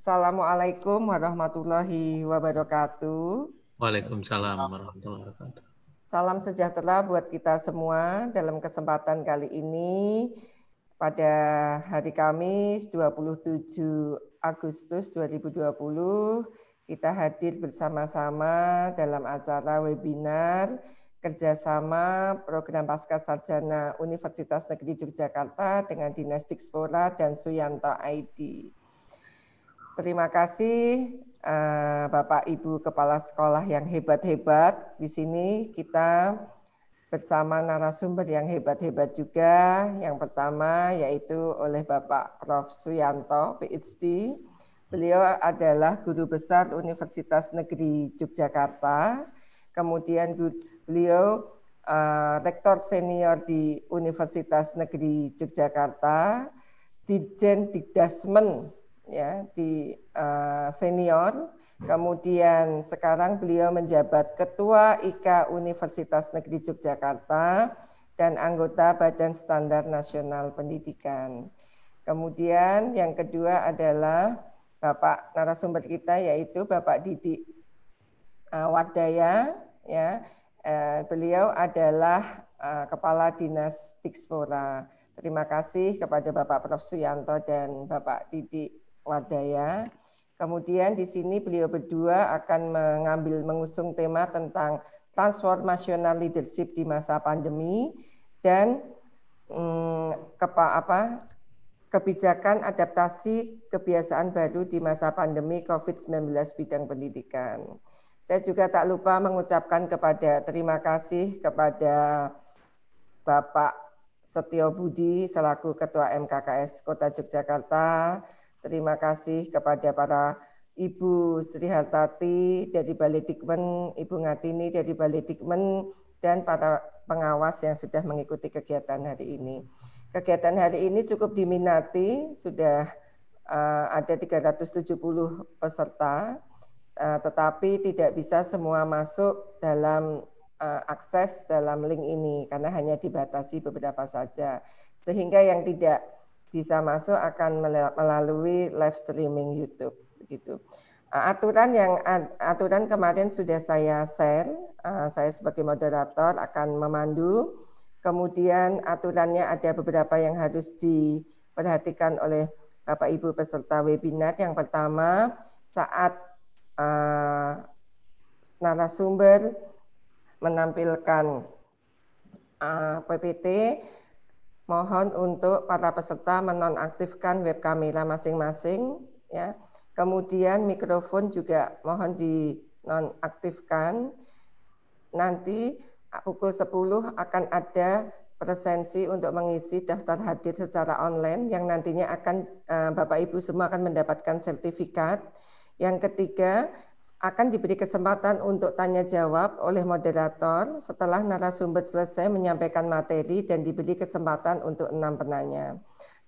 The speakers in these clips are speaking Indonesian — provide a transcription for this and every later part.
Assalamualaikum warahmatullahi wabarakatuh. Waalaikumsalam warahmatullahi wabarakatuh. Salam sejahtera buat kita semua dalam kesempatan kali ini pada hari Kamis 27 Agustus 2020 kita hadir bersama-sama dalam acara webinar kerjasama program pasca sarjana Universitas Negeri Yogyakarta dengan Dinas Dikspora dan Suyanto ID. Terima kasih eh, Bapak Ibu Kepala Sekolah yang hebat-hebat di sini kita bersama narasumber yang hebat-hebat juga. Yang pertama yaitu oleh Bapak Prof. Suyanto, PhD. Beliau adalah guru besar Universitas Negeri Yogyakarta. Kemudian beliau eh, rektor senior di Universitas Negeri Yogyakarta, Dirjen Dikdasmen ya di uh, senior. Kemudian sekarang beliau menjabat Ketua IKA Universitas Negeri Yogyakarta dan anggota Badan Standar Nasional Pendidikan. Kemudian yang kedua adalah Bapak narasumber kita yaitu Bapak Didi eh, Wardaya ya. Eh, beliau adalah Kepala Dinas Dikspora. Terima kasih kepada Bapak Prof. Suyanto dan Bapak Didik Wadaya. Kemudian di sini beliau berdua akan mengambil mengusung tema tentang transformational leadership di masa pandemi dan hmm, kepa, apa kebijakan adaptasi kebiasaan baru di masa pandemi COVID-19 bidang pendidikan. Saya juga tak lupa mengucapkan kepada terima kasih kepada Bapak Setio Budi selaku Ketua MKKS Kota Yogyakarta, Terima kasih kepada para Ibu Sri Hartati dari Balai Dikmen, Ibu Ngatini dari Balai Dikmen, dan para pengawas yang sudah mengikuti kegiatan hari ini. Kegiatan hari ini cukup diminati, sudah uh, ada 370 peserta, uh, tetapi tidak bisa semua masuk dalam uh, akses dalam link ini karena hanya dibatasi beberapa saja. Sehingga yang tidak bisa masuk akan melalui live streaming YouTube begitu. Ah, aturan yang aturan kemarin sudah saya share, ah, saya sebagai moderator akan memandu. Kemudian aturannya ada beberapa yang harus diperhatikan oleh Bapak Ibu peserta webinar. Yang pertama, saat uh, narasumber menampilkan uh, PPT, Mohon untuk para peserta menonaktifkan web kamera masing-masing. Ya. Kemudian mikrofon juga mohon dinonaktifkan. Nanti pukul 10 akan ada presensi untuk mengisi daftar hadir secara online yang nantinya akan eh, Bapak Ibu semua akan mendapatkan sertifikat. Yang ketiga, akan diberi kesempatan untuk tanya jawab oleh moderator setelah narasumber selesai menyampaikan materi dan diberi kesempatan untuk enam penanya.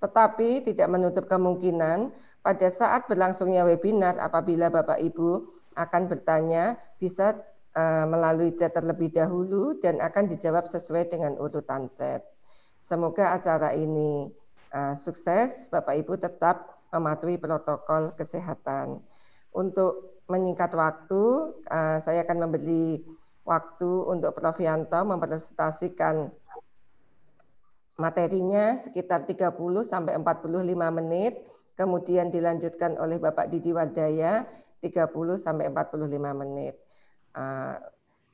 Tetapi tidak menutup kemungkinan pada saat berlangsungnya webinar apabila Bapak Ibu akan bertanya bisa eh, melalui chat terlebih dahulu dan akan dijawab sesuai dengan urutan chat. Semoga acara ini eh, sukses, Bapak Ibu tetap mematuhi protokol kesehatan. Untuk menyingkat waktu, eh, saya akan memberi waktu untuk Prof. Yanto mempresentasikan materinya sekitar 30 sampai 45 menit, kemudian dilanjutkan oleh Bapak Didi Wardaya 30 sampai 45 menit. Eh,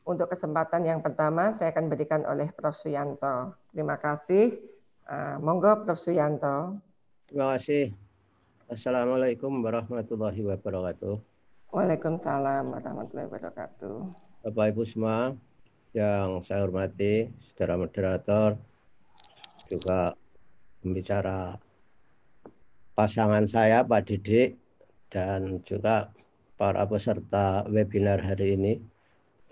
untuk kesempatan yang pertama saya akan berikan oleh Prof. Suyanto. Terima kasih. Eh, monggo Prof. Suyanto. Terima kasih. Assalamualaikum warahmatullahi wabarakatuh. Waalaikumsalam warahmatullahi wabarakatuh. Bapak Ibu semua yang saya hormati, saudara moderator, juga pembicara pasangan saya Pak Didik dan juga para peserta webinar hari ini.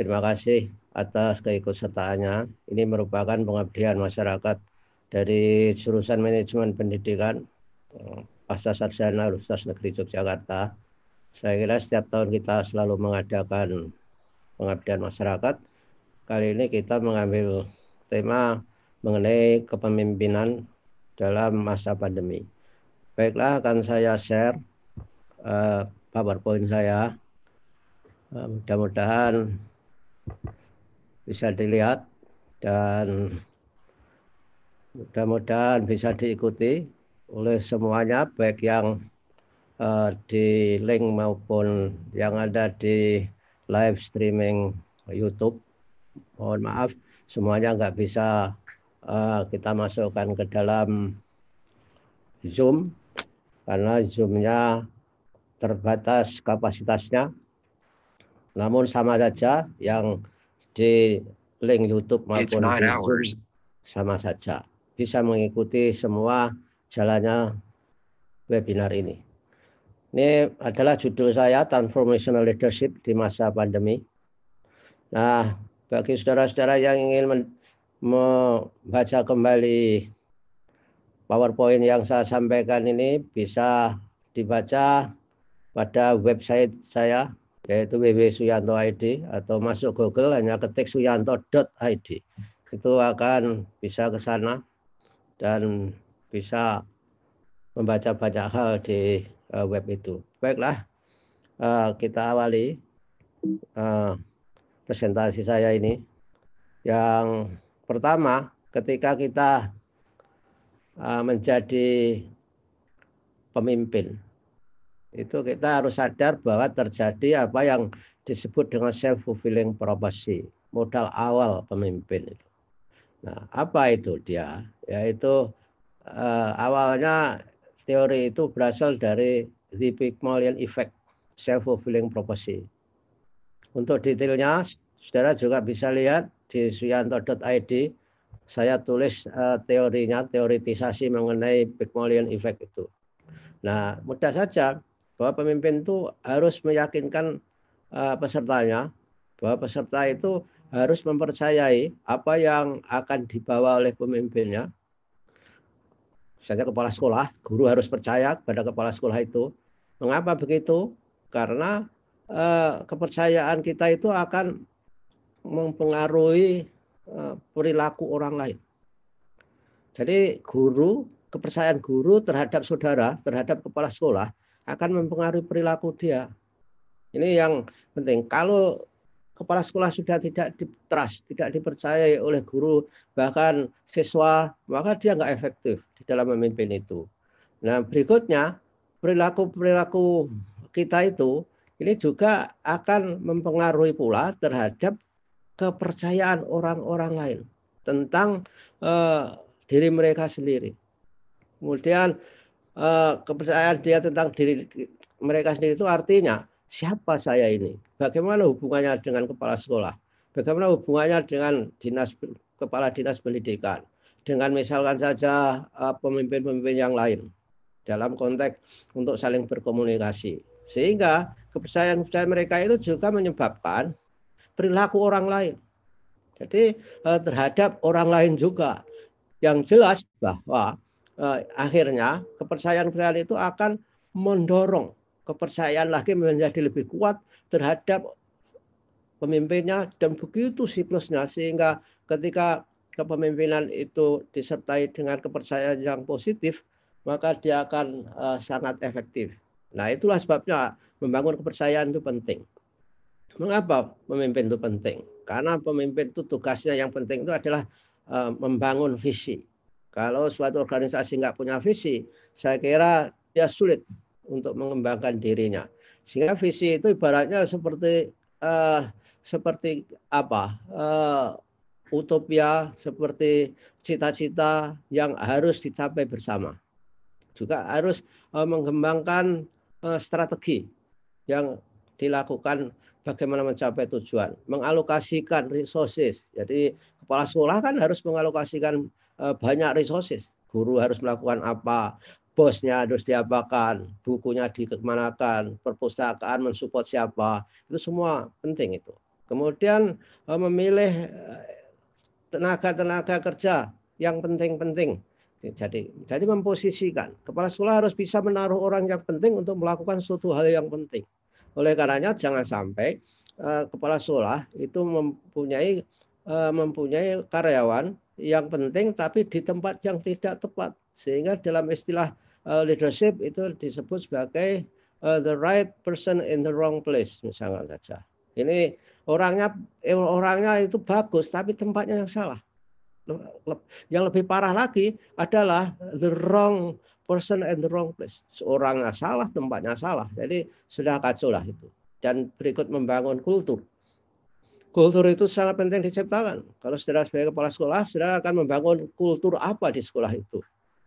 Terima kasih atas keikutsertaannya. Ini merupakan pengabdian masyarakat dari jurusan manajemen pendidikan Pasca Sarjana Universitas Negeri Yogyakarta saya kira setiap tahun kita selalu mengadakan pengabdian masyarakat. Kali ini kita mengambil tema mengenai kepemimpinan dalam masa pandemi. Baiklah, akan saya share uh, PowerPoint saya. Uh, Mudah-mudahan bisa dilihat dan mudah-mudahan bisa diikuti oleh semuanya baik yang uh, di link maupun yang ada di live streaming YouTube. Mohon maaf, semuanya nggak bisa uh, kita masukkan ke dalam Zoom karena Zoom-nya terbatas kapasitasnya. Namun sama saja yang di link YouTube maupun di Zoom sama saja bisa mengikuti semua jalannya webinar ini. Ini adalah judul saya Transformational Leadership di masa pandemi. Nah, bagi saudara-saudara yang ingin membaca kembali PowerPoint yang saya sampaikan ini bisa dibaca pada website saya yaitu www.suyanto.id atau masuk Google hanya ketik suyanto.id. Itu akan bisa ke sana dan bisa membaca banyak hal di uh, web itu. Baiklah, uh, kita awali uh, presentasi saya ini. Yang pertama, ketika kita uh, menjadi pemimpin, itu kita harus sadar bahwa terjadi apa yang disebut dengan self-fulfilling prophecy, modal awal pemimpin itu. Nah, apa itu dia? Yaitu eh, awalnya teori itu berasal dari the Pygmalion effect, self-fulfilling prophecy. Untuk detailnya, saudara juga bisa lihat di suyanto.id. Saya tulis eh, teorinya, teoritisasi mengenai Pygmalion effect itu. Nah, mudah saja bahwa pemimpin itu harus meyakinkan eh, pesertanya bahwa peserta itu harus mempercayai apa yang akan dibawa oleh pemimpinnya misalnya kepala sekolah, guru harus percaya kepada kepala sekolah itu. Mengapa begitu? Karena eh, kepercayaan kita itu akan mempengaruhi eh, perilaku orang lain. Jadi guru, kepercayaan guru terhadap saudara, terhadap kepala sekolah akan mempengaruhi perilaku dia. Ini yang penting. Kalau kepala sekolah sudah tidak trust, tidak dipercaya oleh guru, bahkan siswa, maka dia nggak efektif di dalam memimpin itu. Nah, berikutnya perilaku-perilaku kita itu ini juga akan mempengaruhi pula terhadap kepercayaan orang-orang lain tentang uh, diri mereka sendiri. Kemudian uh, kepercayaan dia tentang diri mereka sendiri itu artinya siapa saya ini? Bagaimana hubungannya dengan kepala sekolah? Bagaimana hubungannya dengan dinas kepala dinas pendidikan? Dengan misalkan saja eh, pemimpin-pemimpin yang lain dalam konteks untuk saling berkomunikasi. Sehingga kepercayaan-kepercayaan mereka itu juga menyebabkan perilaku orang lain. Jadi eh, terhadap orang lain juga. Yang jelas bahwa eh, akhirnya kepercayaan-kepercayaan itu akan mendorong kepercayaan lagi menjadi lebih kuat terhadap pemimpinnya dan begitu siklusnya sehingga ketika kepemimpinan itu disertai dengan kepercayaan yang positif maka dia akan uh, sangat efektif. Nah, itulah sebabnya membangun kepercayaan itu penting. Mengapa pemimpin itu penting? Karena pemimpin itu tugasnya yang penting itu adalah uh, membangun visi. Kalau suatu organisasi nggak punya visi, saya kira dia sulit untuk mengembangkan dirinya. Sehingga visi itu ibaratnya seperti uh, seperti apa? Uh, utopia, seperti cita-cita yang harus dicapai bersama. Juga harus uh, mengembangkan uh, strategi yang dilakukan bagaimana mencapai tujuan, mengalokasikan resources. Jadi kepala sekolah kan harus mengalokasikan banyak resources. Guru harus melakukan apa, bosnya harus diapakan, bukunya dikemanakan, perpustakaan mensupport siapa, itu semua penting itu. Kemudian e, memilih e, tenaga-tenaga kerja yang penting-penting. Jadi, jadi memposisikan. Kepala sekolah harus bisa menaruh orang yang penting untuk melakukan suatu hal yang penting. Oleh karenanya jangan sampai e, kepala sekolah itu mempunyai mempunyai karyawan yang penting tapi di tempat yang tidak tepat. Sehingga dalam istilah uh, leadership itu disebut sebagai uh, the right person in the wrong place misalnya saja. Ini orangnya eh, orangnya itu bagus tapi tempatnya yang salah. Yang lebih parah lagi adalah the wrong person in the wrong place. Orangnya salah, tempatnya salah. Jadi sudah kacau lah itu. Dan berikut membangun kultur. Kultur itu sangat penting diciptakan. Kalau saudara sebagai kepala sekolah, saudara akan membangun kultur apa di sekolah itu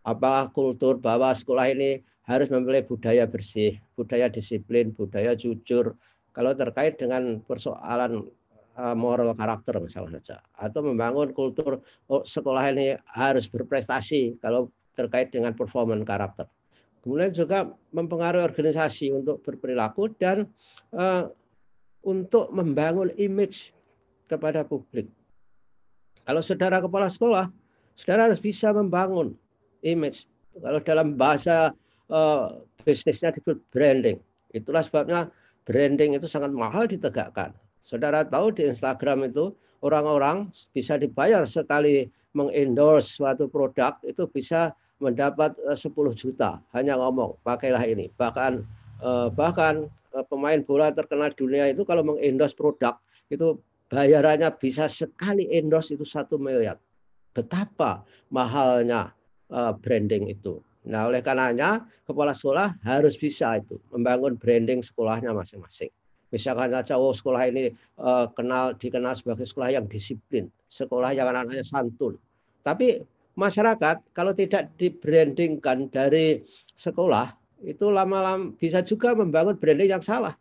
apa kultur bahwa sekolah ini harus memiliki budaya bersih, budaya disiplin, budaya jujur. Kalau terkait dengan persoalan eh, moral karakter misalnya saja atau membangun kultur oh, sekolah ini harus berprestasi kalau terkait dengan performan karakter kemudian juga mempengaruhi organisasi untuk berperilaku dan uh, untuk membangun image kepada publik kalau saudara kepala sekolah saudara harus bisa membangun image. Kalau dalam bahasa uh, bisnisnya disebut branding. Itulah sebabnya branding itu sangat mahal ditegakkan. Saudara tahu di Instagram itu orang-orang bisa dibayar sekali mengendorse suatu produk itu bisa mendapat 10 eh, juta hanya ngomong pakailah ini bahkan eh, bahkan pemain bola terkenal dunia itu kalau mengendorse produk itu bayarannya bisa sekali endorse itu satu miliar betapa mahalnya Eh, branding itu. Nah, oleh karenanya kepala sekolah harus bisa itu membangun branding sekolahnya masing-masing. Misalkan saja oh, sekolah ini uh, kenal dikenal sebagai sekolah yang disiplin, sekolah yang anak-anaknya santun. Tapi masyarakat kalau tidak dibrandingkan dari sekolah itu lama-lama bisa juga membangun branding yang salah.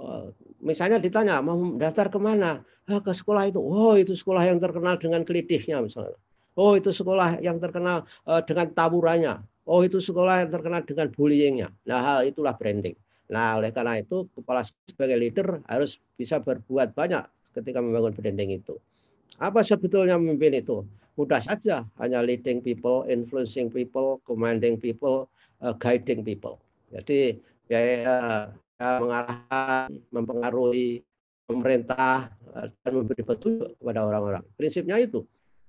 Uh, misalnya ditanya mau daftar kemana? Ah, ke sekolah itu. Oh, itu sekolah yang terkenal dengan kelitihnya misalnya. Oh itu sekolah yang terkenal uh, dengan taburannya. Oh itu sekolah yang terkenal dengan bullyingnya. Nah hal itulah branding. Nah oleh karena itu kepala sebagai leader harus bisa berbuat banyak ketika membangun branding itu. Apa sebetulnya memimpin itu? Mudah saja, hanya leading people, influencing people, commanding people, uh, guiding people. Jadi ya, ya, ya mengarahkan, mempengaruhi pemerintah eh, dan memberi petunjuk kepada orang-orang. Prinsipnya itu.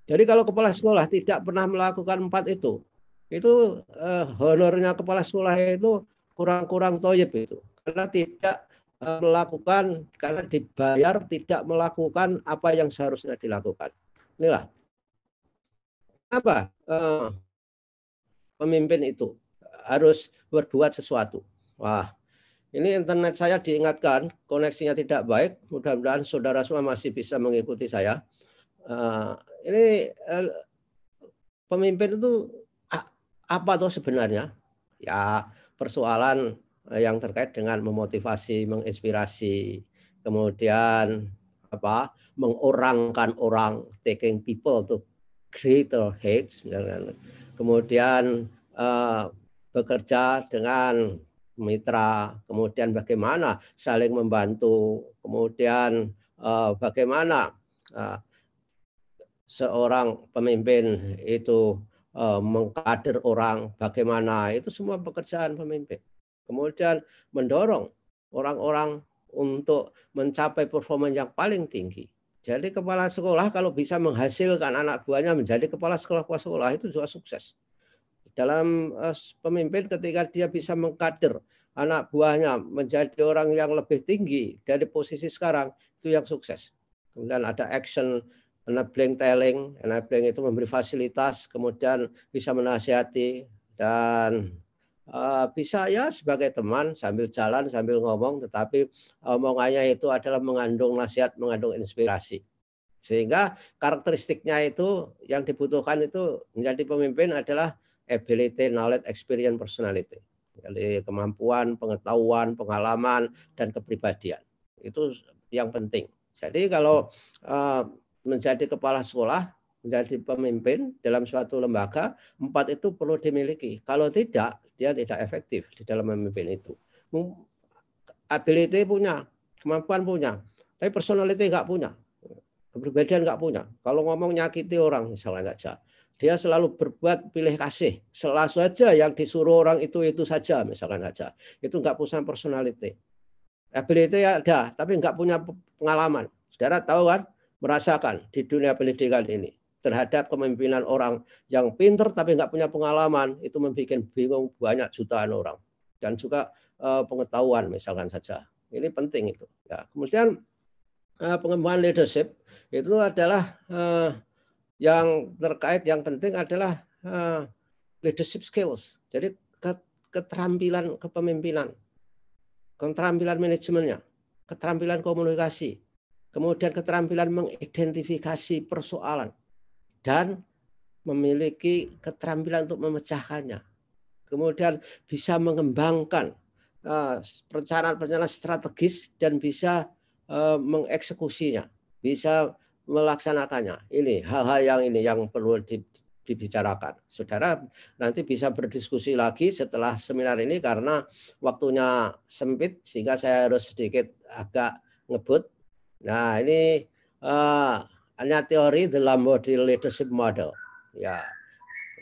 Jadi kalau kepala sekolah tidak pernah melakukan empat itu, itu eh, honornya kepala sekolah itu kurang-kurang toyib itu. Karena tidak eh, melakukan, karena dibayar tidak melakukan apa yang seharusnya dilakukan. Inilah. Apa? Eh, pemimpin itu harus berbuat sesuatu. Wah, ini internet saya diingatkan, koneksinya tidak baik. Mudah-mudahan saudara semua masih bisa mengikuti saya. Eh, ini eh, pemimpin itu ah, apa tuh sebenarnya? Ya persoalan eh, yang terkait dengan memotivasi, menginspirasi, kemudian apa mengorangkan orang, taking people to greater heights, kemudian uh, bekerja dengan mitra, kemudian bagaimana saling membantu, kemudian uh, bagaimana uh, seorang pemimpin itu uh, mengkader orang bagaimana itu semua pekerjaan pemimpin. Kemudian mendorong orang-orang untuk mencapai performa yang paling tinggi. Jadi kepala sekolah kalau bisa menghasilkan anak buahnya menjadi kepala sekolah-kepala sekolah itu juga sukses. Dalam uh, pemimpin ketika dia bisa mengkader anak buahnya menjadi orang yang lebih tinggi dari posisi sekarang itu yang sukses. Kemudian ada action enabling telling, enabling itu memberi fasilitas, kemudian bisa menasihati dan uh, bisa ya sebagai teman sambil jalan sambil ngomong, tetapi omongannya itu adalah mengandung nasihat, mengandung inspirasi. Sehingga karakteristiknya itu yang dibutuhkan itu menjadi pemimpin adalah ability, knowledge, experience, personality. Jadi kemampuan, pengetahuan, pengalaman, dan kepribadian. Itu yang penting. Jadi kalau eh, menjadi kepala sekolah, menjadi pemimpin dalam suatu lembaga, empat itu perlu dimiliki. Kalau tidak, dia tidak efektif di dalam memimpin itu. Ability punya, kemampuan punya, tapi personality nggak punya. Keberbedaan nggak punya. Kalau ngomong nyakiti orang misalnya saja, dia selalu berbuat pilih kasih. Selalu saja yang disuruh orang itu itu saja misalnya saja. Itu nggak punya personality. Ability ada, tapi nggak punya pengalaman. Saudara tahu kan, merasakan di dunia pendidikan ini terhadap kepemimpinan orang yang pinter tapi nggak punya pengalaman itu membuat bingung banyak jutaan orang dan juga uh, pengetahuan misalkan saja ini penting itu ya kemudian uh, pengembangan leadership itu adalah uh, yang terkait yang penting adalah uh, leadership skills jadi keterampilan kepemimpinan keterampilan manajemennya keterampilan komunikasi kemudian keterampilan mengidentifikasi persoalan dan memiliki keterampilan untuk memecahkannya. Kemudian bisa mengembangkan eh, perencanaan-perencanaan strategis dan bisa eh, mengeksekusinya, bisa melaksanakannya. Ini hal-hal yang ini yang perlu dibicarakan. Saudara nanti bisa berdiskusi lagi setelah seminar ini karena waktunya sempit sehingga saya harus sedikit agak ngebut Nah, ini uh, hanya teori dalam model leadership model. Ya.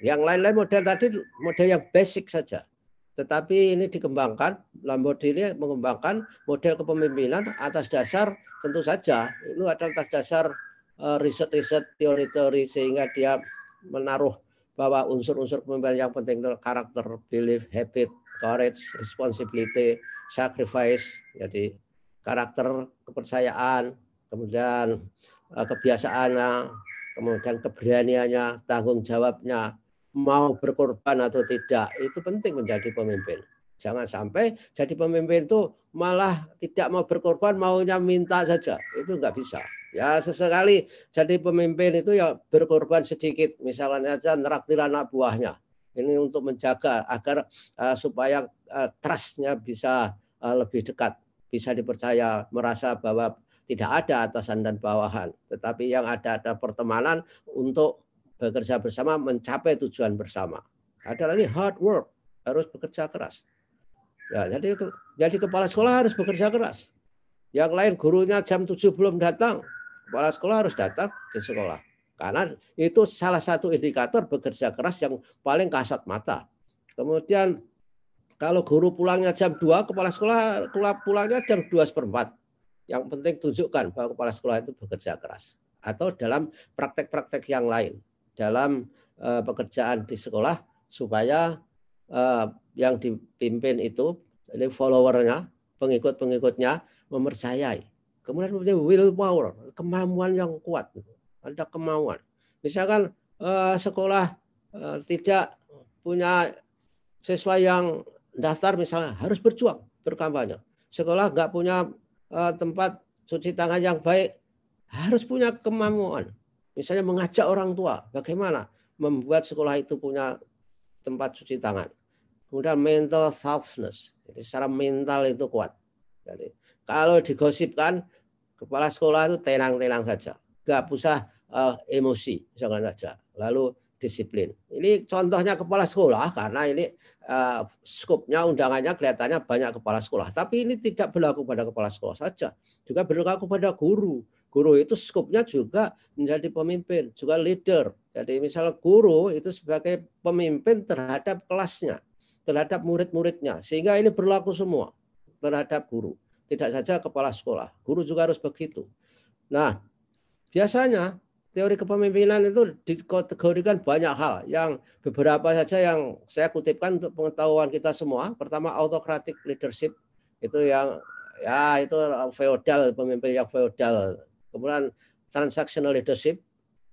Yang lain-lain model tadi model yang basic saja. Tetapi ini dikembangkan, Lamborghini mengembangkan model kepemimpinan atas dasar tentu saja itu adalah atas dasar eh, riset-riset teori-teori sehingga dia menaruh bahwa unsur-unsur kepemimpinan yang penting itu karakter, belief, habit, courage, responsibility, sacrifice. Jadi karakter kepercayaan, kemudian eh, kebiasaannya, kemudian keberaniannya, tanggung jawabnya, mau berkorban atau tidak, itu penting menjadi pemimpin. Jangan sampai jadi pemimpin itu malah tidak mau berkorban, maunya minta saja. Itu nggak bisa. Ya sesekali jadi pemimpin itu ya berkorban sedikit. Misalnya saja neraktir anak buahnya. Ini untuk menjaga agar uh, supaya uh, trustnya bisa uh, lebih dekat bisa dipercaya merasa bahwa tidak ada atasan dan bawahan, tetapi yang ada ada pertemanan untuk bekerja bersama mencapai tujuan bersama. Ada lagi hard work, harus bekerja keras. Ya, jadi jadi kepala sekolah harus bekerja keras. Yang lain gurunya jam 7 belum datang, kepala sekolah harus datang ke sekolah. Karena itu salah satu indikator bekerja keras yang paling kasat mata. Kemudian kalau guru pulangnya jam 2, kepala sekolah pulangnya jam 2 seperempat. Yang penting tunjukkan bahwa kepala sekolah itu bekerja keras. Atau dalam praktek-praktek yang lain. Dalam uh, pekerjaan di sekolah supaya uh, yang dipimpin itu, ini followernya, pengikut-pengikutnya mempercayai. Kemudian punya willpower, kemampuan yang kuat. Ada kemauan. Misalkan uh, sekolah uh, tidak punya siswa yang daftar misalnya harus berjuang berkampanye. Sekolah nggak punya uh, tempat cuci tangan yang baik harus punya kemampuan. Misalnya mengajak orang tua bagaimana membuat sekolah itu punya tempat cuci tangan. Kemudian mental toughness. Jadi secara mental itu kuat. Jadi kalau digosipkan kepala sekolah itu tenang-tenang saja. nggak usah uh, emosi, jangan saja. Lalu disiplin. Ini contohnya kepala sekolah karena ini uh, eh, skopnya undangannya kelihatannya banyak kepala sekolah, tapi ini tidak berlaku pada kepala sekolah saja, juga berlaku pada guru. Guru itu skopnya juga menjadi pemimpin, juga leader. Jadi misalnya guru itu sebagai pemimpin terhadap kelasnya, terhadap murid-muridnya, sehingga ini berlaku semua terhadap guru. Tidak saja kepala sekolah, guru juga harus begitu. Nah, biasanya teori kepemimpinan itu dikategorikan banyak hal yang beberapa saja yang saya kutipkan untuk pengetahuan kita semua. Pertama autocratic leadership itu yang ya itu feodal pemimpin yang feodal. Kemudian transactional leadership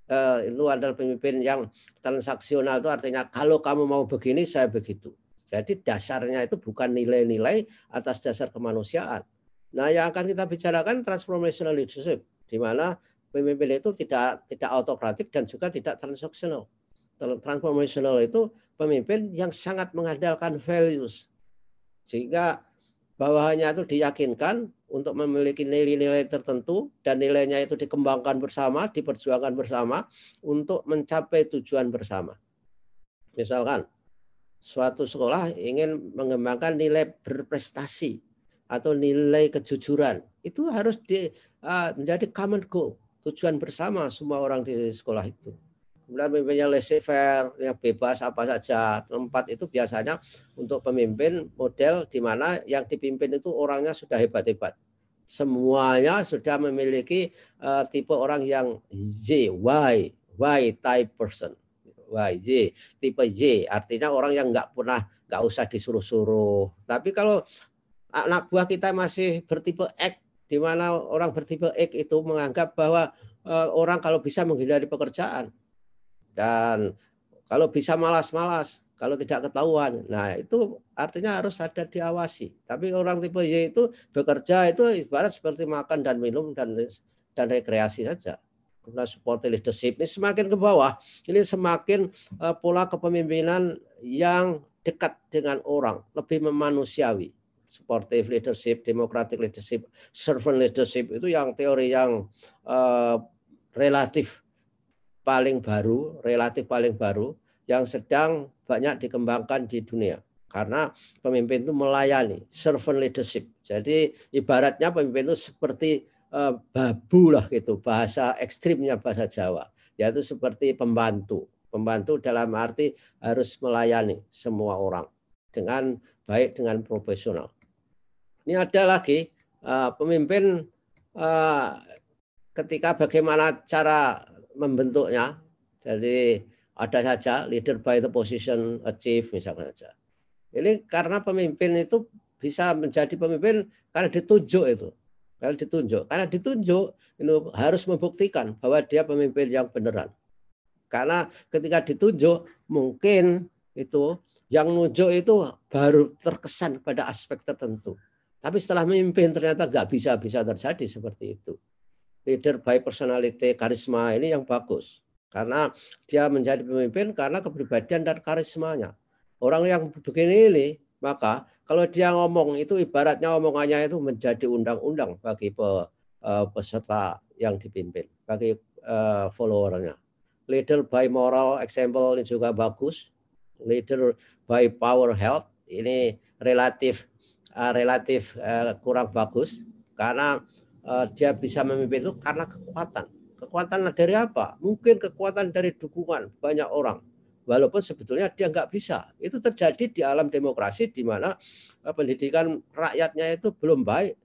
eh, itu adalah pemimpin yang transaksional itu artinya kalau kamu mau begini saya begitu. Jadi dasarnya itu bukan nilai-nilai atas dasar kemanusiaan. Nah, yang akan kita bicarakan transformational leadership di mana pemimpin itu tidak tidak autokratik dan juga tidak transaksional. Transformational itu pemimpin yang sangat mengandalkan values. Sehingga bawahannya itu diyakinkan untuk memiliki nilai-nilai tertentu dan nilainya itu dikembangkan bersama, diperjuangkan bersama untuk mencapai tujuan bersama. Misalkan suatu sekolah ingin mengembangkan nilai berprestasi atau nilai kejujuran, itu harus di, uh, menjadi common goal tujuan bersama semua orang di sekolah itu. Kemudian pemimpinnya laissez faire, yang bebas apa saja. Tempat itu biasanya untuk pemimpin model di mana yang dipimpin itu orangnya sudah hebat-hebat. Semuanya sudah memiliki uh, tipe orang yang Y, Y, Y type person. Y, Y, tipe Y. Artinya orang yang nggak pernah, nggak usah disuruh-suruh. Tapi kalau anak buah kita masih bertipe X, di mana orang bertipe X itu menganggap bahwa eh, orang kalau bisa menghindari pekerjaan dan kalau bisa malas-malas, kalau tidak ketahuan. Nah, itu artinya harus ada diawasi. Tapi orang tipe Y itu bekerja itu ibarat seperti makan dan minum dan dan rekreasi saja. Kemudian support leadership ini semakin ke bawah, ini semakin eh, pola kepemimpinan yang dekat dengan orang, lebih memanusiawi supportive leadership, democratic leadership, servant leadership itu yang teori yang uh, relatif paling baru, relatif paling baru yang sedang banyak dikembangkan di dunia. Karena pemimpin itu melayani, servant leadership. Jadi ibaratnya pemimpin itu seperti uh, babu lah gitu, bahasa ekstrimnya bahasa Jawa, yaitu seperti pembantu. Pembantu dalam arti harus melayani semua orang dengan baik dengan profesional. Ini ada lagi uh, pemimpin uh, ketika bagaimana cara membentuknya. Jadi ada saja leader by the position achieve misalnya saja. Ini karena pemimpin itu bisa menjadi pemimpin karena ditunjuk itu. Karena ditunjuk, karena ditunjuk itu harus membuktikan bahwa dia pemimpin yang beneran. Karena ketika ditunjuk mungkin itu yang nunjuk itu baru terkesan pada aspek tertentu. Tapi setelah memimpin ternyata nggak bisa-bisa terjadi seperti itu. Leader by personality, karisma ini yang bagus. Karena dia menjadi pemimpin karena kepribadian dan karismanya. Orang yang begini ini, maka kalau dia ngomong itu ibaratnya omongannya itu menjadi undang-undang bagi pe, uh, peserta yang dipimpin, bagi uh, followernya. Leader by moral example ini juga bagus. Leader by power health ini relatif Eh, relatif eh, kurang bagus karena eh, dia bisa memimpin itu karena kekuatan. Kekuatan dari apa? Mungkin kekuatan dari dukungan banyak orang. Walaupun sebetulnya dia nggak bisa. Itu terjadi di alam demokrasi di mana pendidikan rakyatnya itu belum baik.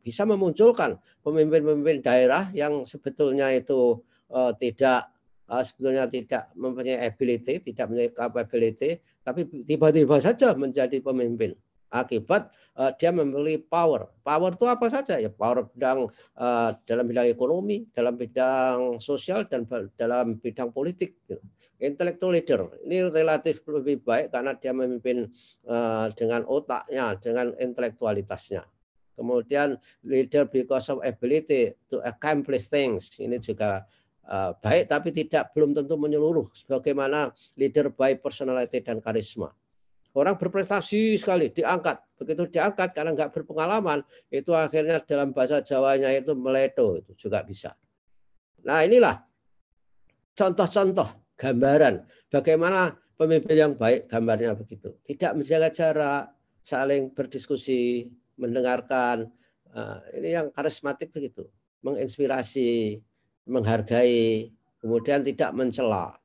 Bisa memunculkan pemimpin-pemimpin daerah yang sebetulnya itu uh, tidak uh, sebetulnya tidak mempunyai ability, tidak mempunyai capability, tapi tiba-tiba saja menjadi pemimpin akibat uh, dia memiliki power. Power itu apa saja ya? Power bidang uh, dalam bidang ekonomi, dalam bidang sosial dan dalam bidang politik. Gitu. Intellectual leader ini relatif lebih baik karena dia memimpin uh, dengan otaknya, dengan intelektualitasnya. Kemudian leader because of ability to accomplish things ini juga uh, baik tapi tidak belum tentu menyeluruh sebagaimana leader by personality dan karisma. Orang berprestasi sekali diangkat, begitu diangkat karena nggak berpengalaman, itu akhirnya dalam bahasa Jawanya itu meleto itu juga bisa. Nah inilah contoh-contoh gambaran bagaimana pemimpin yang baik gambarnya begitu. Tidak menjaga jarak, saling berdiskusi, mendengarkan. Eh, ini yang karismatik begitu, menginspirasi, menghargai, kemudian tidak mencela.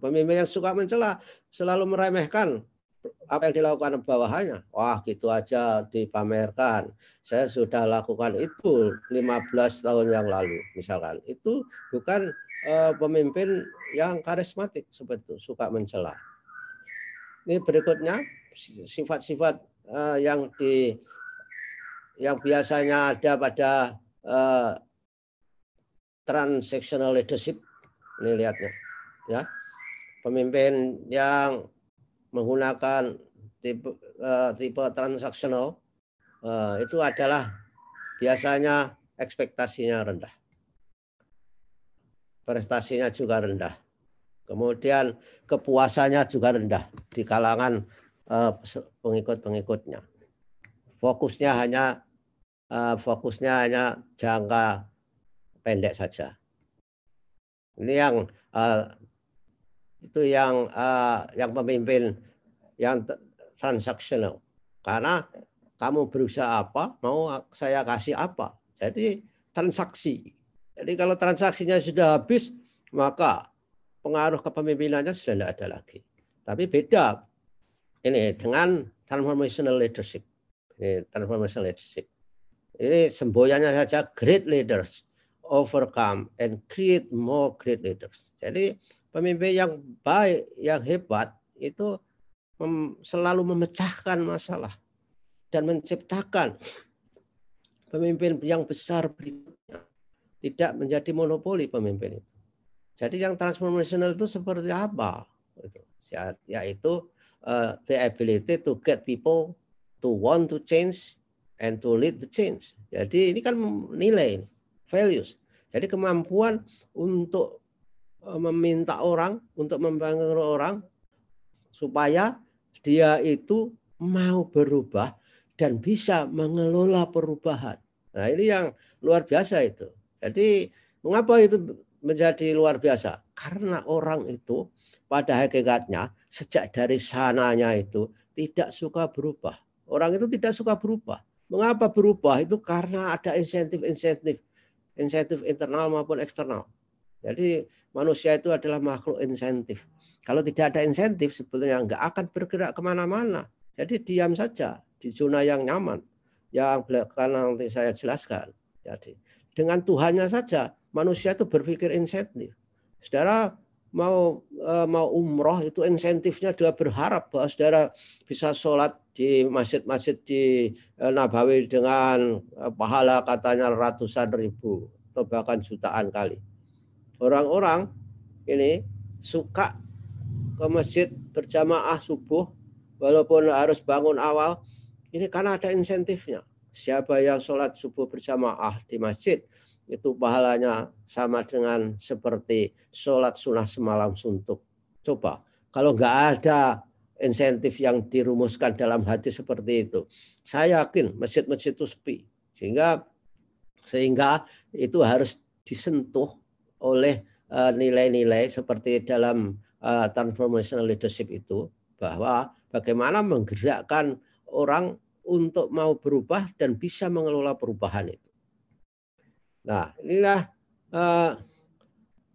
Pemimpin yang suka mencela selalu meremehkan apa yang dilakukan bawahannya? Wah, gitu aja dipamerkan. Saya sudah lakukan itu 15 tahun yang lalu, misalkan. Itu bukan uh, pemimpin yang karismatik seperti itu, suka mencela. Ini berikutnya sifat-sifat uh, yang di yang biasanya ada pada uh, transactional leadership. Ini lihatnya, ya. Pemimpin yang menggunakan tipe, uh, tipe transaksional uh, itu adalah biasanya ekspektasinya rendah. Prestasinya juga rendah. Kemudian kepuasannya juga rendah di kalangan uh, pengikut-pengikutnya. Fokusnya hanya uh, fokusnya hanya jangka pendek saja. Ini yang uh, itu yang uh, yang pemimpin yang transaksional. Karena kamu berusaha apa, mau saya kasih apa. Jadi transaksi. Jadi kalau transaksinya sudah habis, maka pengaruh kepemimpinannya sudah tidak ada lagi. Tapi beda ini dengan transformational leadership. Ini transformational leadership. Ini semboyannya saja great leaders overcome and create more great leaders. Jadi pemimpin yang baik, yang hebat itu mem, selalu memecahkan masalah dan menciptakan pemimpin yang besar berikutnya tidak menjadi monopoli pemimpin itu. Jadi yang transformational itu seperti apa? Ya, yaitu uh, the ability to get people to want to change and to lead the change. Jadi ini kan nilai, values. Jadi kemampuan untuk Eh, meminta orang untuk membangun orang supaya dia itu mau berubah dan bisa mengelola perubahan. Nah, ini yang luar biasa itu. Jadi, mengapa itu menjadi luar biasa? Karena orang itu pada hakikatnya sejak dari sananya itu tidak suka berubah. Orang itu tidak suka berubah. Mengapa berubah? Itu karena ada insentif-insentif, insentif internal maupun eksternal. Jadi manusia itu adalah makhluk insentif. Kalau tidak ada insentif sebetulnya nggak akan bergerak kemana-mana. Jadi diam saja di zona yang nyaman. Yang belakangan nanti saya jelaskan. Jadi dengan Tuhannya saja manusia itu berpikir insentif. Saudara mau e, mau umroh itu insentifnya dua berharap bahwa saudara bisa sholat di masjid-masjid di e, Nabawi dengan e, pahala katanya ratusan ribu atau bahkan jutaan kali. Orang-orang ini suka ke masjid berjamaah subuh walaupun harus bangun awal. Ini karena ada insentifnya. Siapa yang sholat subuh berjamaah di masjid itu pahalanya sama dengan seperti sholat sunnah semalam suntuk. Coba kalau nggak ada insentif yang dirumuskan dalam hati seperti itu, saya yakin masjid-masjid itu sepi. Sehingga sehingga itu harus disentuh oleh eh, nilai-nilai seperti dalam eh, transformational leadership itu bahwa bagaimana menggerakkan orang untuk mau berubah dan bisa mengelola perubahan itu. Nah, inilah uh,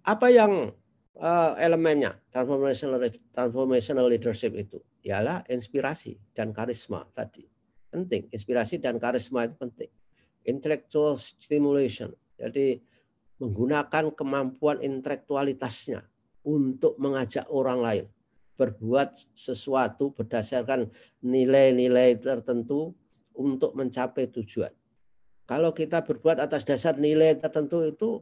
apa yang uh, elemennya transformational transformational leadership itu ialah inspirasi dan karisma tadi. Penting, inspirasi dan karisma itu penting. Intellectual stimulation. Jadi menggunakan kemampuan intelektualitasnya untuk mengajak orang lain berbuat sesuatu berdasarkan nilai-nilai tertentu untuk mencapai tujuan. Kalau kita berbuat atas dasar nilai tertentu itu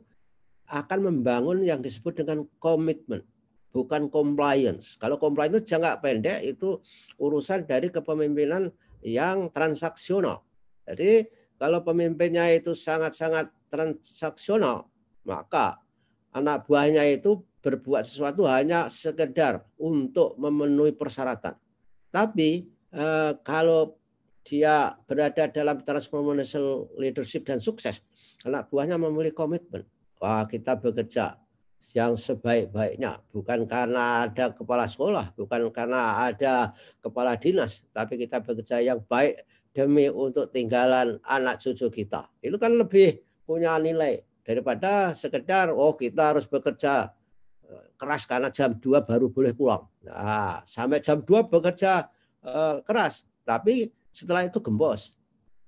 akan membangun yang disebut dengan komitmen, bukan compliance. Kalau compliance itu jangka pendek itu urusan dari kepemimpinan yang transaksional. Jadi kalau pemimpinnya itu sangat-sangat transaksional, maka anak buahnya itu berbuat sesuatu hanya sekedar untuk memenuhi persyaratan. Tapi eh, kalau dia berada dalam transformational leadership dan sukses, anak buahnya memiliki komitmen. Wah, kita bekerja yang sebaik-baiknya, bukan karena ada kepala sekolah, bukan karena ada kepala dinas, tapi kita bekerja yang baik demi untuk tinggalan anak cucu kita. Itu kan lebih punya nilai daripada sekedar oh kita harus bekerja eh, keras karena jam 2 baru boleh pulang. Nah, sampai jam 2 bekerja eh, keras, tapi setelah itu gembos.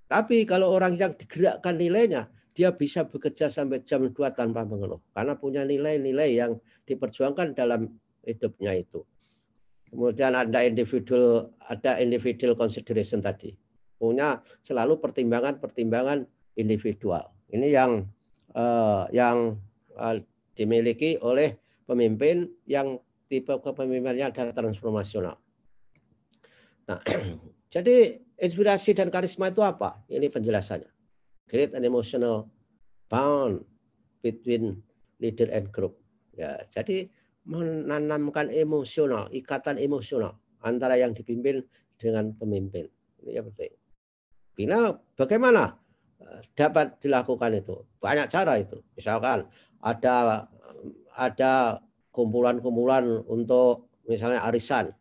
Tapi kalau orang yang digerakkan nilainya, dia bisa bekerja sampai jam 2 tanpa mengeluh karena punya nilai-nilai yang diperjuangkan dalam hidupnya itu. Kemudian ada individual ada individual consideration tadi. Punya selalu pertimbangan-pertimbangan individual. Ini yang uh, yang uh, dimiliki oleh pemimpin yang tipe kepemimpinannya adalah transformasional. Nah, jadi inspirasi dan karisma itu apa? Ini penjelasannya. Create an emotional bond between leader and group. Ya, jadi menanamkan emosional, ikatan emosional antara yang dipimpin dengan pemimpin. Ini yang penting. Bina bagaimana? dapat dilakukan itu. Banyak cara itu. Misalkan ada ada kumpulan-kumpulan untuk misalnya arisan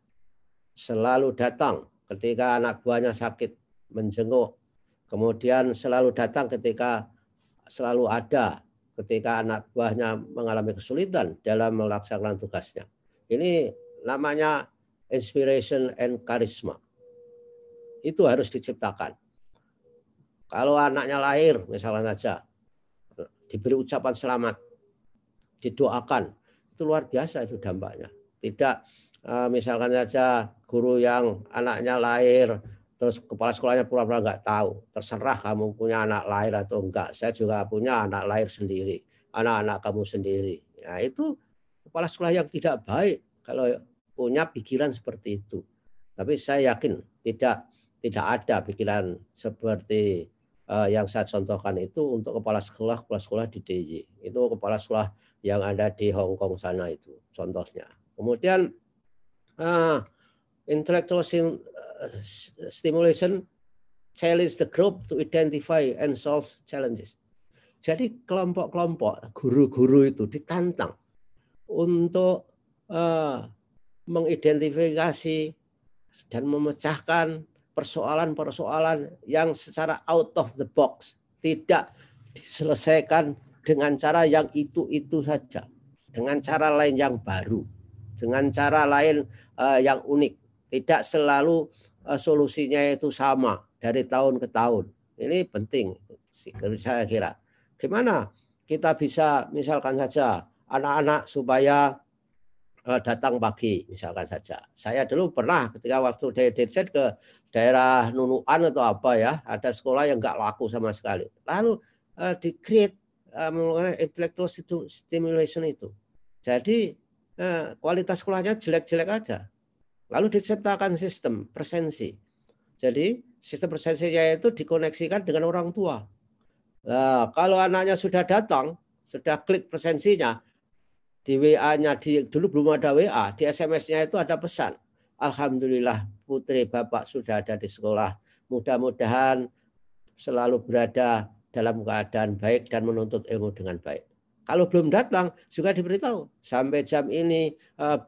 selalu datang ketika anak buahnya sakit menjenguk. Kemudian selalu datang ketika selalu ada ketika anak buahnya mengalami kesulitan dalam melaksanakan tugasnya. Ini namanya inspiration and charisma Itu harus diciptakan. Kalau anaknya lahir, misalnya saja, diberi ucapan selamat, didoakan, itu luar biasa itu dampaknya. Tidak eh, misalkan saja guru yang anaknya lahir, terus kepala sekolahnya pura-pura nggak tahu. Terserah kamu punya anak lahir atau enggak. Saya juga punya anak lahir sendiri, anak-anak kamu sendiri. Nah itu kepala sekolah yang tidak baik kalau punya pikiran seperti itu. Tapi saya yakin tidak tidak ada pikiran seperti uh, yang saya contohkan itu untuk kepala sekolah kepala sekolah di DIY itu kepala sekolah yang ada di Hong Kong sana itu contohnya kemudian uh, intellectual sim, eh, stimulation challenge the group to identify and solve challenges jadi kelompok-kelompok guru-guru itu ditantang untuk uh, mengidentifikasi dan memecahkan persoalan-persoalan yang secara out of the box tidak diselesaikan dengan cara yang itu-itu saja, dengan cara lain yang baru, dengan cara lain uh, yang unik. Tidak selalu uh, solusinya itu sama dari tahun ke tahun. Ini penting saya kira. Gimana kita bisa misalkan saja anak-anak supaya eh, datang pagi misalkan saja. Saya dulu pernah ketika waktu dari ke daerah Nunuan atau apa ya, ada sekolah yang nggak laku sama sekali. Lalu uh, eh, di create uh, eh, intellectual stimulation itu. Jadi uh, kualitas sekolahnya jelek-jelek aja. Lalu diciptakan sistem presensi. Jadi sistem presensinya itu dikoneksikan dengan orang tua. Nah, kalau anaknya sudah datang, sudah klik presensinya, di WA-nya di dulu belum ada WA, di SMS-nya itu ada pesan. Alhamdulillah putri Bapak sudah ada di sekolah. Mudah-mudahan selalu berada dalam keadaan baik dan menuntut ilmu dengan baik. Kalau belum datang, juga diberitahu. Sampai jam ini eh,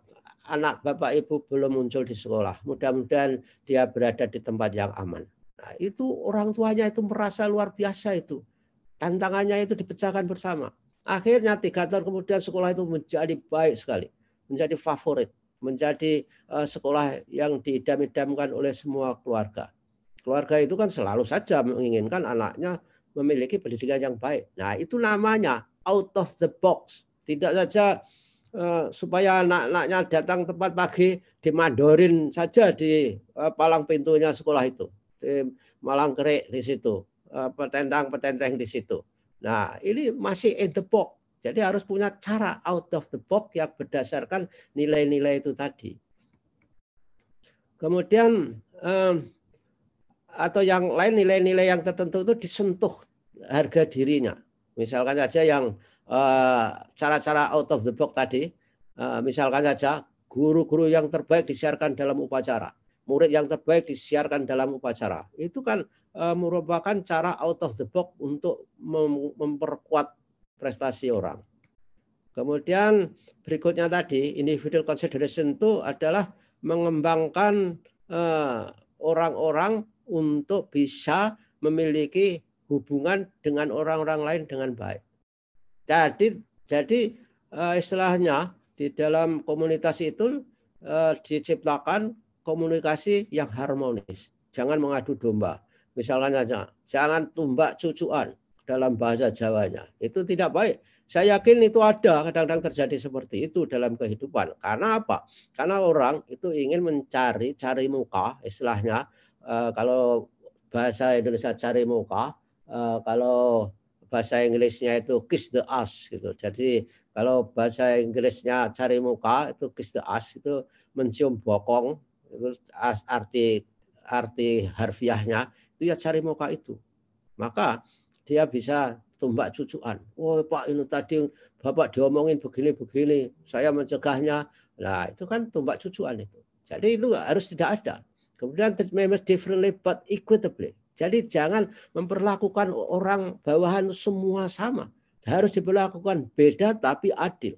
anak Bapak Ibu belum muncul di sekolah. Mudah-mudahan dia berada di tempat yang aman. Nah, itu orang tuanya itu merasa luar biasa itu. Tantangannya itu dipecahkan bersama. Akhirnya tiga tahun kemudian sekolah itu menjadi baik sekali. Menjadi favorit menjadi uh, sekolah yang diidam-idamkan oleh semua keluarga. Keluarga itu kan selalu saja menginginkan anaknya memiliki pendidikan yang baik. Nah, itu namanya out of the box. Tidak saja uh, supaya anak-anaknya datang tepat pagi dimadorin saja di uh, palang pintunya sekolah itu. Di Malang Kerik di situ, uh, petentang-petenteng di situ. Nah, ini masih in the box jadi harus punya cara out of the box yang berdasarkan nilai-nilai itu tadi. Kemudian eh, atau yang lain nilai-nilai yang tertentu itu disentuh harga dirinya. Misalkan saja yang eh, cara-cara out of the box tadi, eh, misalkan saja guru-guru yang terbaik disiarkan dalam upacara, murid yang terbaik disiarkan dalam upacara. Itu kan merupakan cara out of the box untuk memperkuat prestasi orang. Kemudian berikutnya tadi individual consideration itu adalah mengembangkan eh, orang-orang eh, untuk bisa memiliki hubungan dengan orang-orang lain dengan baik. Jadi jadi eh, istilahnya di dalam komunitas itu eh, diciptakan komunikasi yang harmonis. Jangan mengadu domba. Misalnya saja, jangan tumbak cucuan dalam bahasa Jawanya. Itu tidak baik. Saya yakin itu ada kadang-kadang terjadi seperti itu dalam kehidupan. Karena apa? Karena orang itu ingin mencari cari muka, istilahnya eh, kalau bahasa Indonesia cari muka, eh, kalau bahasa Inggrisnya itu kiss the ass gitu. Jadi kalau bahasa Inggrisnya cari muka itu kiss the ass itu mencium bokong itu arti arti harfiahnya itu ya cari muka itu. Maka dia bisa tumbak cucuan. Oh Pak ini tadi Bapak diomongin begini-begini, saya mencegahnya. Nah itu kan tumbak cucuan itu. Jadi itu harus tidak ada. Kemudian treatment differently but equitably. Jadi jangan memperlakukan orang bawahan semua sama. Harus diperlakukan beda tapi adil.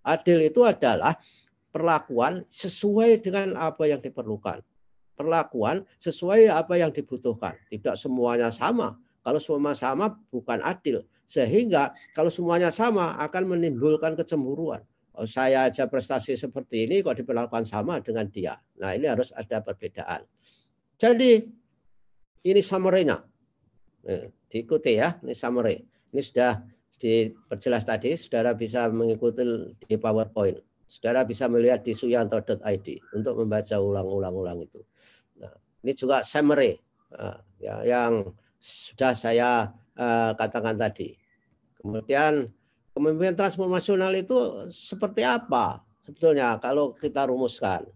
Adil itu adalah perlakuan sesuai dengan apa yang diperlukan. Perlakuan sesuai apa yang dibutuhkan. Tidak semuanya sama kalau semua sama bukan adil. Sehingga kalau semuanya sama akan menimbulkan kecemburuan. Oh, saya aja prestasi seperti ini kok diperlakukan sama dengan dia. Nah ini harus ada perbedaan. Jadi ini summary-nya. Eh, diikuti ya, ini summary. Ini sudah diperjelas tadi, saudara bisa mengikuti di PowerPoint. Saudara bisa melihat di suyanto.id untuk membaca ulang-ulang-ulang itu. Nah, ini juga summary ah, ya, yang sudah saya eh, katakan tadi. Kemudian kemampuan transformasional itu seperti apa sebetulnya kalau kita rumuskan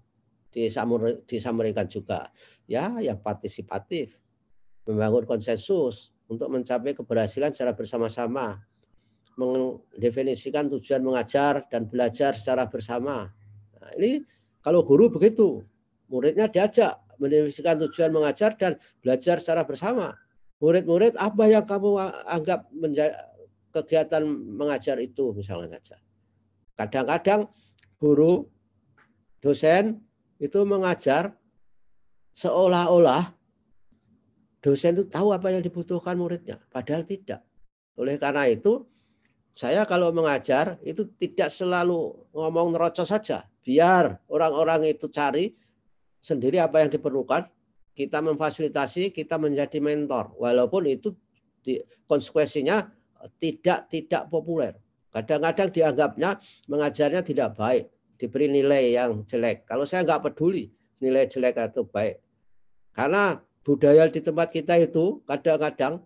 disamarkan juga ya yang partisipatif membangun konsensus untuk mencapai keberhasilan secara bersama-sama mendefinisikan tujuan mengajar dan belajar secara bersama nah, ini kalau guru begitu muridnya diajak mendefinisikan tujuan mengajar dan belajar secara bersama murid-murid apa yang kamu anggap menjadi kegiatan mengajar itu misalnya saja. Kadang-kadang guru, dosen itu mengajar seolah-olah dosen itu tahu apa yang dibutuhkan muridnya, padahal tidak. Oleh karena itu, saya kalau mengajar itu tidak selalu ngomong nerocos saja. Biar orang-orang itu cari sendiri apa yang diperlukan, kita memfasilitasi, kita menjadi mentor. Walaupun itu konsekuensinya tidak tidak populer. Kadang-kadang dianggapnya mengajarnya tidak baik, diberi nilai yang jelek. Kalau saya nggak peduli nilai jelek atau baik. Karena budaya di tempat kita itu kadang-kadang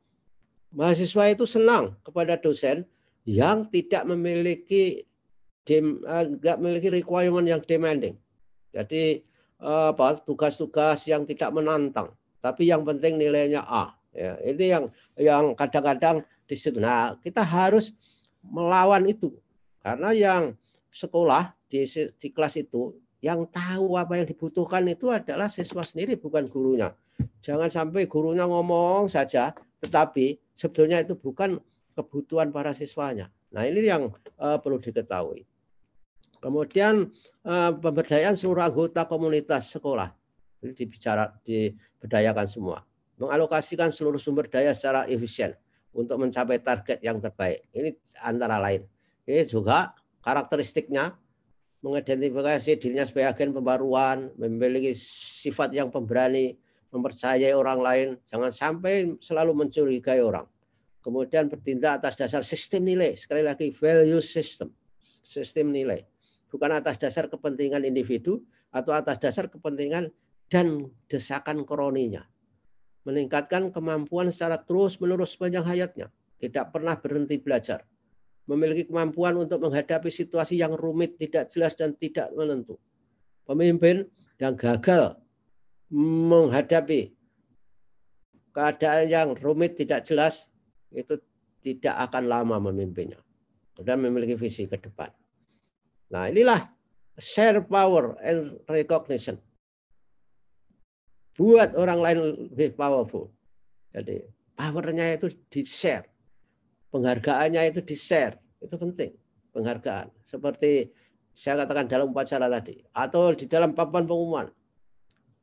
mahasiswa itu senang kepada dosen yang tidak memiliki tidak eh, memiliki requirement yang demanding. Jadi Eh, apa tugas-tugas yang tidak menantang, tapi yang penting nilainya A. Ya, ini yang yang kadang-kadang di situ. Nah, kita harus melawan itu karena yang sekolah di, di kelas itu yang tahu apa yang dibutuhkan itu adalah siswa sendiri bukan gurunya. Jangan sampai gurunya ngomong saja, tetapi sebetulnya itu bukan kebutuhan para siswanya. Nah ini yang uh, perlu diketahui. Kemudian eh, pemberdayaan seluruh anggota komunitas sekolah. Jadi dibicara diberdayakan semua. Mengalokasikan seluruh sumber daya secara efisien untuk mencapai target yang terbaik. Ini antara lain. Ini juga karakteristiknya mengidentifikasi dirinya sebagai agen pembaruan, memiliki sifat yang pemberani, mempercayai orang lain, jangan sampai selalu mencurigai orang. Kemudian bertindak atas dasar sistem nilai, sekali lagi value system, sistem nilai bukan atas dasar kepentingan individu atau atas dasar kepentingan dan desakan kroninya. Meningkatkan kemampuan secara terus-menerus sepanjang hayatnya, tidak pernah berhenti belajar. Memiliki kemampuan untuk menghadapi situasi yang rumit, tidak jelas dan tidak menentu. Pemimpin yang gagal menghadapi keadaan yang rumit tidak jelas itu tidak akan lama memimpinnya dan memiliki visi ke depan. Nah inilah share power and recognition. Buat orang lain lebih powerful. Jadi powernya itu di-share. Penghargaannya itu di-share. Itu penting. Penghargaan. Seperti saya katakan dalam upacara tadi. Atau di dalam papan pengumuman.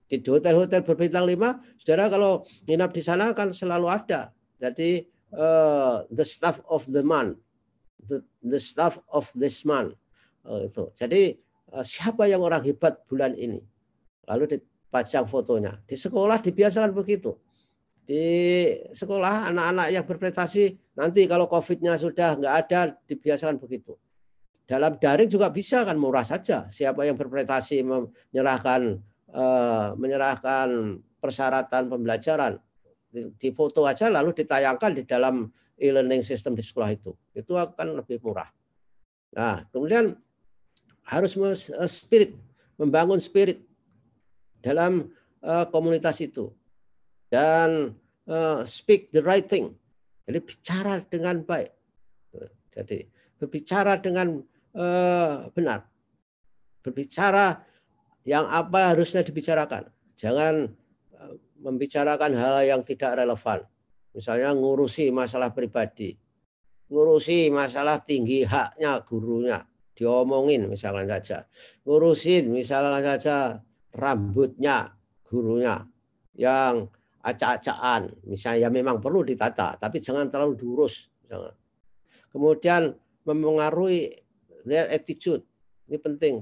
Di hotel-hotel berbintang lima, saudara kalau nginap di sana kan selalu ada. Jadi uh, the staff of the month. The, the staff of this month Oh, itu. Jadi eh, siapa yang orang hebat bulan ini? Lalu dipajang fotonya. Di sekolah dibiasakan begitu. Di sekolah anak-anak yang berprestasi nanti kalau COVID-nya sudah nggak ada dibiasakan begitu. Dalam daring juga bisa kan murah saja. Siapa yang berprestasi menyerahkan uh, menyerahkan persyaratan pembelajaran di, foto aja lalu ditayangkan di dalam e-learning system di sekolah itu. Itu akan lebih murah. Nah, kemudian harus eh, spirit, membangun spirit dalam uh, komunitas itu dan uh, speak the right thing. Jadi bicara dengan baik. Jadi berbicara dengan uh, benar. Berbicara yang apa harusnya dibicarakan. Jangan uh, membicarakan hal yang tidak relevan. Misalnya ngurusi masalah pribadi, ngurusi masalah tinggi haknya gurunya, diomongin misalkan saja ngurusin misalkan saja rambutnya gurunya yang acak-acakan misalnya ya memang perlu ditata tapi jangan terlalu durus kemudian mempengaruhi their attitude ini penting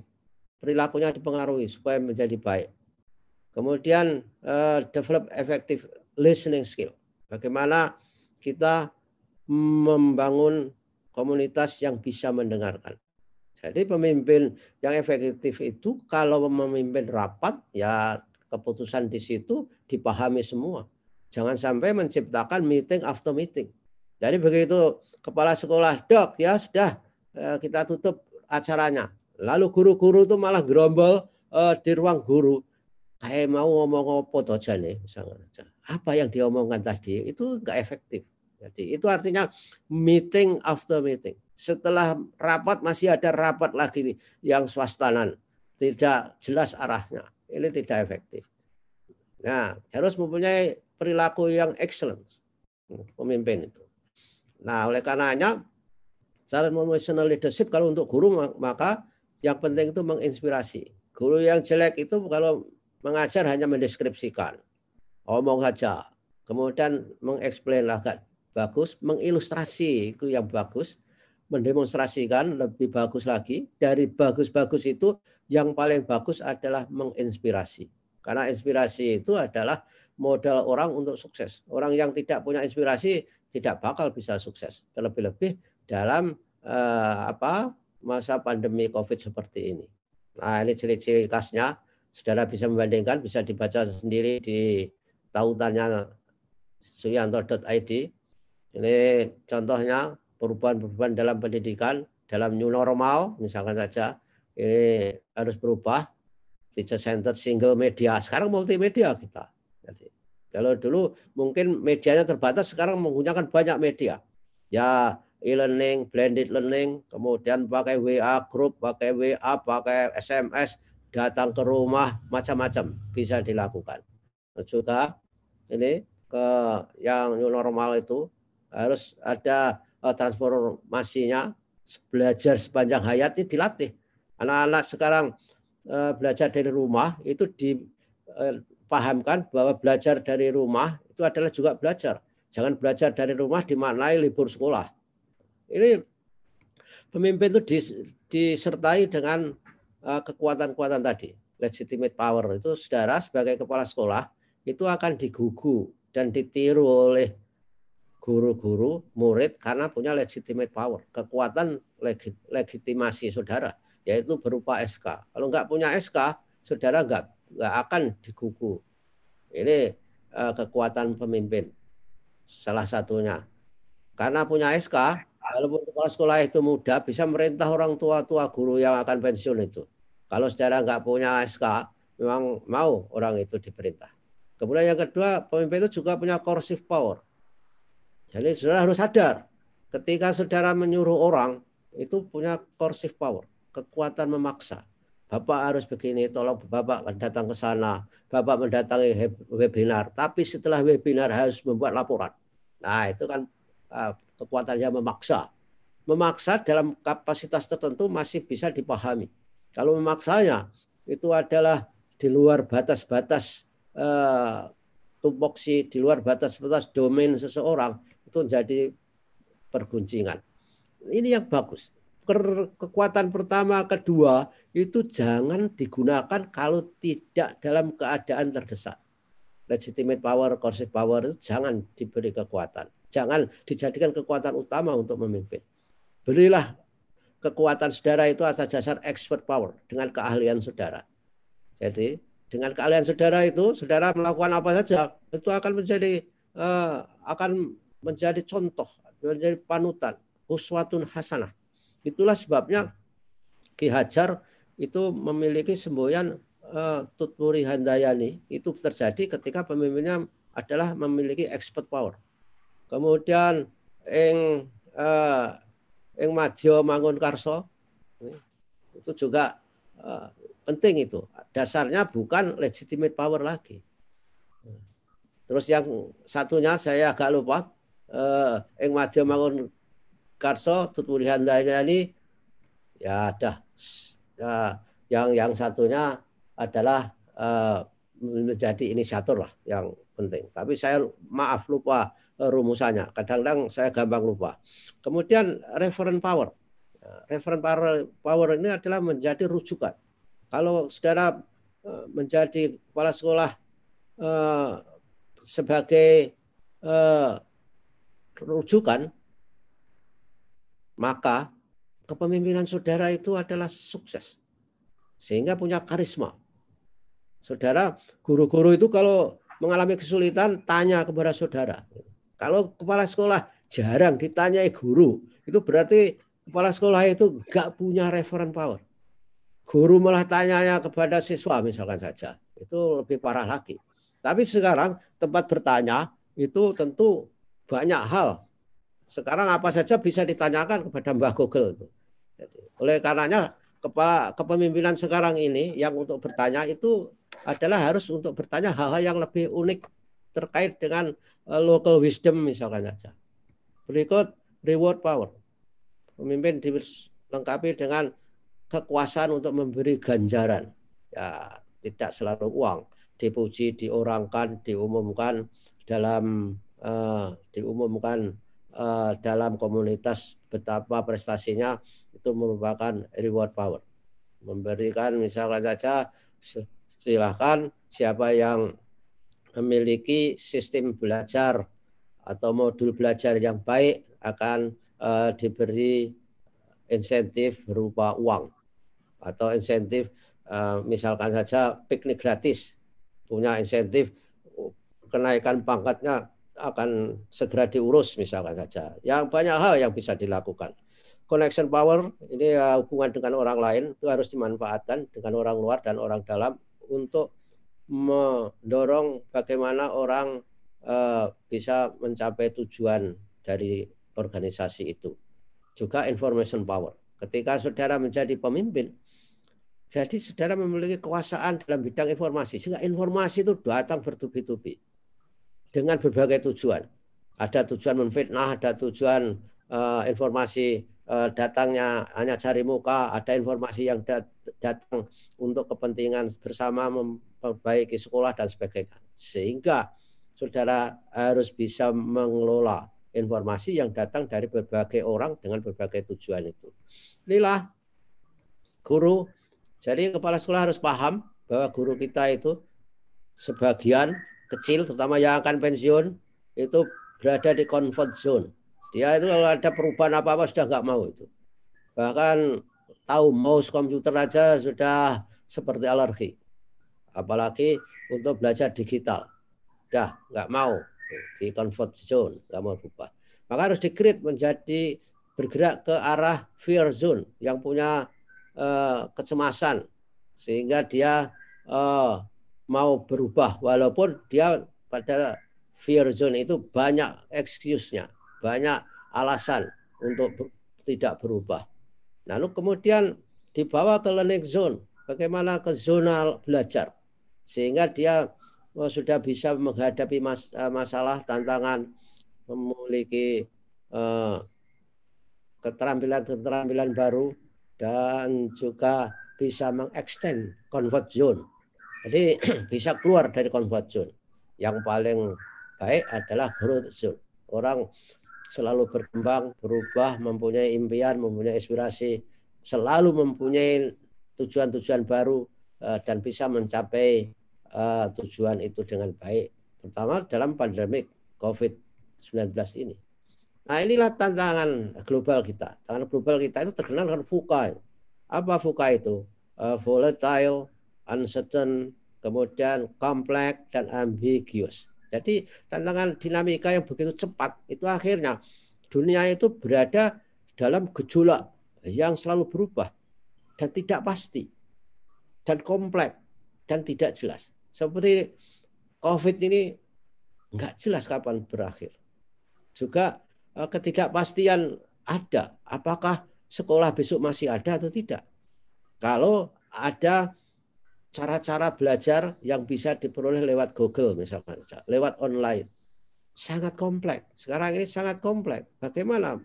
perilakunya dipengaruhi supaya menjadi baik kemudian uh, develop effective listening skill bagaimana kita membangun komunitas yang bisa mendengarkan jadi pemimpin yang efektif itu kalau memimpin rapat ya keputusan di situ dipahami semua. Jangan sampai menciptakan meeting after meeting. Jadi begitu kepala sekolah, dok ya sudah eh, kita tutup acaranya. Lalu guru-guru itu malah gerombol uh, di ruang guru. Kayak mau ngomong apa ya? saja nih. Apa yang diomongkan tadi itu nggak efektif. Jadi itu artinya meeting after meeting. Setelah rapat masih ada rapat lagi yang swastanan. Tidak jelas arahnya. Ini tidak efektif. Nah, harus mempunyai perilaku yang excellent hmm, pemimpin itu. Nah, oleh karenanya secara emotional leadership kalau untuk guru maka yang penting itu menginspirasi. Guru yang jelek itu kalau mengajar hanya mendeskripsikan. Omong saja. Kemudian mengeksplain lah bagus, mengilustrasi itu yang bagus, mendemonstrasikan lebih bagus lagi. Dari bagus-bagus itu yang paling bagus adalah menginspirasi. Karena inspirasi itu adalah modal orang untuk sukses. Orang yang tidak punya inspirasi tidak bakal bisa sukses. Terlebih-lebih dalam eh, apa masa pandemi COVID seperti ini. Nah ini ciri-ciri khasnya. Saudara bisa membandingkan, bisa dibaca sendiri di tautannya suyanto.id ini contohnya perubahan-perubahan dalam pendidikan, dalam new normal misalkan saja, ini harus berubah teacher centered single media. Sekarang multimedia kita. Jadi, kalau dulu mungkin medianya terbatas, sekarang menggunakan banyak media. Ya e-learning, blended learning, kemudian pakai WA group, pakai WA, pakai SMS, datang ke rumah, macam-macam bisa dilakukan. Dan juga ini ke yang new normal itu harus ada eh, transformasinya belajar sepanjang hayat ini dilatih anak-anak sekarang eh, belajar dari rumah itu dipahamkan eh, bahwa belajar dari rumah itu adalah juga belajar jangan belajar dari rumah dimaknai libur sekolah ini pemimpin itu disertai dengan kekuatan-kekuatan tadi legitimate power itu saudara sebagai kepala sekolah itu akan digugu dan ditiru oleh guru-guru, murid karena punya legitimate power, kekuatan legit, legitimasi saudara, yaitu berupa SK. Kalau nggak punya SK, saudara nggak nggak akan digugu. Ini uh, kekuatan pemimpin salah satunya. Karena punya SK, walaupun kepala sekolah itu muda, bisa merintah orang tua-tua guru yang akan pensiun itu. Kalau saudara nggak punya SK, memang mau orang itu diperintah. Kemudian yang kedua, pemimpin itu juga punya coercive power. Jadi saudara harus sadar ketika saudara menyuruh orang itu punya coercive power, kekuatan memaksa. Bapak harus begini, tolong Bapak datang ke sana, Bapak mendatangi webinar, tapi setelah webinar harus membuat laporan. Nah, itu kan ah, kekuatan kekuatannya memaksa. Memaksa dalam kapasitas tertentu masih bisa dipahami. Kalau memaksanya itu adalah di luar batas-batas eh, tupoksi, di luar batas-batas domain seseorang, itu jadi perguncingan. Ini yang bagus. Kekuatan pertama, kedua itu jangan digunakan kalau tidak dalam keadaan terdesak. Legitimate power, coercive power itu jangan diberi kekuatan. Jangan dijadikan kekuatan utama untuk memimpin. Berilah kekuatan saudara itu atas dasar expert power dengan keahlian saudara. Jadi dengan keahlian saudara itu saudara melakukan apa saja itu akan menjadi uh, akan menjadi contoh, menjadi panutan, uswatun hasanah. Itulah sebabnya Ki Hajar itu memiliki semboyan uh, Handayani. Itu terjadi ketika pemimpinnya adalah memiliki expert power. Kemudian yang uh, ing Mangun Karso itu juga uh, penting itu. Dasarnya bukan legitimate power lagi. Terus yang satunya saya agak lupa, eh, ing madya mawon karso tuturi ini ya dah ya, yang yang satunya adalah uh, menjadi inisiator lah yang penting. Tapi saya maaf lupa eh, rumusannya. Kadang-kadang saya gampang lupa. Kemudian referent power. Ya, referent power power ini adalah menjadi rujukan. Kalau saudara eh, menjadi kepala sekolah uh, sebagai uh, rujukan, maka kepemimpinan saudara itu adalah sukses. Sehingga punya karisma. Saudara, guru-guru itu kalau mengalami kesulitan, tanya kepada saudara. Kalau kepala sekolah jarang ditanyai guru, itu berarti kepala sekolah itu gak punya referent power. Guru malah tanyanya kepada siswa misalkan saja. Itu lebih parah lagi. Tapi sekarang tempat bertanya itu tentu banyak hal. Sekarang apa saja bisa ditanyakan kepada Mbah Google itu. oleh karenanya kepala kepemimpinan sekarang ini yang untuk bertanya itu adalah harus untuk bertanya hal-hal yang lebih unik terkait dengan eh, local wisdom misalkan saja. Berikut reward power. Pemimpin dilengkapi dengan kekuasaan untuk memberi ganjaran. Ya, tidak selalu uang. Dipuji, diorangkan, diumumkan dalam uh, diumumkan uh, dalam komunitas betapa prestasinya itu merupakan reward power. Memberikan misalkan saja silahkan siapa yang memiliki sistem belajar atau modul belajar yang baik akan uh, diberi insentif berupa uang atau insentif uh, misalkan saja piknik gratis punya insentif kenaikan pangkatnya akan segera diurus misalkan saja. Yang banyak hal yang bisa dilakukan. Connection power ini eh, hubungan dengan orang lain itu harus dimanfaatkan dengan orang luar dan orang dalam untuk mendorong bagaimana orang uh, bisa mencapai tujuan dari organisasi itu. Juga information power. Ketika saudara menjadi pemimpin, jadi saudara memiliki kekuasaan dalam bidang informasi. Sehingga informasi itu datang bertubi-tubi dengan berbagai tujuan. Ada tujuan memfitnah, ada tujuan uh, informasi uh, datangnya hanya cari muka, ada informasi yang dat datang untuk kepentingan bersama memperbaiki sekolah dan sebagainya. Sehingga saudara harus bisa mengelola informasi yang datang dari berbagai orang dengan berbagai tujuan itu. Inilah guru. Jadi kepala sekolah harus paham bahwa guru kita itu sebagian kecil terutama yang akan pensiun itu berada di comfort zone. Dia itu kalau ada perubahan apa-apa sudah nggak mau itu. Bahkan tahu mouse komputer aja sudah seperti alergi. Apalagi untuk belajar digital. Dah, nggak mau di comfort zone, nggak mau berubah. Maka harus dikrit menjadi bergerak ke arah fear zone yang punya uh, kecemasan sehingga dia uh, mau berubah walaupun dia pada fear zone itu banyak excuse-nya, banyak alasan untuk tidak berubah. Lalu kemudian dibawa ke learning zone, bagaimana ke zona belajar sehingga dia oh, sudah bisa menghadapi mas eh, masalah tantangan memiliki keterampilan eh, keterampilan-keterampilan baru dan juga bisa mengextend convert zone jadi bisa keluar dari comfort zone. Yang paling baik adalah growth zone. Orang selalu berkembang, berubah, mempunyai impian, mempunyai inspirasi, selalu mempunyai tujuan-tujuan baru eh, dan bisa mencapai eh, tujuan itu dengan baik, terutama dalam pandemi COVID-19 ini. Nah inilah tantangan global kita. Tantangan global kita itu terkenal dengan VUCA. Apa VUCA itu? Eh, volatile, uncertain, kemudian kompleks dan ambiguous. Jadi tantangan dinamika yang begitu cepat itu akhirnya dunia itu berada dalam gejolak yang selalu berubah dan tidak pasti dan kompleks dan tidak jelas. Seperti COVID ini nggak jelas kapan berakhir. Juga eh, ketidakpastian ada. Apakah sekolah besok masih ada atau tidak? Kalau ada cara-cara belajar yang bisa diperoleh lewat Google misalkan, lewat online. Sangat kompleks. Sekarang ini sangat kompleks. Bagaimana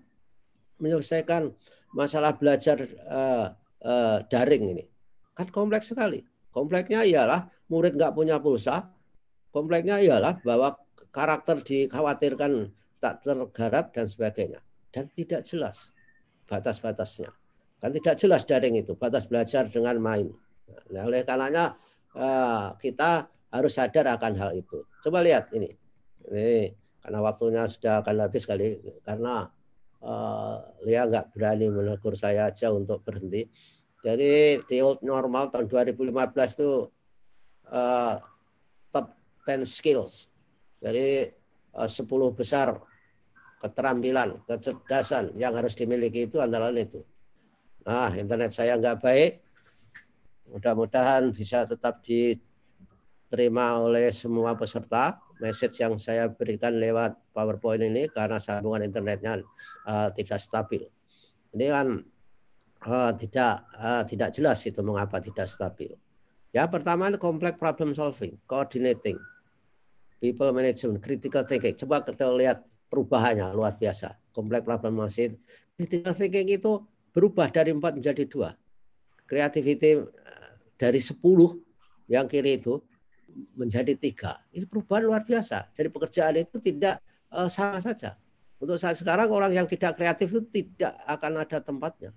menyelesaikan masalah belajar uh, uh, daring ini? Kan kompleks sekali. Kompleksnya ialah murid nggak punya pulsa. Kompleksnya ialah bahwa karakter dikhawatirkan tak tergarap dan sebagainya. Dan tidak jelas batas-batasnya. Kan tidak jelas daring itu, batas belajar dengan main. Nah, oleh karenanya eh, kita harus sadar akan hal itu. Coba lihat ini. Ini karena waktunya sudah akan habis sekali karena uh, Lia nggak berani menegur saya aja untuk berhenti. Jadi di old normal tahun 2015 itu uh, top 10 skills. Jadi uh, 10 besar keterampilan, kecerdasan yang harus dimiliki itu antara lain itu. Nah, internet saya nggak baik, Mudah-mudahan bisa tetap diterima oleh semua peserta. Message yang saya berikan lewat PowerPoint ini karena sambungan internetnya uh, tidak stabil. Ini kan uh, tidak uh, tidak jelas itu mengapa tidak stabil. Ya pertama itu complex problem solving, coordinating, people management, critical thinking. Coba kita lihat perubahannya luar biasa. kompleks problem solving, critical thinking itu berubah dari empat menjadi dua. Creativity dari 10 yang kiri itu menjadi tiga. Ini perubahan luar biasa. Jadi pekerjaan itu tidak uh, sama saja. Untuk saat sekarang orang yang tidak kreatif itu tidak akan ada tempatnya.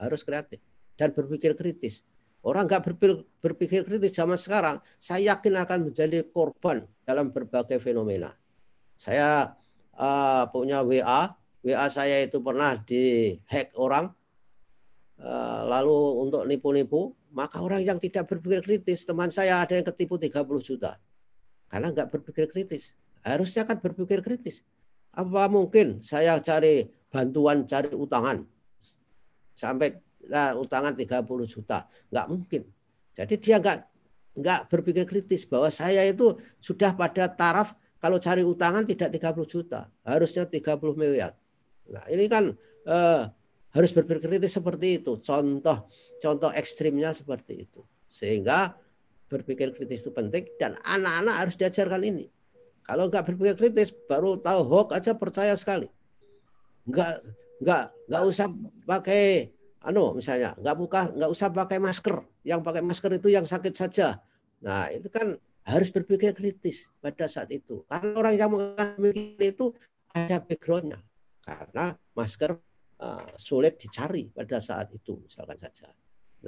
Harus kreatif dan berpikir kritis. Orang nggak berpikir, berpikir kritis zaman sekarang, saya yakin akan menjadi korban dalam berbagai fenomena. Saya uh, punya WA, WA saya itu pernah dihack orang, uh, lalu untuk nipu-nipu, maka orang yang tidak berpikir kritis, teman saya ada yang ketipu 30 juta. Karena nggak berpikir kritis. Harusnya kan berpikir kritis. Apa mungkin saya cari bantuan, cari utangan. Sampai nah, utangan 30 juta. Nggak mungkin. Jadi dia nggak nggak berpikir kritis bahwa saya itu sudah pada taraf kalau cari utangan tidak 30 juta, harusnya 30 miliar. Nah, ini kan eh, harus berpikir kritis seperti itu. Contoh contoh ekstrimnya seperti itu. Sehingga berpikir kritis itu penting dan anak-anak harus diajarkan ini. Kalau nggak berpikir kritis, baru tahu hoax aja percaya sekali. Nggak nggak nggak usah pakai anu misalnya nggak buka nggak usah pakai masker. Yang pakai masker itu yang sakit saja. Nah itu kan harus berpikir kritis pada saat itu. Karena orang yang mengatakan itu ada backgroundnya. Karena masker Eh, sulit dicari pada saat itu misalkan saja.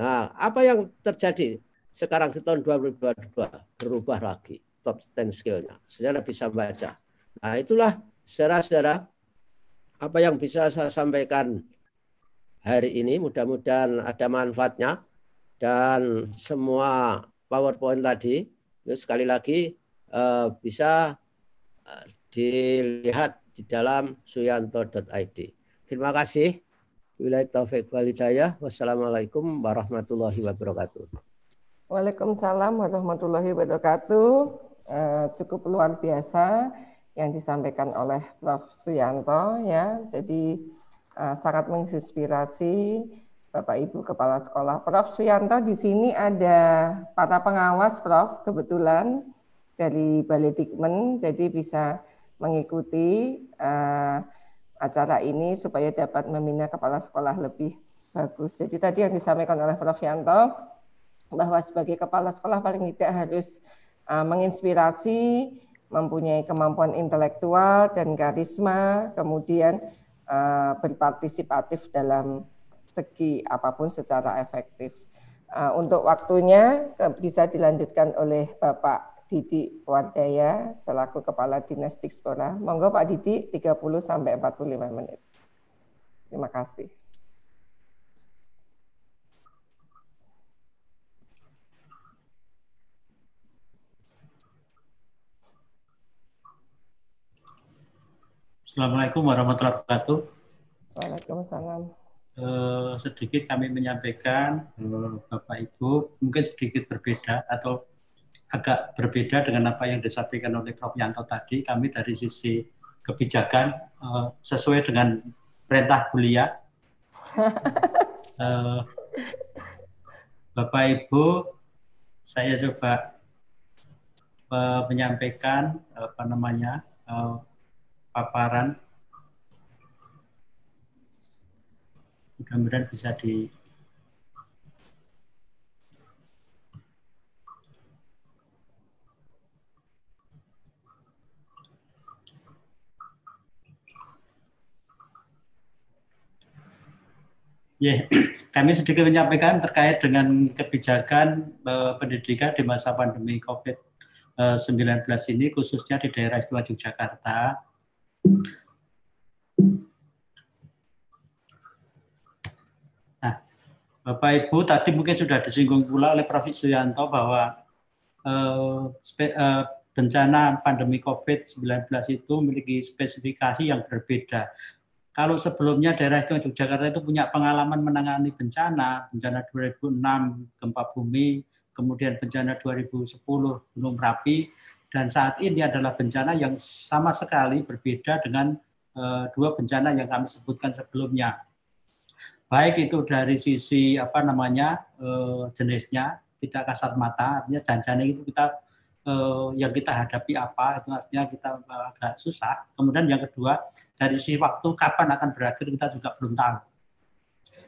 Nah, apa yang terjadi sekarang di tahun 2022 berubah lagi top 10 skillnya. Saudara bisa baca. Nah, itulah saudara-saudara apa yang bisa saya sampaikan hari ini. Mudah-mudahan ada manfaatnya dan semua PowerPoint tadi ya, sekali lagi eh, bisa eh, dilihat di dalam suyanto.id. Terima kasih. Wilayah Taufik Walidaya. Wassalamualaikum warahmatullahi wabarakatuh. Waalaikumsalam warahmatullahi wabarakatuh. Eh, cukup luar biasa yang disampaikan oleh Prof. Suyanto ya. Jadi eh, sangat menginspirasi Bapak Ibu Kepala Sekolah. Prof. Suyanto di sini ada para pengawas Prof kebetulan dari Balai Dikmen jadi bisa mengikuti uh, acara ini supaya dapat membina kepala sekolah lebih bagus. Jadi tadi yang disampaikan oleh Prof. Yanto bahwa sebagai kepala sekolah paling tidak harus uh, menginspirasi, mempunyai kemampuan intelektual dan karisma, kemudian uh, berpartisipatif dalam segi apapun secara efektif. Uh, untuk waktunya bisa dilanjutkan oleh Bapak Didi Wardaya selaku Kepala Dinas Sekolah. Monggo Pak Didi 30 sampai 45 menit. Terima kasih. Assalamualaikum warahmatullahi wabarakatuh. Waalaikumsalam. Eh, sedikit kami menyampaikan eh, Bapak Ibu mungkin sedikit berbeda atau agak berbeda dengan apa yang disampaikan oleh Prof. Yanto tadi. Kami dari sisi kebijakan uh, sesuai dengan perintah kuliah. uh, Bapak Ibu, saya coba uh, menyampaikan uh, apa namanya uh, paparan. mudah bisa di Ya, yeah. kami sedikit menyampaikan terkait dengan kebijakan uh, pendidikan di masa pandemi COVID-19 eh, ini, khususnya di daerah istimewa Yogyakarta. Nah, Bapak Ibu tadi mungkin sudah disinggung pula oleh Prof. Suyanto bahwa uh, uh, bencana pandemi COVID-19 itu memiliki spesifikasi yang berbeda kalau sebelumnya daerah istimewa Yogyakarta itu punya pengalaman menangani bencana, bencana 2006 gempa bumi, kemudian bencana 2010 Gunung Merapi, dan saat ini adalah bencana yang sama sekali berbeda dengan e, dua bencana yang kami sebutkan sebelumnya. Baik itu dari sisi apa namanya e, jenisnya, tidak kasat mata, artinya janjinya itu kita eh, yang kita hadapi apa itu artinya kita eh, agak susah. Kemudian yang kedua dari sisi waktu kapan akan berakhir kita juga belum tahu.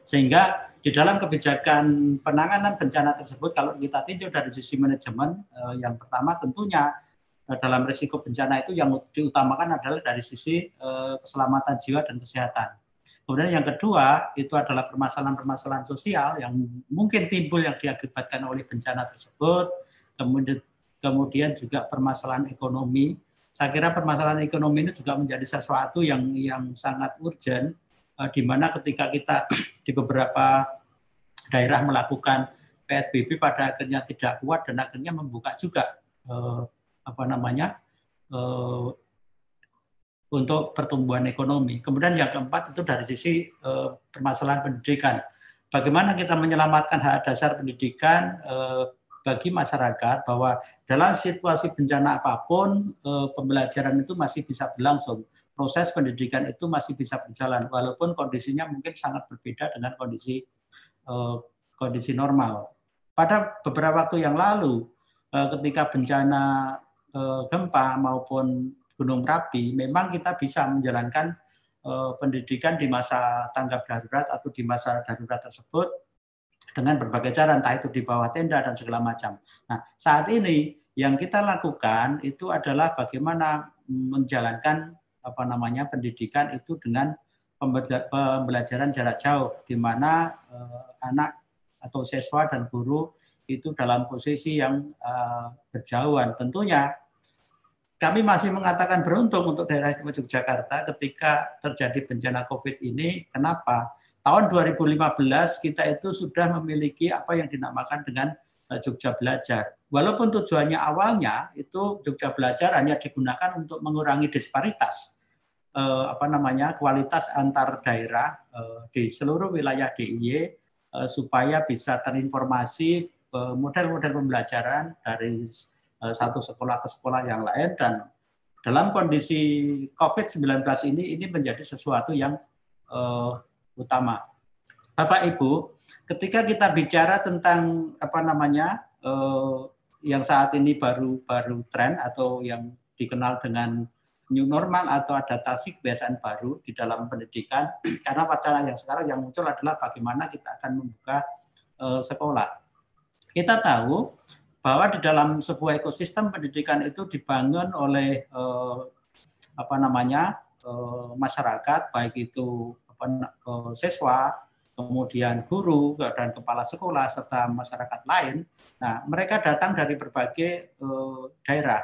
Sehingga di dalam kebijakan penanganan bencana tersebut kalau kita tinjau dari sisi manajemen eh, yang pertama tentunya eh, dalam risiko bencana itu yang diutamakan adalah dari sisi eh, keselamatan jiwa dan kesehatan. Kemudian yang kedua itu adalah permasalahan-permasalahan sosial yang mungkin timbul yang diakibatkan oleh bencana tersebut. Kemudian kemudian juga permasalahan ekonomi. Saya kira permasalahan ekonomi ini juga menjadi sesuatu yang yang sangat urgent uh, di mana ketika kita di beberapa daerah melakukan PSBB pada akhirnya tidak kuat dan akhirnya membuka juga uh, apa namanya uh, untuk pertumbuhan ekonomi. Kemudian yang keempat itu dari sisi uh, permasalahan pendidikan. Bagaimana kita menyelamatkan hak dasar pendidikan Uh, bagi masyarakat bahwa dalam situasi bencana apapun eh, pembelajaran itu masih bisa berlangsung. Proses pendidikan itu masih bisa berjalan walaupun kondisinya mungkin sangat berbeda dengan kondisi eh, kondisi normal. Pada beberapa waktu yang lalu eh, ketika bencana gempa maupun Gunung Merapi memang kita bisa menjalankan pendidikan di masa tanggap darurat atau di masa darurat tersebut dengan berbagai cara entah itu di bawah tenda dan segala macam. Nah, saat ini yang kita lakukan itu adalah bagaimana menjalankan apa namanya pendidikan itu dengan pembelajaran jarak jauh di mana uh, anak atau siswa dan guru itu dalam posisi yang uh, berjauhan. Tentunya kami masih mengatakan beruntung untuk daerah istimewa Yogyakarta ketika terjadi bencana Covid ini. Kenapa? tahun 2015 kita itu sudah memiliki apa yang dinamakan dengan eh, Jogja Belajar. Walaupun tujuannya awalnya itu Jogja Belajar hanya digunakan untuk mengurangi disparitas eh, apa namanya kualitas antar daerah eh, di seluruh wilayah DIY supaya bisa terinformasi model-model pembelajaran dari satu sekolah ke sekolah yang lain dan dalam kondisi COVID-19 ini ini menjadi sesuatu yang utama. Bapak Ibu, ketika kita bicara tentang apa namanya eh, yang saat ini baru-baru tren atau yang dikenal dengan new normal atau adaptasi kebiasaan baru di dalam pendidikan karena wacana yang sekarang yang muncul adalah bagaimana kita akan membuka eh, sekolah. Kita tahu bahwa di dalam sebuah ekosistem pendidikan itu dibangun oleh eh, apa namanya eh, masyarakat baik itu ke siswa, kemudian guru dan kepala sekolah serta masyarakat lain. Nah, mereka datang dari berbagai eh, daerah.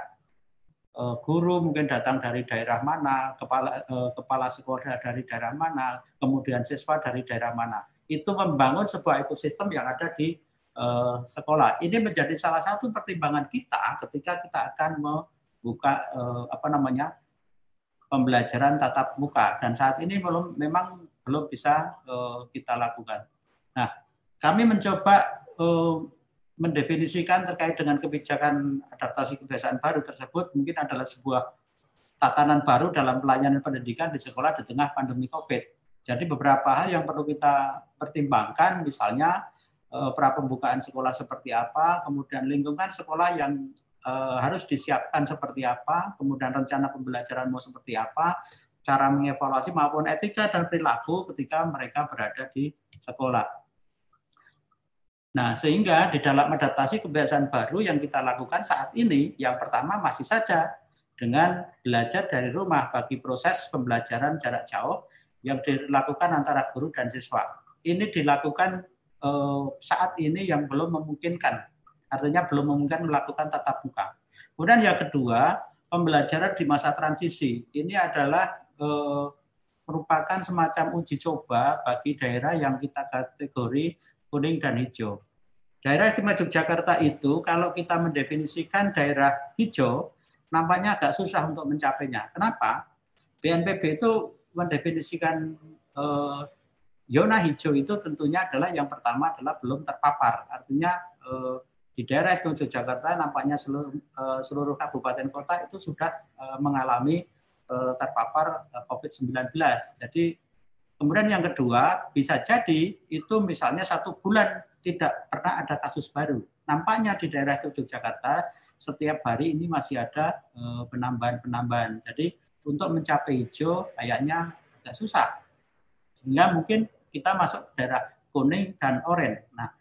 Eh, guru mungkin datang dari daerah mana, kepala eh, kepala sekolah dari daerah mana, kemudian siswa dari daerah mana. Itu membangun sebuah ekosistem yang ada di sekolah. Ini menjadi salah satu pertimbangan kita ketika kita akan membuka apa namanya pembelajaran tatap muka. Dan saat ini belum memang belum bisa uh, kita lakukan. Nah, kami mencoba uh, mendefinisikan terkait dengan kebijakan adaptasi kebiasaan baru tersebut mungkin adalah sebuah tatanan baru dalam pelayanan pendidikan di sekolah di tengah pandemi COVID. Jadi beberapa hal yang perlu kita pertimbangkan, misalnya uh, pra pembukaan sekolah seperti apa, kemudian lingkungan sekolah yang harus disiapkan seperti apa, kemudian rencana pembelajaran mau seperti apa, cara mengevaluasi maupun etika dan perilaku ketika mereka berada di sekolah. Nah, sehingga di dalam adaptasi kebiasaan baru yang kita lakukan saat ini, yang pertama masih saja dengan belajar dari rumah bagi proses pembelajaran jarak jauh yang dilakukan antara guru dan siswa. Ini dilakukan eh, saat ini yang belum memungkinkan, artinya belum memungkinkan melakukan tatap muka. Kemudian yang kedua, pembelajaran di masa transisi. Ini adalah eh, merupakan semacam uji coba bagi daerah yang kita kategori kuning dan hijau. Daerah istimewa Yogyakarta itu kalau kita mendefinisikan daerah hijau, nampaknya agak susah untuk mencapainya. Kenapa? BNPB itu mendefinisikan eh, zona hijau itu tentunya adalah yang pertama adalah belum terpapar. Artinya eh, di daerah istimewa Yogyakarta nampaknya seluruh, eh, seluruh kabupaten kota itu sudah eh, mengalami Eh, terpapar eh, COVID-19. Jadi kemudian yang kedua bisa jadi itu misalnya satu bulan tidak pernah ada kasus baru. Nampaknya di daerah Yogyakarta setiap hari ini masih ada eh, penambahan-penambahan. Jadi untuk mencapai hijau kayaknya agak susah. Sehingga mungkin kita masuk ke daerah kuning dan oranye. Nah,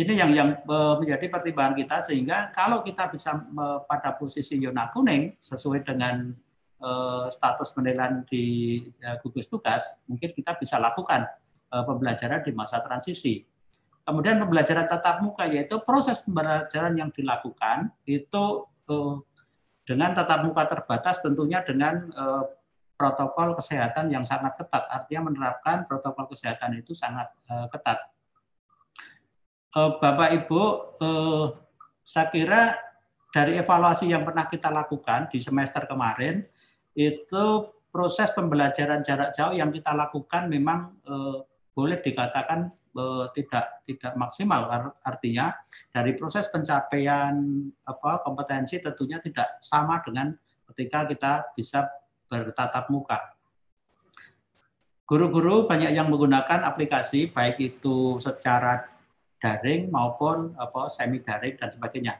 ini yang yang menjadi pertimbangan kita sehingga kalau kita bisa pada posisi zona kuning sesuai dengan Eh, status penilaian di eh, gugus tugas, mungkin kita bisa lakukan eh, pembelajaran di masa transisi. Kemudian pembelajaran tatap muka yaitu proses pembelajaran yang dilakukan itu dengan tatap muka terbatas tentunya dengan protokol kesehatan yang sangat ketat. Artinya menerapkan protokol kesehatan itu sangat ketat. Bapak Ibu, saya kira dari evaluasi yang pernah kita lakukan di semester kemarin, itu proses pembelajaran jarak jauh yang kita lakukan memang eh, boleh dikatakan eh, tidak tidak maksimal artinya dari proses pencapaian apa kompetensi tentunya tidak sama dengan ketika kita bisa bertatap muka. Guru-guru banyak yang menggunakan aplikasi baik itu secara daring maupun apa semi daring dan sebagainya.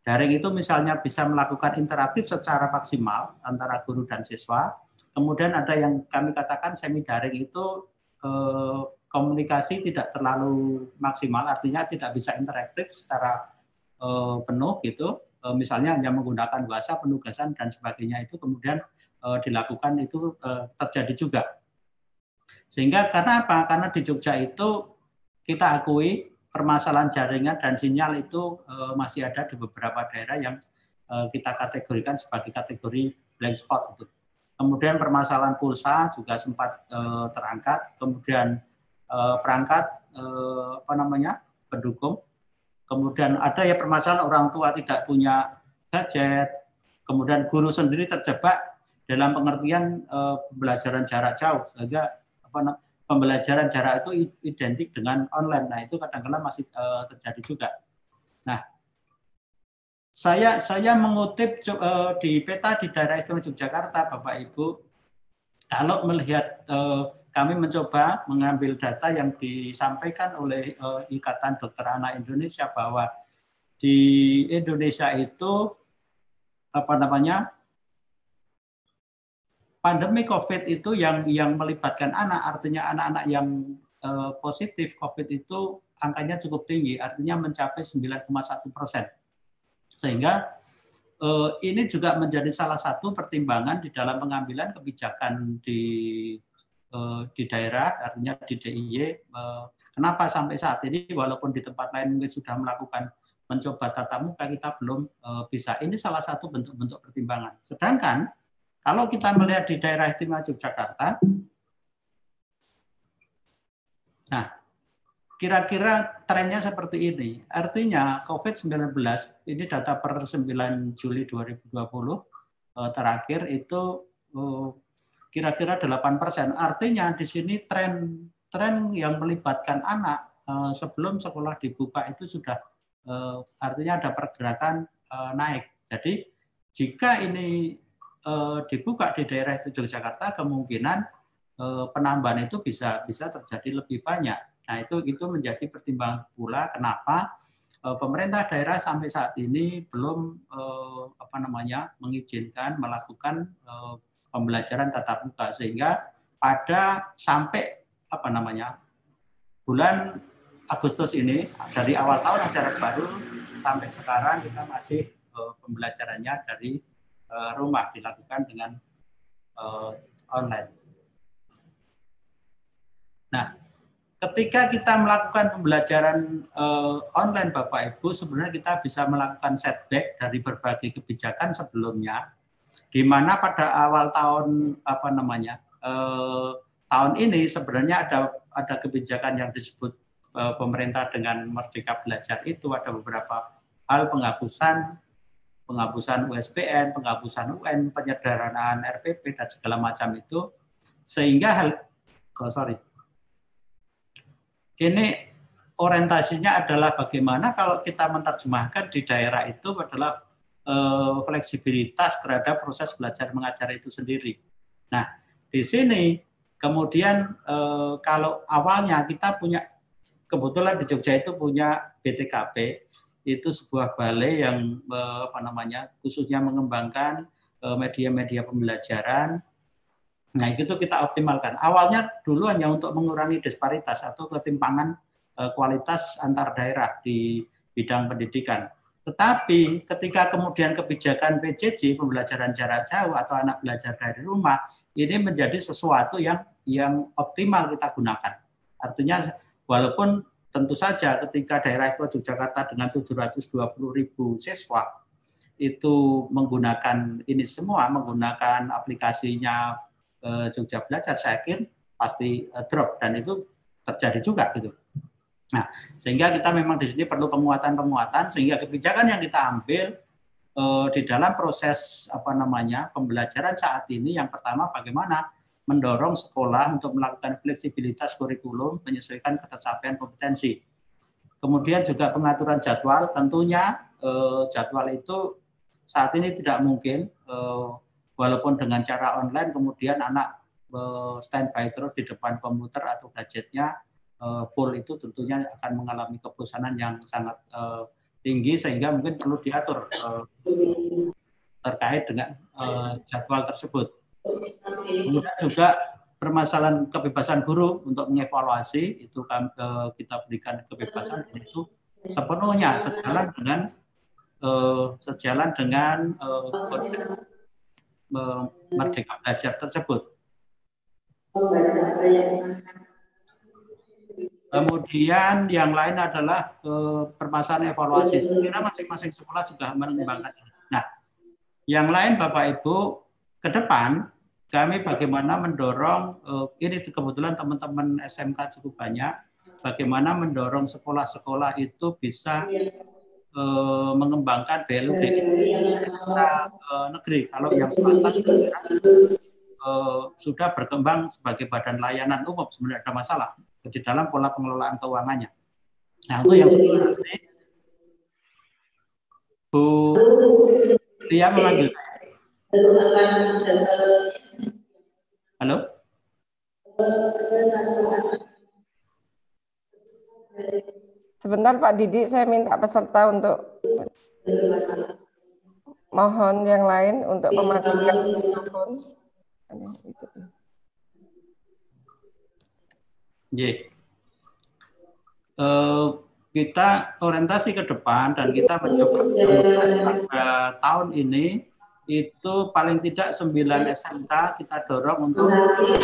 Daring itu misalnya bisa melakukan interaktif secara maksimal antara guru dan siswa. Kemudian ada yang kami katakan semi daring itu eh, komunikasi tidak terlalu maksimal, artinya tidak bisa interaktif secara eh, penuh gitu. Eh, misalnya hanya menggunakan bahasa penugasan dan sebagainya itu kemudian dilakukan itu terjadi juga. Sehingga karena apa? Karena di Jogja itu kita akui permasalahan jaringan dan sinyal itu uh, masih ada di beberapa daerah yang uh, kita kategorikan sebagai kategori blank spot itu. Kemudian permasalahan pulsa juga sempat uh, terangkat, kemudian uh, perangkat uh, apa namanya pendukung, kemudian ada ya permasalahan orang tua tidak punya gadget, kemudian guru sendiri terjebak dalam pengertian uh, pembelajaran jarak jauh sehingga apa pembelajaran jarak itu identik dengan online. Nah, itu kadang-kadang masih uh, terjadi juga. Nah, saya saya mengutip uh, di peta di daerah istimewa Yogyakarta, Bapak Ibu, kalau melihat uh, kami mencoba mengambil data yang disampaikan oleh uh, Ikatan Dokter Anak Indonesia bahwa di Indonesia itu apa namanya pandemi COVID itu yang yang melibatkan anak, artinya anak-anak yang uh, positif COVID itu angkanya cukup tinggi, artinya mencapai 9,1 persen. Sehingga uh, ini juga menjadi salah satu pertimbangan di dalam pengambilan kebijakan di uh, di daerah, artinya di DIY. Uh, kenapa sampai saat ini, walaupun di tempat lain mungkin sudah melakukan mencoba tatap muka, kita belum bisa. Ini salah satu bentuk-bentuk pertimbangan. Sedangkan kalau kita melihat di daerah istimewa Yogyakarta, nah kira-kira trennya seperti ini. Artinya COVID-19 ini data per 9 Juli 2020 eh, terakhir itu eh, kira-kira 8 persen. Artinya di sini tren tren yang melibatkan anak eh, sebelum sekolah dibuka itu sudah artinya ada pergerakan naik. Jadi jika ini Eh, dibuka di daerah itu Yogyakarta kemungkinan eh, penambahan itu bisa bisa terjadi lebih banyak. Nah itu itu menjadi pertimbangan pula kenapa eh, pemerintah daerah sampai saat ini belum apa namanya mengizinkan melakukan pembelajaran tatap muka sehingga pada sampai apa namanya bulan Agustus ini dari awal tahun ajaran baru sampai sekarang kita masih pembelajarannya dari Eh, rumah dilakukan dengan uh, online. Nah, ketika kita melakukan pembelajaran uh, online Bapak Ibu sebenarnya kita bisa melakukan setback dari berbagai kebijakan sebelumnya di mana pada awal tahun apa namanya Uh, tahun ini sebenarnya ada ada kebijakan yang disebut uh, pemerintah dengan merdeka belajar itu ada beberapa hal penghapusan penghapusan USBN, penghapusan UN, penyederhanaan RPP dan segala macam itu sehingga hal oh, sorry ini orientasinya adalah bagaimana kalau kita menerjemahkan di daerah itu adalah e, fleksibilitas terhadap proses belajar mengajar itu sendiri. Nah di sini kemudian e, kalau awalnya kita punya kebetulan di Jogja itu punya BTKP itu sebuah balai yang eh, apa namanya khususnya mengembangkan eh, media-media pembelajaran. Nah itu kita optimalkan. Awalnya dulu hanya untuk mengurangi disparitas atau ketimpangan eh, kualitas antar daerah di bidang pendidikan. Tetapi ketika kemudian kebijakan PJJ pembelajaran jarak jauh atau anak belajar dari rumah ini menjadi sesuatu yang yang optimal kita gunakan. Artinya walaupun Tentu saja ketika daerah istimewa Yogyakarta dengan 720 ribu siswa itu menggunakan ini semua, menggunakan aplikasinya eh, Jogja Belajar, saya yakin pasti eh, drop dan itu terjadi juga gitu. Nah, sehingga kita memang di sini perlu penguatan-penguatan sehingga kebijakan yang kita ambil eh, di dalam proses apa namanya pembelajaran saat ini yang pertama bagaimana mendorong sekolah untuk melakukan fleksibilitas kurikulum menyesuaikan ketercapaian kompetensi. Kemudian juga pengaturan jadwal, tentunya eh, jadwal itu saat ini tidak mungkin eh, walaupun dengan cara online kemudian anak eh, standby terus di depan komputer atau gadgetnya eh, full itu tentunya akan mengalami kebosanan yang sangat eh, tinggi sehingga mungkin perlu diatur eh, terkait dengan eh, jadwal tersebut. Kemudian juga permasalahan kebebasan guru untuk mengevaluasi itu kan, eh, kita berikan kebebasan itu sepenuhnya sejalan dengan uh, sejalan dengan uh, uh, merdeka belajar tersebut. Kemudian yang lain adalah uh, permasalahan evaluasi. Saya kira masing-masing sekolah sudah mengembangkan. Nah, yang lain Bapak Ibu ke depan kami bagaimana mendorong eh, ini kebetulan teman-teman SMK cukup banyak bagaimana mendorong sekolah-sekolah itu bisa uh, mengembangkan value dari eh, negeri kalau yang swasta uh, sudah berkembang sebagai badan layanan umum sebenarnya ada masalah di dalam pola pengelolaan keuangannya nah untuk yang sebenarnya Bu Ria memanggil halo Sebentar Pak Didi, saya minta peserta untuk mohon yang lain untuk mematikan mikrofon. Yeah. Uh, eh, kita orientasi ke depan dan kita mencoba iya. pada tahun ini itu paling tidak 9 SMK kita dorong untuk nah, BLUD,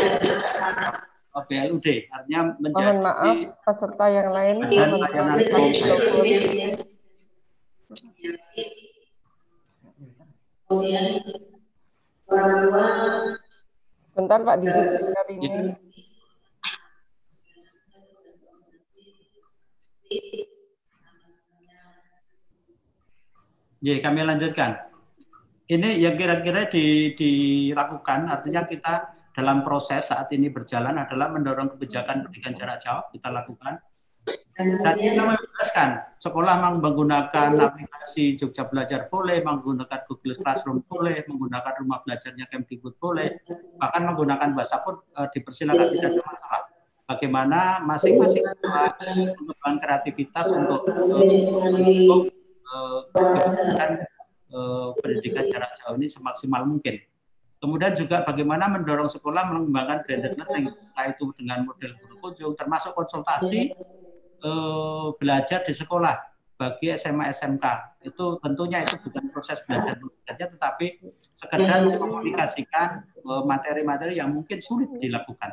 artinya menjadi Mohon maaf peserta yang lain Bentar Sebentar Pak Didi eh, sekali ini. Ya, kami lanjutkan ini yang kira-kira di, dilakukan artinya kita dalam proses saat ini berjalan adalah mendorong kebijakan pendidikan jarak jauh kita lakukan dan kita membebaskan sekolah menggunakan aplikasi Jogja Belajar boleh, menggunakan Google Classroom boleh, menggunakan rumah belajarnya Kemdikbud boleh, bahkan menggunakan bahasa pun e, dipersilakan tidak ada masalah. Bagaimana masing-masing mengembangkan kreativitas untuk, e, untuk, untuk, e, untuk kebijakan Eh, pendidikan jarak jauh ini semaksimal mungkin. Kemudian juga bagaimana mendorong sekolah mengembangkan blended learning, entah dengan model guru kunjung, termasuk konsultasi eh, belajar di sekolah bagi SMA SMK. Itu tentunya itu bukan proses belajar saja tetapi sekedar hmm. mengkomunikasikan eh, materi-materi yang mungkin sulit dilakukan.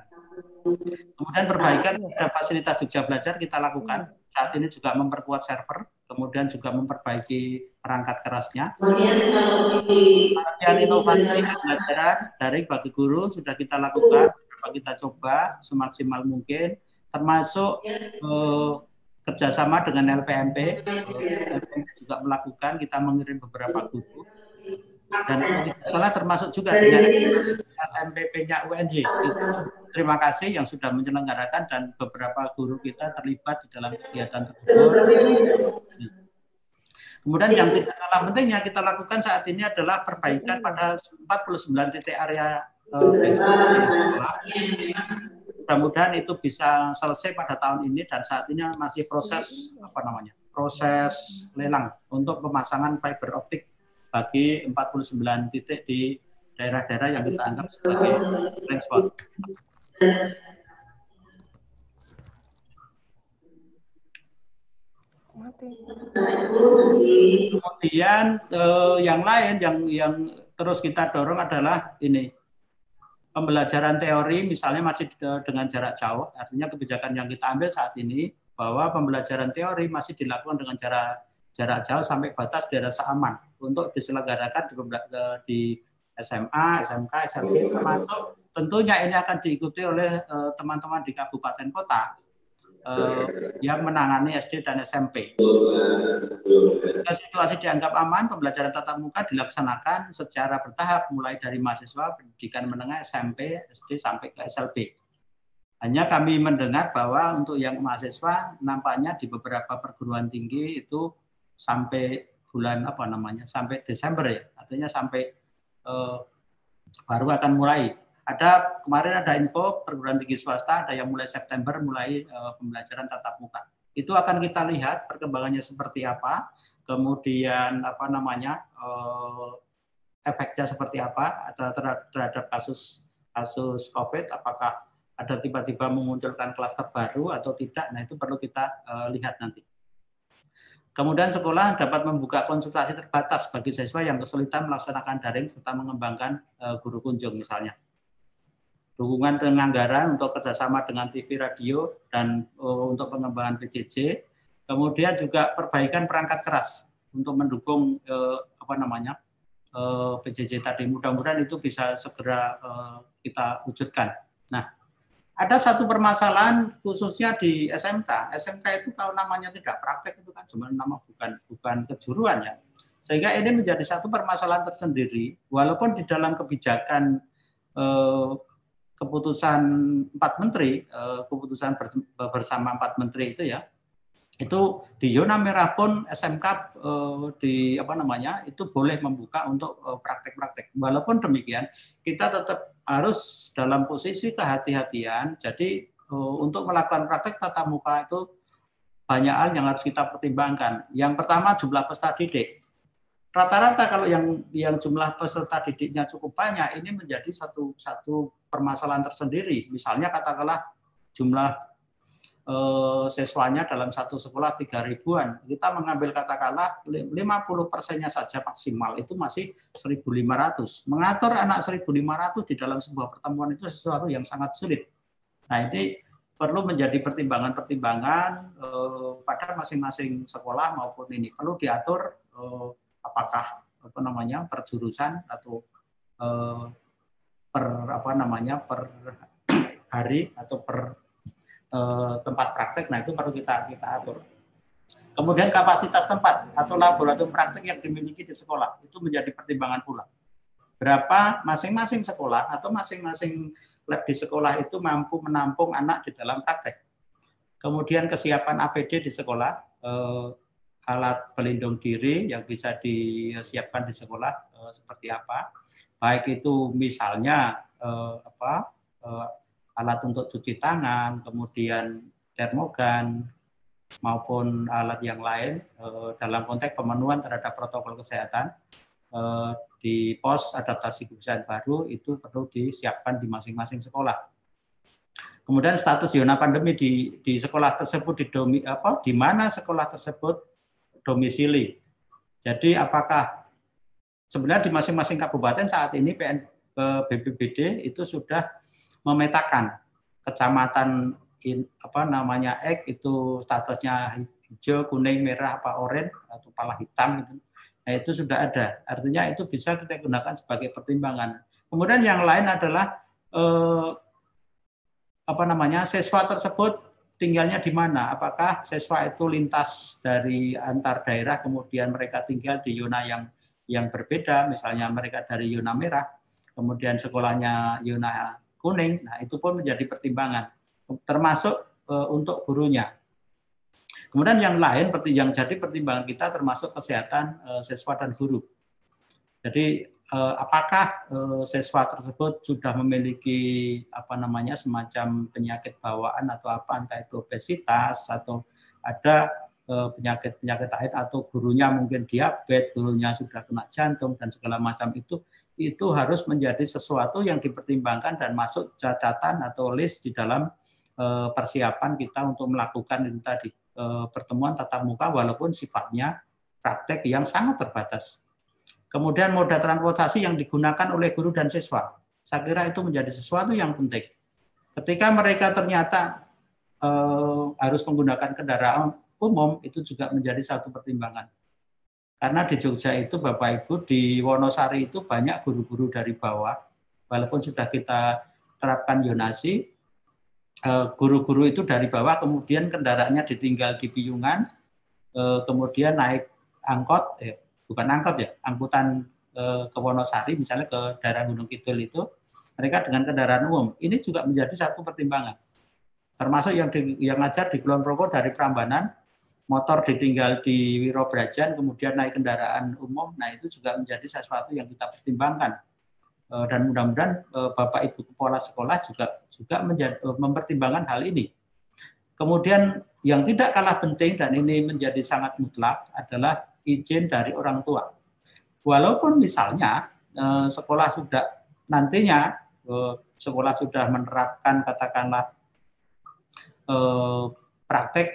Kemudian perbaikan pada ah, iya. fasilitas Jogja Belajar kita lakukan saat ini juga memperkuat server, kemudian juga memperbaiki perangkat kerasnya. Kemudian inovasi pembelajaran dari bagi guru sudah kita lakukan, sudah kita coba semaksimal mungkin, termasuk uh, kerjasama dengan LPMP. LPMP juga melakukan, kita mengirim beberapa guru dan salah termasuk juga dengan LPMP-nya UNJ. Itu terima kasih yang sudah menyelenggarakan dan beberapa guru kita terlibat di dalam kegiatan tersebut. Kemudian yang tidak kalah yang kita lakukan saat ini adalah perbaikan pada 49 titik area eh, Mudah-mudahan itu bisa selesai pada tahun ini dan saat ini masih proses apa namanya proses lelang untuk pemasangan fiber optik bagi 49 titik di daerah-daerah yang kita anggap sebagai transport. Kemudian eh, yang lain yang yang terus kita dorong adalah ini pembelajaran teori misalnya masih dengan jarak jauh artinya kebijakan yang kita ambil saat ini bahwa pembelajaran teori masih dilakukan dengan jarak jarak jauh sampai batas daerah aman untuk diselenggarakan di, di SMA, SMK, SMP termasuk tentunya ini akan diikuti oleh eh, teman-teman di kabupaten kota eh, yang menangani SD dan SMP. Jika situasi dianggap aman, pembelajaran tatap muka dilaksanakan secara bertahap mulai dari mahasiswa pendidikan menengah SMP, SD sampai ke SLB. Hanya kami mendengar bahwa untuk yang mahasiswa nampaknya di beberapa perguruan tinggi itu sampai bulan apa namanya sampai Desember ya, artinya sampai eh, baru akan mulai ada kemarin ada info perguruan tinggi swasta ada yang mulai September mulai uh, pembelajaran tatap muka. Itu akan kita lihat perkembangannya seperti apa, kemudian apa namanya uh, efeknya seperti apa ada terhadap kasus kasus COVID, apakah ada tiba-tiba memunculkan klaster baru atau tidak. Nah itu perlu kita uh, lihat nanti. Kemudian sekolah dapat membuka konsultasi terbatas bagi siswa yang kesulitan melaksanakan daring serta mengembangkan guru kunjung misalnya dukungan penganggaran untuk kerjasama dengan TV radio dan uh, untuk pengembangan PJJ, kemudian juga perbaikan perangkat keras untuk mendukung uh, apa namanya uh, eh, PJJ tadi. Mudah-mudahan itu bisa segera uh, kita wujudkan. Nah, ada satu permasalahan khususnya di SMK. SMK itu kalau namanya tidak praktek itu kan cuma nama bukan bukan kejuruan ya. Sehingga ini menjadi satu permasalahan tersendiri. Walaupun di dalam kebijakan keputusan empat menteri, eh, keputusan bersama empat menteri itu ya, itu di zona merah pun SMK eh, di apa namanya itu boleh membuka untuk eh, praktek-praktek. Walaupun demikian, kita tetap harus dalam posisi kehati-hatian. Jadi untuk melakukan praktek tatap muka itu banyak hal yang harus kita pertimbangkan. Yang pertama jumlah peserta didik rata-rata kalau yang yang jumlah peserta didiknya cukup banyak ini menjadi satu satu permasalahan tersendiri. Misalnya katakanlah jumlah eh, siswanya dalam satu sekolah tiga ribuan, kita mengambil katakanlah 50 persennya saja maksimal itu masih 1.500. Mengatur anak 1.500 di dalam sebuah pertemuan itu sesuatu yang sangat sulit. Nah ini perlu menjadi pertimbangan-pertimbangan eh, pada masing-masing sekolah maupun ini perlu diatur eh, apakah apa namanya perjurusan atau eh, per apa namanya per hari atau per eh, tempat praktek nah itu perlu kita kita atur kemudian kapasitas tempat atau laboratorium praktek yang dimiliki di sekolah itu menjadi pertimbangan pula berapa masing-masing sekolah atau masing-masing lab di sekolah itu mampu menampung anak di dalam praktek kemudian kesiapan APD di sekolah eh, alat pelindung diri yang bisa disiapkan di sekolah eh, seperti apa baik itu misalnya eh, apa eh, alat untuk cuci tangan kemudian termogan maupun alat yang lain dalam konteks pemenuhan terhadap protokol kesehatan di pos adaptasi kebiasaan baru itu perlu disiapkan di masing-masing sekolah. Kemudian status zona pandemi di di sekolah tersebut di domi, apa di mana sekolah tersebut domisili. Jadi apakah sebenarnya di masing-masing kabupaten saat ini PN eh, BPBD itu sudah memetakan kecamatan in, apa namanya X itu statusnya hijau, kuning, merah, apa oranye atau pala hitam itu. Nah, itu sudah ada. Artinya itu bisa kita gunakan sebagai pertimbangan. Kemudian yang lain adalah eh, apa namanya siswa tersebut tinggalnya di mana? Apakah siswa itu lintas dari antar daerah kemudian mereka tinggal di zona yang yang berbeda, misalnya mereka dari zona merah, kemudian sekolahnya zona kuning. Nah, itu pun menjadi pertimbangan termasuk e, untuk gurunya. Kemudian yang lain yang jadi pertimbangan kita termasuk kesehatan e, siswa dan guru. Jadi eh, apakah eh, siswa tersebut sudah memiliki apa namanya semacam penyakit bawaan atau apa entah itu obesitas atau ada eh, penyakit-penyakit eh, lain atau gurunya mungkin diabetes, gurunya sudah kena jantung dan segala macam itu itu harus menjadi sesuatu yang dipertimbangkan dan masuk catatan atau list di dalam eh, persiapan kita untuk melakukan itu tadi eh, pertemuan tatap muka walaupun sifatnya praktek yang sangat terbatas Kemudian moda transportasi yang digunakan oleh guru dan siswa. Saya kira itu menjadi sesuatu yang penting. Ketika mereka ternyata eh, harus menggunakan kendaraan umum, itu juga menjadi satu pertimbangan. Karena di Jogja itu, Bapak Ibu, di Wonosari itu banyak guru-guru dari bawah, walaupun sudah kita terapkan yonasi, eh, guru-guru itu dari bawah kemudian kendaraannya ditinggal di Piyungan eh, kemudian naik angkot ya, bukan angkot ya, angkutan eh, ke Wonosari misalnya ke daerah Gunung Kidul itu mereka dengan kendaraan umum. Ini juga menjadi satu pertimbangan. Termasuk yang di, yang ngajar di Kulon Progo dari Prambanan, motor ditinggal di Wirobrajan kemudian naik kendaraan umum. Nah, itu juga menjadi sesuatu yang kita pertimbangkan. Eh, dan mudah-mudahan eh, Bapak Ibu kepala sekolah juga juga menjadi, mempertimbangkan hal ini. Kemudian yang tidak kalah penting dan ini menjadi sangat mutlak adalah izin dari orang tua. Walaupun misalnya eh, sekolah sudah nantinya eh, sekolah sudah menerapkan katakanlah eh, praktek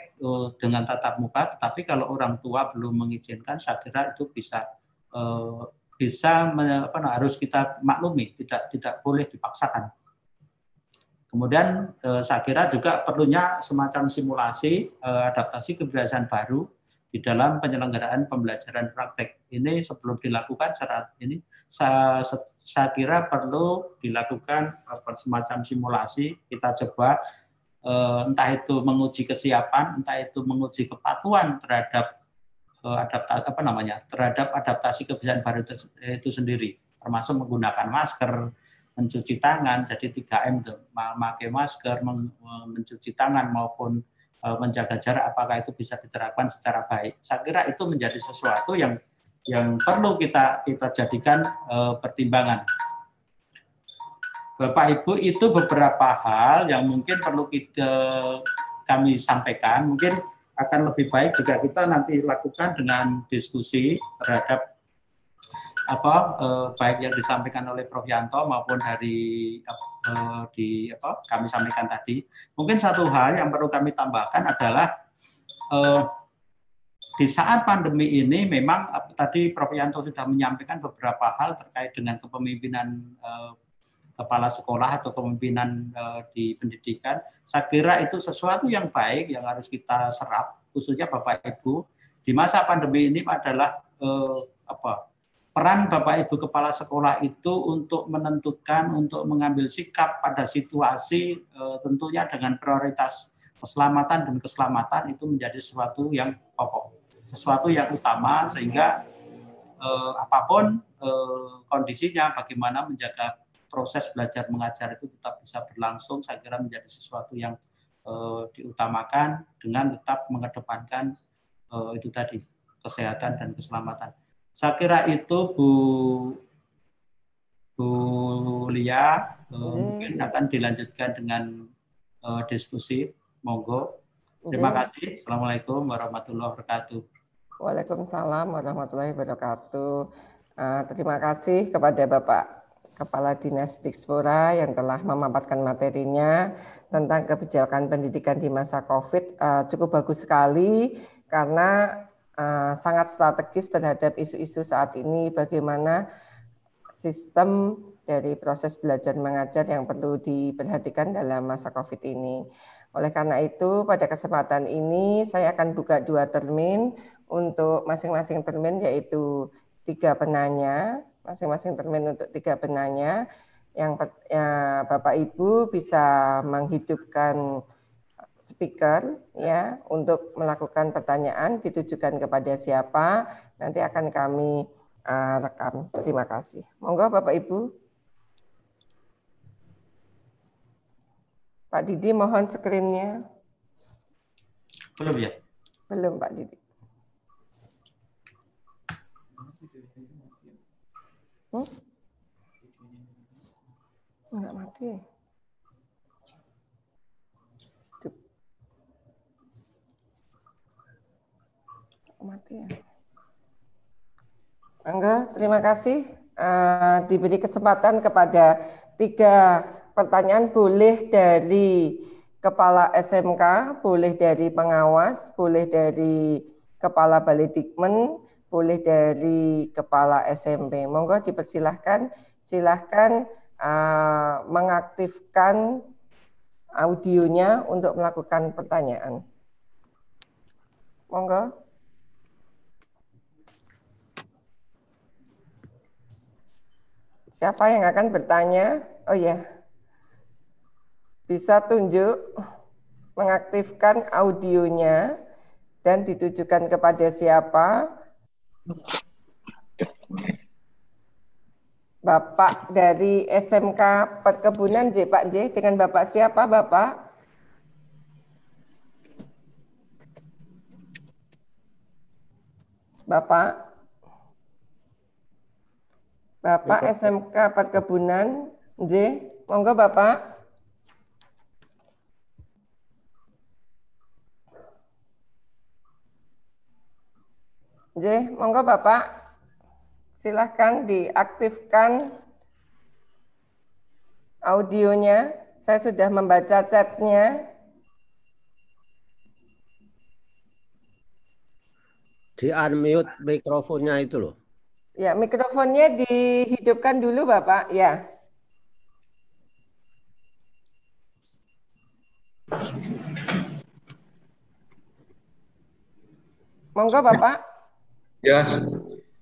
dengan tatap muka, tetapi kalau orang tua belum mengizinkan, saya kira itu bisa bisa apa, harus kita maklumi, tidak tidak boleh dipaksakan. Kemudian saya kira juga perlunya semacam simulasi adaptasi kebiasaan baru di dalam penyelenggaraan pembelajaran praktek. Ini sebelum dilakukan saat ini saya, saya kira perlu dilakukan semacam simulasi, kita coba eh, entah itu menguji kesiapan, entah itu menguji kepatuhan terhadap eh, adaptasi apa namanya terhadap adaptasi kebiasaan baru eh, itu sendiri, termasuk menggunakan masker, mencuci tangan, jadi 3M, memakai masker, mencuci tangan maupun Eh, menjaga jarak apakah itu bisa diterapkan secara baik. Saya kira itu menjadi sesuatu yang yang perlu kita kita jadikan e, pertimbangan. Bapak Ibu itu beberapa hal yang mungkin perlu kita kami sampaikan. Mungkin akan lebih baik jika kita nanti lakukan dengan diskusi terhadap apa eh, baik yang disampaikan oleh Prof Yanto maupun dari eh, di apa kami sampaikan tadi. Mungkin satu hal yang perlu kami tambahkan adalah eh, di saat pandemi ini memang eh, tadi Prof Yanto sudah menyampaikan beberapa hal terkait dengan kepemimpinan eh, kepala sekolah atau kepemimpinan eh, di pendidikan. Saya kira itu sesuatu yang baik yang harus kita serap khususnya Bapak Ibu di masa pandemi ini adalah eh, apa peran Bapak Ibu kepala sekolah itu untuk menentukan untuk mengambil sikap pada situasi eh, tentunya dengan prioritas keselamatan dan keselamatan itu menjadi sesuatu yang pokok, sesuatu yang utama sehingga eh, apapun eh, kondisinya bagaimana menjaga proses belajar mengajar itu tetap bisa berlangsung saya kira menjadi sesuatu yang eh, diutamakan dengan tetap mengedepankan eh, itu tadi kesehatan dan keselamatan. Saya kira itu Bu Bu Lia uh, mungkin akan dilanjutkan dengan uh, diskusi. Monggo. Terima kasih. Assalamualaikum warahmatullahi wabarakatuh. Waalaikumsalam warahmatullahi wabarakatuh. Uh, terima kasih kepada Bapak Kepala Dinas Dikspora yang telah memaparkan materinya tentang kebijakan pendidikan di masa COVID uh, cukup bagus sekali karena Eh, sangat strategis terhadap isu-isu saat ini bagaimana sistem dari proses belajar mengajar yang perlu diperhatikan dalam masa Covid ini. Oleh karena itu, pada kesempatan ini saya akan buka dua termin untuk masing-masing termin yaitu tiga penanya, masing-masing termin untuk tiga penanya. Yang ya, Bapak Ibu bisa menghidupkan speaker ya. ya untuk melakukan pertanyaan ditujukan kepada siapa nanti akan kami uh, rekam. Terima kasih. Monggo Bapak Ibu. Pak Didi mohon screen-nya. Belum ya? Belum Pak Didi. Hmm? Enggak mati. mati ya. Angga, terima kasih. Uh, diberi kesempatan kepada tiga pertanyaan boleh dari kepala SMK, boleh dari pengawas, boleh dari kepala dikmen, boleh dari kepala SMP. Monggo dipersilahkan, silahkan uh, mengaktifkan audionya untuk melakukan pertanyaan. Monggo. Siapa yang akan bertanya? Oh ya, bisa tunjuk mengaktifkan audionya dan ditujukan kepada siapa? Bapak dari SMK Perkebunan J, Pak J. Dengan Bapak siapa, Bapak? Bapak? Bapak ya, SMK Perkebunan J. Monggo Bapak. J, monggo Bapak. Silahkan diaktifkan audionya. Saya sudah membaca chatnya. Di unmute mikrofonnya itu loh. Ya, mikrofonnya dihidupkan dulu Bapak, ya. Monggo Bapak. Ya.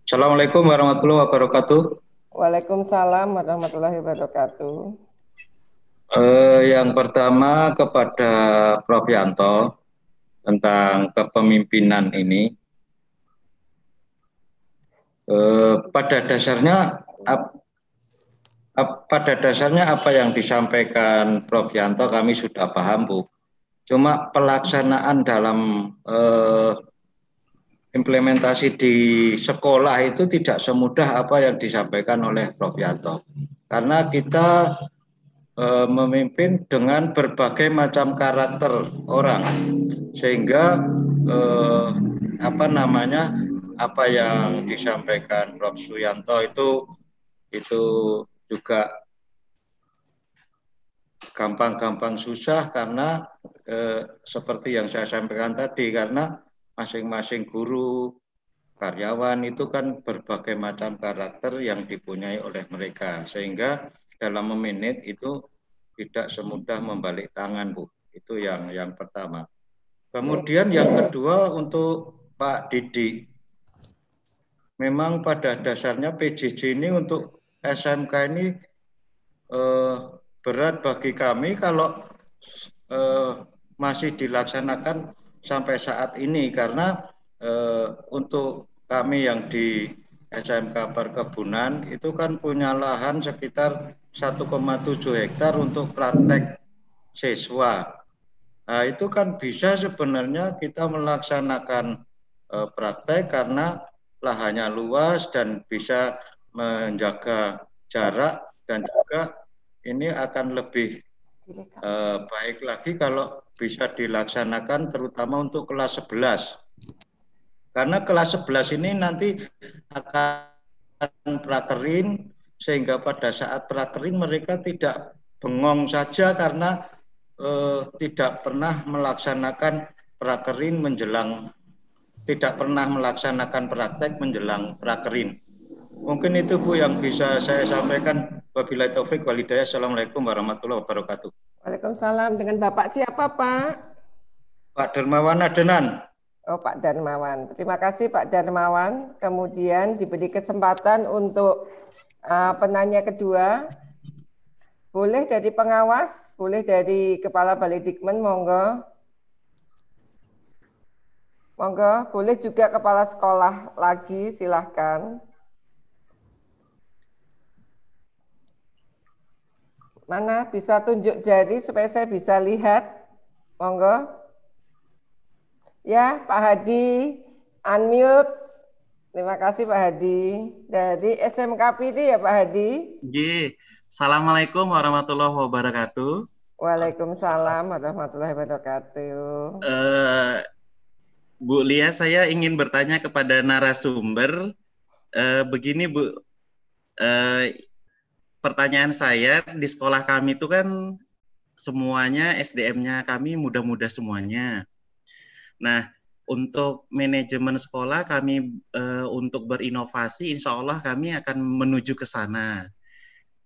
Assalamualaikum warahmatullahi wabarakatuh. Waalaikumsalam warahmatullahi wabarakatuh. Eh, yang pertama kepada Prof Yanto tentang kepemimpinan ini Eh, pada dasarnya ap, ap, pada dasarnya apa yang disampaikan Prof Yanto kami sudah paham Bu. Cuma pelaksanaan dalam eh, implementasi di sekolah itu tidak semudah apa yang disampaikan oleh Prof Yanto. Karena kita eh, memimpin dengan berbagai macam karakter orang sehingga eh, apa namanya apa yang disampaikan Prof. Suyanto itu itu juga gampang-gampang susah karena eh, seperti yang saya sampaikan tadi karena masing-masing guru karyawan itu kan berbagai macam karakter yang dipunyai oleh mereka sehingga dalam memanage itu tidak semudah membalik tangan bu itu yang yang pertama kemudian yang kedua untuk Pak Didi memang pada dasarnya PJJ ini untuk SMK ini eh, berat bagi kami kalau eh, masih dilaksanakan sampai saat ini karena eh, untuk kami yang di SMK Perkebunan itu kan punya lahan sekitar 1,7 hektar untuk praktek siswa. Nah, itu kan bisa sebenarnya kita melaksanakan eh, praktek karena lahannya luas dan bisa menjaga jarak dan juga ini akan lebih uh, baik lagi kalau bisa dilaksanakan terutama untuk kelas 11. Karena kelas 11 ini nanti akan prakerin sehingga pada saat prakerin mereka tidak bengong saja karena uh, tidak pernah melaksanakan prakerin menjelang tidak pernah melaksanakan praktek menjelang prakerin. Mungkin itu Bu yang bisa saya sampaikan. Wabillahi taufik walhidayah. Assalamualaikum warahmatullahi wabarakatuh. Waalaikumsalam. Dengan Bapak siapa Pak? Pak Dermawan Adenan. Oh Pak Darmawan. Terima kasih Pak Darmawan. Kemudian diberi kesempatan untuk uh, penanya kedua. Boleh dari pengawas, boleh dari Kepala Dikmen, monggo. Monggo, boleh juga kepala sekolah lagi, silahkan. Mana bisa tunjuk jari supaya saya bisa lihat? Monggo. Ya, Pak Hadi, unmute. Terima kasih Pak Hadi. Dari SMK PD ya Pak Hadi. Ye. Iya. Assalamualaikum warahmatullahi wabarakatuh. Waalaikumsalam warahmatullahi wabarakatuh. Uh, Bu Lia, saya ingin bertanya kepada narasumber. Eh, begini Bu, eh, pertanyaan saya di sekolah kami itu kan semuanya SDM-nya kami muda-muda semuanya. Nah, untuk manajemen sekolah kami eh, untuk berinovasi, insya Allah kami akan menuju ke sana.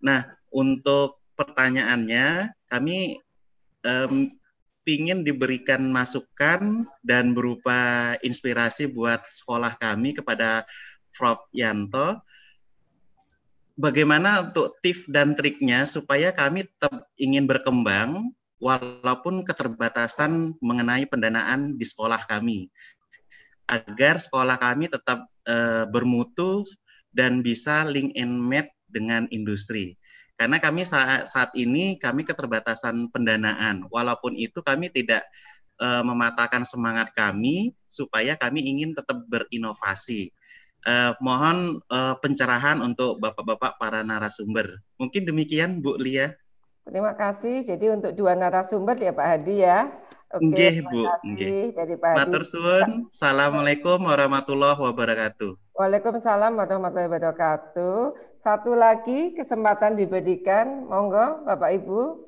Nah, untuk pertanyaannya, kami um, ingin diberikan masukan dan berupa inspirasi buat sekolah kami kepada Prof. Yanto. Bagaimana untuk tips dan triknya supaya kami tetap ingin berkembang walaupun keterbatasan mengenai pendanaan di sekolah kami agar sekolah kami tetap uh, bermutu dan bisa link and match dengan industri. Karena kami saat, saat ini kami keterbatasan pendanaan. Walaupun itu kami tidak e, mematahkan semangat kami supaya kami ingin tetap berinovasi. e, mohon e, pencerahan untuk bapak-bapak para narasumber. Mungkin demikian Bu Lia. Terima kasih. Jadi untuk dua narasumber ya Pak Hadi ya. Oke, okay, Bu. Nggih. Dari Pak Hadi. Matur suwun. Assalamualaikum warahmatullahi wabarakatuh. Waalaikumsalam warahmatullahi wabarakatuh satu lagi kesempatan diberikan. Monggo, Bapak Ibu.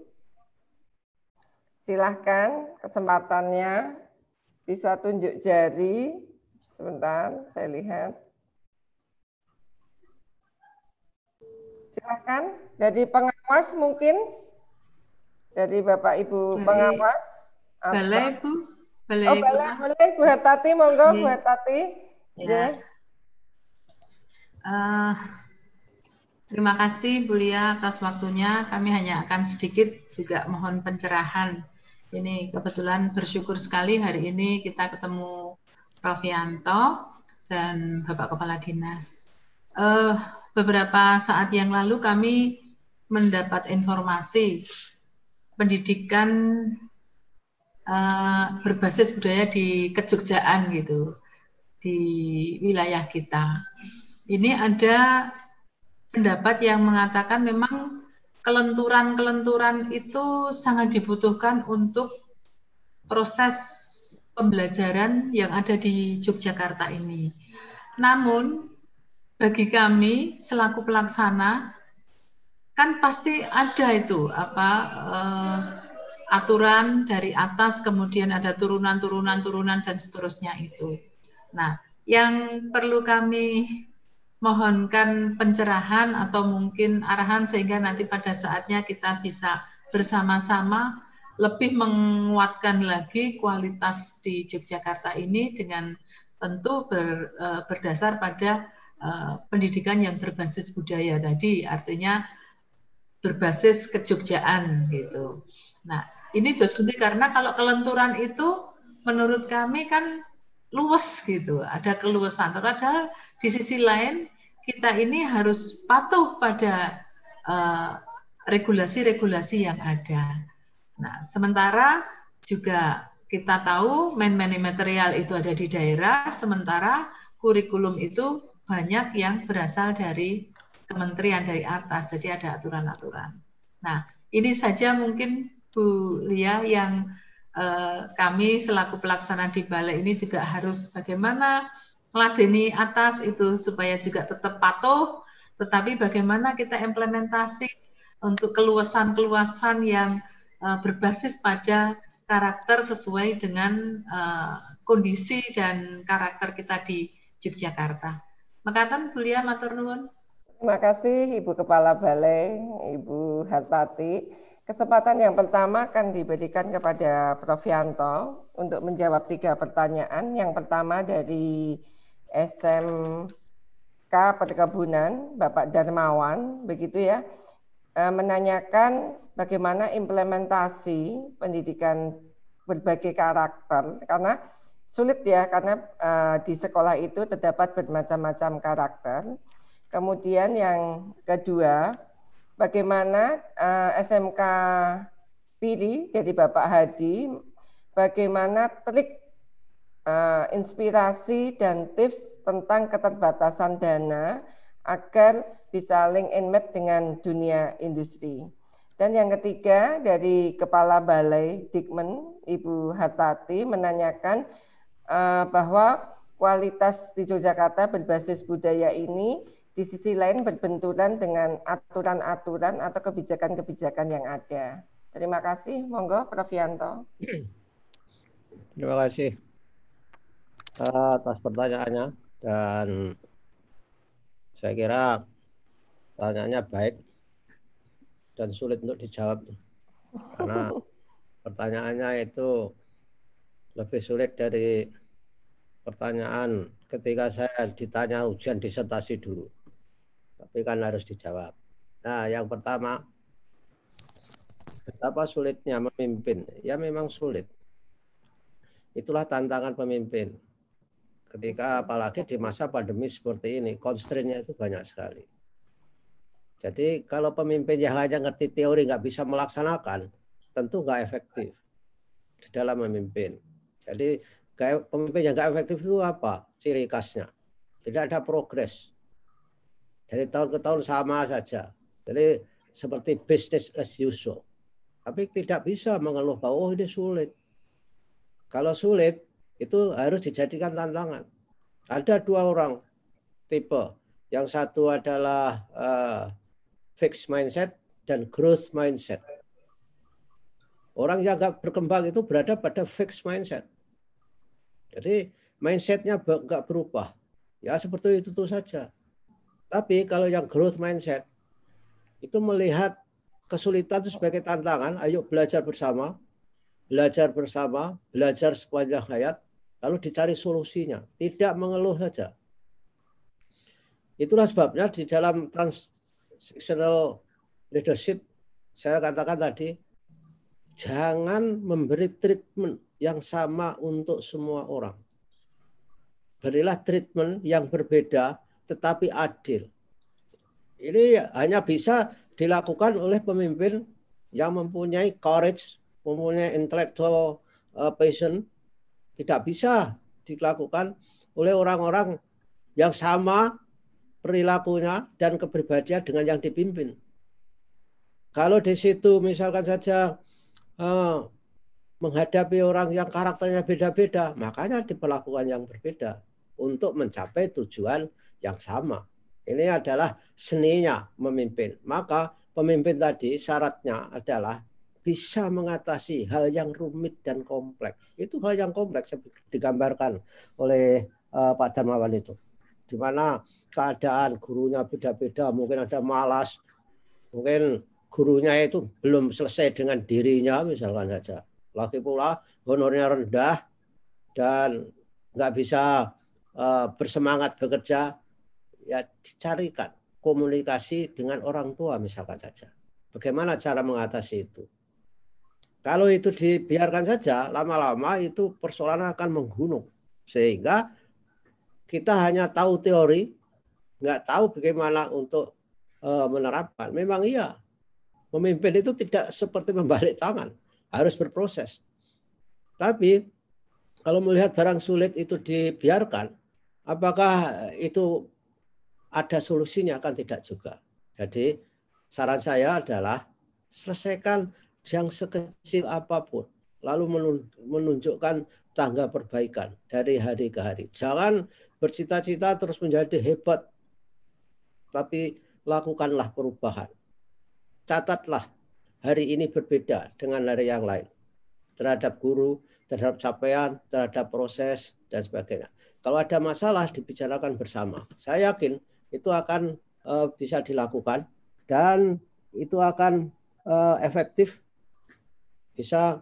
Silahkan kesempatannya. Bisa tunjuk jari. Sebentar, saya lihat. Silahkan. Dari pengawas mungkin? Dari Bapak Ibu Baik. pengawas? Balai, Bu. Balai, oh, balai, boleh. Bu Hertati, oh, monggo, Bu Ya. Yeah. Uh, Terima kasih Bu Lia atas waktunya. Kami hanya akan sedikit juga mohon pencerahan. Ini kebetulan bersyukur sekali hari ini kita ketemu Prof. Yanto dan Bapak Kepala Dinas. Uh, beberapa saat yang lalu kami mendapat informasi pendidikan uh, berbasis budaya di kejogjaan gitu di wilayah kita. Ini ada pendapat yang mengatakan memang kelenturan-kelenturan itu sangat dibutuhkan untuk proses pembelajaran yang ada di Yogyakarta ini. Namun bagi kami selaku pelaksana kan pasti ada itu apa eh, aturan dari atas kemudian ada turunan-turunan turunan dan seterusnya itu. Nah, yang perlu kami mohonkan pencerahan atau mungkin arahan sehingga nanti pada saatnya kita bisa bersama-sama lebih menguatkan lagi kualitas di Yogyakarta ini dengan tentu ber, e, berdasar pada e, pendidikan yang berbasis budaya tadi artinya berbasis kejogjaan gitu. Nah, ini dos penting karena kalau kelenturan itu menurut kami kan luwes gitu, ada keluasan. Padahal di sisi lain kita ini harus patuh pada eh, regulasi-regulasi uh, yang ada. Nah, sementara juga kita tahu main-main material itu ada di daerah, sementara kurikulum itu banyak yang berasal dari kementerian dari atas, jadi ada aturan-aturan. Nah, ini saja mungkin Bu Lia yang eh, kami selaku pelaksana di balai ini juga harus bagaimana meladeni atas itu supaya juga tetap patuh, tetapi bagaimana kita implementasi untuk keluasan-keluasan yang uh, berbasis pada karakter sesuai dengan uh, kondisi dan karakter kita di Yogyakarta. Makatan Bulia Matur Terima kasih Ibu Kepala Balai, Ibu Hartati. Kesempatan yang pertama akan diberikan kepada Prof. Yanto untuk menjawab tiga pertanyaan. Yang pertama dari SMK Perkebunan Bapak Darmawan begitu ya eh, menanyakan bagaimana implementasi pendidikan berbagai karakter karena sulit ya karena eh, di sekolah itu terdapat bermacam-macam karakter. Kemudian yang kedua, bagaimana eh, SMK Piri jadi Bapak Hadi, bagaimana trik uh, inspirasi dan tips tentang keterbatasan dana agar bisa link and map dengan dunia industri. Dan yang ketiga dari Kepala Balai Dikmen, Ibu Hatati menanyakan uh, bahwa kualitas di Yogyakarta berbasis budaya ini di sisi lain berbenturan dengan aturan-aturan atau kebijakan-kebijakan yang ada. Terima kasih, monggo Prof. Yanto. Terima kasih atas pertanyaannya dan saya kira pertanyaannya baik dan sulit untuk dijawab karena pertanyaannya itu lebih sulit dari pertanyaan ketika saya ditanya ujian disertasi dulu. Tapi kan harus dijawab. Nah, yang pertama, betapa sulitnya memimpin. Ya memang sulit. Itulah tantangan pemimpin ketika apalagi di masa pandemi seperti ini constraint itu banyak sekali. Jadi kalau pemimpin yang hanya ngerti teori nggak bisa melaksanakan, tentu nggak efektif di dalam memimpin. Jadi pemimpin yang nggak efektif itu apa ciri khasnya? Tidak ada progres. Dari tahun ke tahun sama saja. Jadi seperti bisnis as usual. Tapi tidak bisa mengeluh bahwa oh ini sulit. Kalau sulit, itu harus dijadikan tantangan. Ada dua orang tipe. Yang satu adalah uh, fixed mindset dan growth mindset. Orang yang nggak berkembang itu berada pada fixed mindset. Jadi mindsetnya nggak berubah. Ya seperti itu tuh saja. Tapi kalau yang growth mindset itu melihat kesulitan itu sebagai tantangan. Ayo belajar bersama, belajar bersama, belajar sepanjang hayat, Lalu dicari solusinya, tidak mengeluh saja. Itulah sebabnya di dalam transitional leadership saya katakan tadi jangan memberi treatment yang sama untuk semua orang. Berilah treatment yang berbeda tetapi adil. Ini hanya bisa dilakukan oleh pemimpin yang mempunyai courage, mempunyai intellectual eh, passion tidak bisa dilakukan oleh orang-orang yang sama perilakunya dan kepribadian dengan yang dipimpin. Kalau di situ misalkan saja eh, menghadapi orang yang karakternya beda-beda, makanya diperlakukan yang berbeda untuk mencapai tujuan yang sama. Ini adalah seninya memimpin. Maka pemimpin tadi syaratnya adalah bisa mengatasi hal yang rumit dan kompleks. Itu hal yang kompleks yang digambarkan oleh uh, Pak Darmawan itu. Di mana keadaan gurunya beda-beda, mungkin ada malas, mungkin gurunya itu belum selesai dengan dirinya misalkan saja. Lagi pula honornya rendah dan nggak bisa uh, bersemangat bekerja, ya dicarikan komunikasi dengan orang tua misalkan saja. Bagaimana cara mengatasi itu? Kalau itu dibiarkan saja, lama-lama itu persoalan akan menggunung. Sehingga kita hanya tahu teori, nggak tahu bagaimana untuk e, menerapkan. Memang iya, memimpin itu tidak seperti membalik tangan, harus berproses. Tapi kalau melihat barang sulit itu dibiarkan, apakah itu ada solusinya? Kan tidak juga. Jadi saran saya adalah selesaikan yang sekecil apapun lalu menunjukkan tangga perbaikan dari hari ke hari. Jangan bercita-cita terus menjadi hebat, tapi lakukanlah perubahan. Catatlah hari ini berbeda dengan hari yang lain terhadap guru, terhadap capaian, terhadap proses, dan sebagainya. Kalau ada masalah, dibicarakan bersama. Saya yakin itu akan eh, bisa dilakukan dan itu akan eh, efektif bisa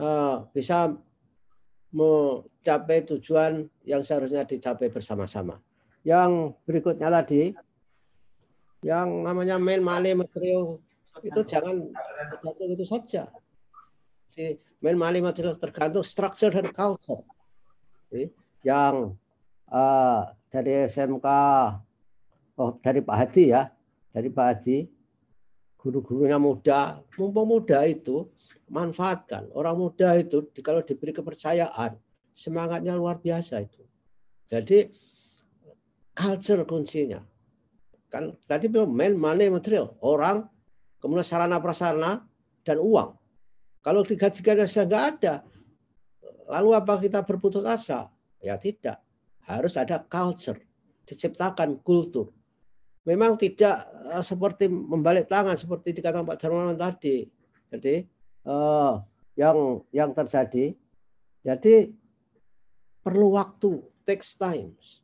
uh, bisa mencapai tujuan yang seharusnya dicapai bersama-sama. Yang berikutnya tadi, yang namanya main male material itu jangan tergantung itu saja. Jadi, main male material tergantung structure dan culture. Jadi, yang uh, dari SMK, oh dari Pak Hadi ya, dari Pak Hadi, guru-gurunya muda, mumpung muda itu manfaatkan. Orang muda itu kalau diberi kepercayaan, semangatnya luar biasa itu. Jadi culture kuncinya. Kan tadi belum main money material, orang, kemudian sarana prasarana dan uang. Kalau tiga-tiganya sudah nggak ada, lalu apa kita berputus asa? Ya tidak. Harus ada culture, diciptakan kultur. Memang tidak eh, seperti membalik tangan seperti dikatakan Pak Darmawan tadi. Jadi uh, yang yang terjadi. Jadi perlu waktu, takes times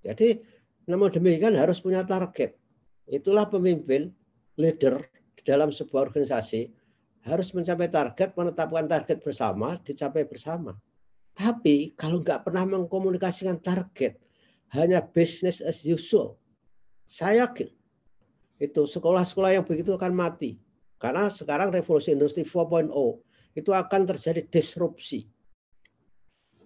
Jadi namun demikian harus punya target. Itulah pemimpin, leader dalam sebuah organisasi harus mencapai target, menetapkan target bersama, dicapai bersama. Tapi kalau nggak pernah mengkomunikasikan target, hanya business as usual, saya yakin itu sekolah-sekolah yang begitu akan mati. Karena sekarang revolusi industri 4.0 itu akan terjadi disrupsi.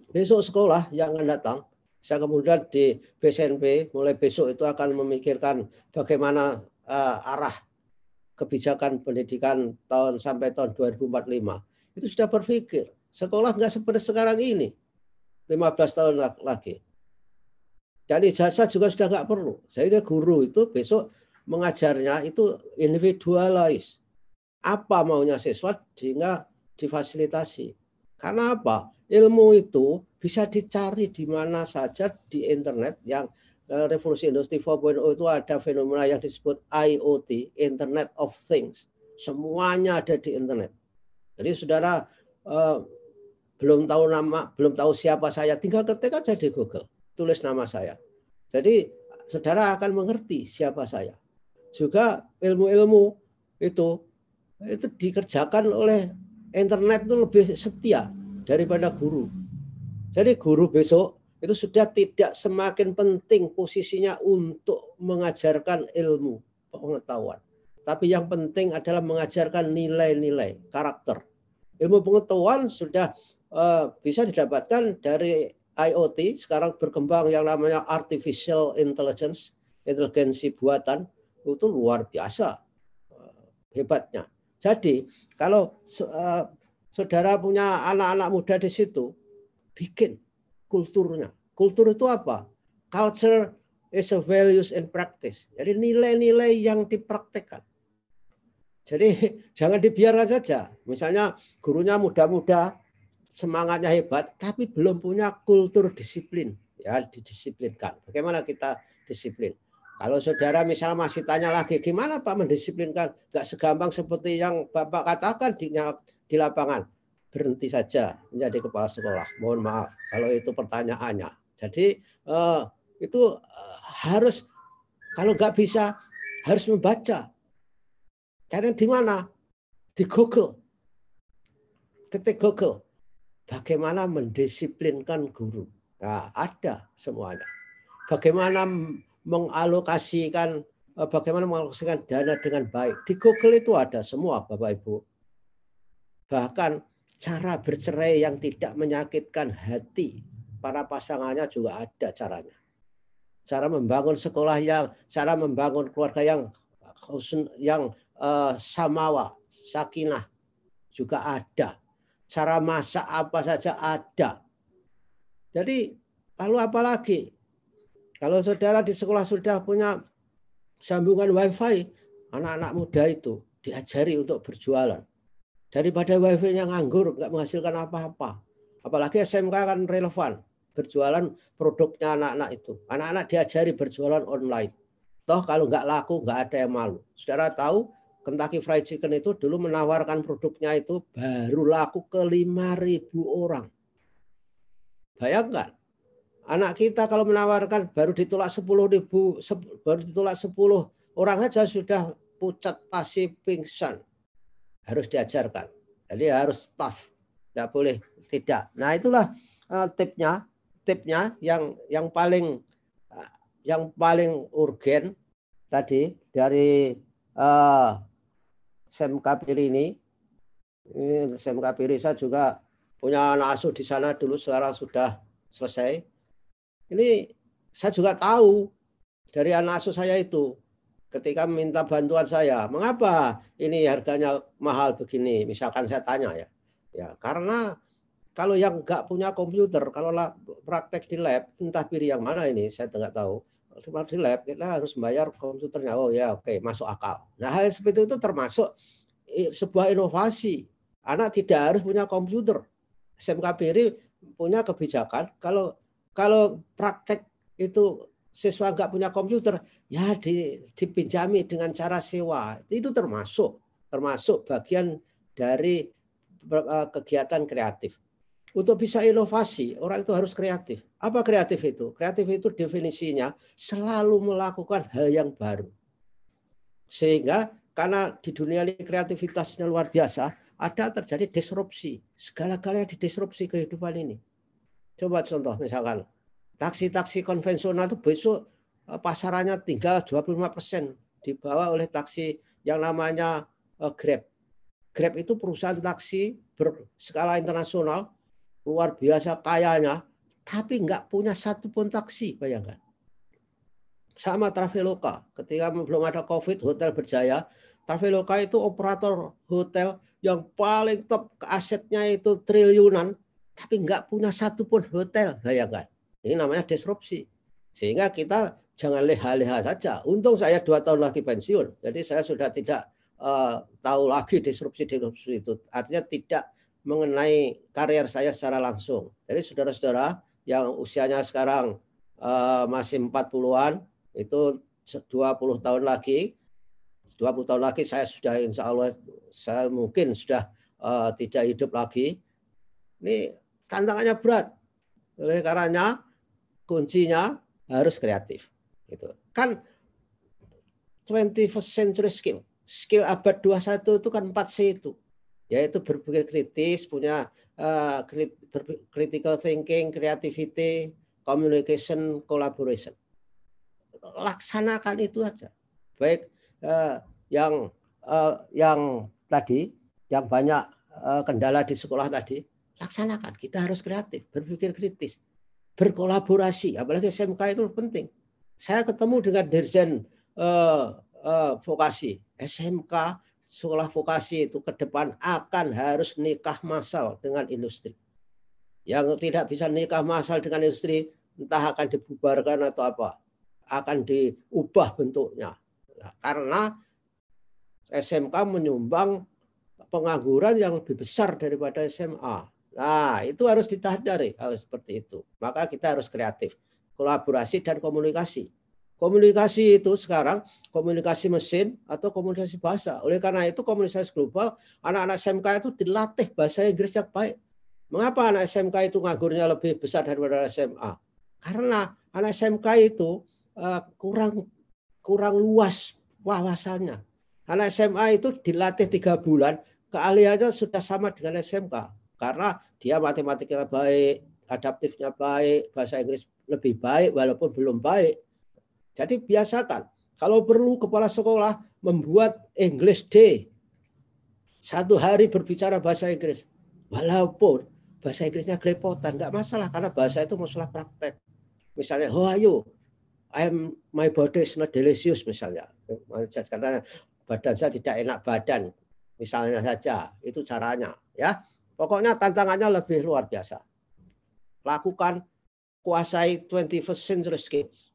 Besok sekolah yang akan datang, saya kemudian di BSNP mulai besok itu akan memikirkan bagaimana uh, arah kebijakan pendidikan tahun sampai tahun 2045. Itu sudah berpikir. Sekolah nggak seperti sekarang ini. 15 tahun lagi. Jadi jasa juga sudah nggak perlu. Saya guru itu besok mengajarnya itu individualis apa maunya siswa sehingga difasilitasi. Karena apa? Ilmu itu bisa dicari di mana saja di internet yang eh, revolusi industri 4.0 itu ada fenomena yang disebut IoT, Internet of Things. Semuanya ada di internet. Jadi saudara eh, belum tahu nama, belum tahu siapa saya, tinggal ketik aja di Google, tulis nama saya. Jadi saudara akan mengerti siapa saya. Juga ilmu-ilmu itu itu dikerjakan oleh internet itu lebih setia daripada guru. Jadi guru besok itu sudah tidak semakin penting posisinya untuk mengajarkan ilmu pengetahuan. Tapi yang penting adalah mengajarkan nilai-nilai karakter. Ilmu pengetahuan sudah uh, bisa didapatkan dari IoT, sekarang berkembang yang namanya artificial intelligence, inteligensi buatan, itu luar biasa uh, hebatnya. Jadi kalau uh, saudara punya anak-anak muda di situ, bikin kulturnya. Kultur itu apa? Culture is a values and practice. Jadi nilai-nilai yang dipraktekkan. Jadi jangan dibiarkan saja. Misalnya gurunya muda-muda, semangatnya hebat, tapi belum punya kultur disiplin. Ya, didisiplinkan. Bagaimana kita disiplin? Kalau saudara misalnya masih tanya lagi, gimana Pak mendisiplinkan? Gak segampang seperti yang Bapak katakan di, di lapangan. Berhenti saja menjadi kepala sekolah. Mohon maaf kalau itu pertanyaannya. Jadi eh, itu eh, harus, kalau nggak bisa, harus membaca. Karena di mana? Di Google. Ketik Google. Bagaimana mendisiplinkan guru? Nah, ada semuanya. Bagaimana mengalokasikan eh, bagaimana mengalokasikan dana dengan baik. Di Google itu ada semua Bapak Ibu. Bahkan cara bercerai yang tidak menyakitkan hati para pasangannya juga ada caranya. Cara membangun sekolah yang, cara membangun keluarga yang yang uh, samawa, sakinah juga ada. Cara masak apa saja ada. Jadi lalu apa lagi? Kalau saudara di sekolah sudah punya sambungan wifi, anak-anak muda itu diajari untuk berjualan. Daripada wifi yang nganggur, nggak menghasilkan apa-apa. Apalagi SMK akan relevan. Berjualan produknya anak-anak itu. Anak-anak diajari berjualan online. Toh kalau nggak laku, nggak ada yang malu. Saudara tahu Kentucky Fried Chicken itu dulu menawarkan produknya itu baru laku ke 5.000 orang. Bayangkan, Anak kita kalau menawarkan baru ditolak 10 ribu, baru ditolak 10 orang saja sudah pucat pasti pingsan. Harus diajarkan. Jadi harus tough Tidak boleh tidak. Nah itulah eh, tipnya, tipnya yang yang paling eh, yang paling urgen tadi dari uh, eh, Sam Kapir ini. Ini Sam Kapir saya juga punya anak asuh di sana dulu sekarang sudah selesai ini saya juga tahu dari anak asuh saya itu ketika minta bantuan saya, mengapa ini harganya mahal begini? Misalkan saya tanya ya. Ya, karena kalau yang nggak punya komputer, kalau praktek di lab, entah pilih yang mana ini, saya tidak tahu. Kalau di lab kita harus bayar komputernya. Oh ya, oke, masuk akal. Nah, hal seperti itu termasuk sebuah inovasi. Anak tidak harus punya komputer. SMK Piri punya kebijakan kalau kalau praktek itu siswa nggak punya komputer, ya di, dipinjami dengan cara sewa. Itu termasuk termasuk bagian dari e, kegiatan kreatif. Untuk bisa inovasi, orang itu harus kreatif. Apa kreatif itu? Kreatif itu definisinya selalu melakukan hal yang baru. Sehingga karena di dunia ini kreativitasnya luar biasa, ada terjadi disrupsi. Segala-galanya didisrupsi kehidupan ini. Coba contoh misalkan taksi-taksi konvensional itu besok eh, pasarannya tinggal 25 persen dibawa oleh taksi yang namanya eh, Grab. Grab itu perusahaan taksi berskala internasional luar biasa kayanya, tapi nggak punya satu pun taksi bayangkan. Sama Traveloka, ketika belum ada COVID, hotel berjaya. Traveloka itu operator hotel yang paling top asetnya itu triliunan, tapi nggak punya satupun hotel. Bayangkan, ini namanya disrupsi. Sehingga kita jangan leha-leha saja. Untung saya dua tahun lagi pensiun, jadi saya sudah tidak uh, tahu lagi disrupsi-disrupsi itu. Artinya tidak mengenai karir saya secara langsung. Jadi saudara-saudara yang usianya sekarang uh, masih empat puluhan, itu 20 tahun lagi, 20 tahun lagi saya sudah insya Allah, saya mungkin sudah uh, tidak hidup lagi. Ini tantangannya berat. Oleh karenanya kuncinya harus kreatif. Gitu. Kan 21st century skill. Skill abad 21 itu kan 4C itu. Yaitu berpikir kritis, punya uh, critical thinking, creativity, communication, collaboration. Laksanakan itu aja. Baik uh, yang uh, yang tadi yang banyak kendala di sekolah tadi laksanakan. Kita harus kreatif, berpikir kritis, berkolaborasi. Apalagi SMK itu penting. Saya ketemu dengan dirjen uh, uh, vokasi SMK sekolah vokasi itu ke depan akan harus nikah massal dengan industri. Yang tidak bisa nikah massal dengan industri entah akan dibubarkan atau apa, akan diubah bentuknya. Nah, karena SMK menyumbang pengangguran yang lebih besar daripada SMA. Nah, itu harus ditahdari harus seperti itu. Maka kita harus kreatif, kolaborasi dan komunikasi. Komunikasi itu sekarang komunikasi mesin atau komunikasi bahasa. Oleh karena itu komunikasi global, anak-anak SMK itu dilatih bahasa Inggris yang baik. Mengapa anak SMK itu nganggurnya lebih besar daripada SMA? Karena anak SMK itu eh, kurang kurang luas wawasannya. Anak SMA itu dilatih tiga bulan, keahliannya sudah sama dengan SMK karena dia matematika baik, adaptifnya baik, bahasa Inggris lebih baik walaupun belum baik. Jadi biasakan. Kalau perlu kepala sekolah membuat English Day. Satu hari berbicara bahasa Inggris. Walaupun bahasa Inggrisnya kelepotan, nggak masalah karena bahasa itu masalah praktek. Misalnya, How you? you? I'm my body is not delicious misalnya. Karena badan saya tidak enak badan, misalnya saja itu caranya ya Pokoknya tantangannya lebih luar biasa. Lakukan kuasai 21st century skills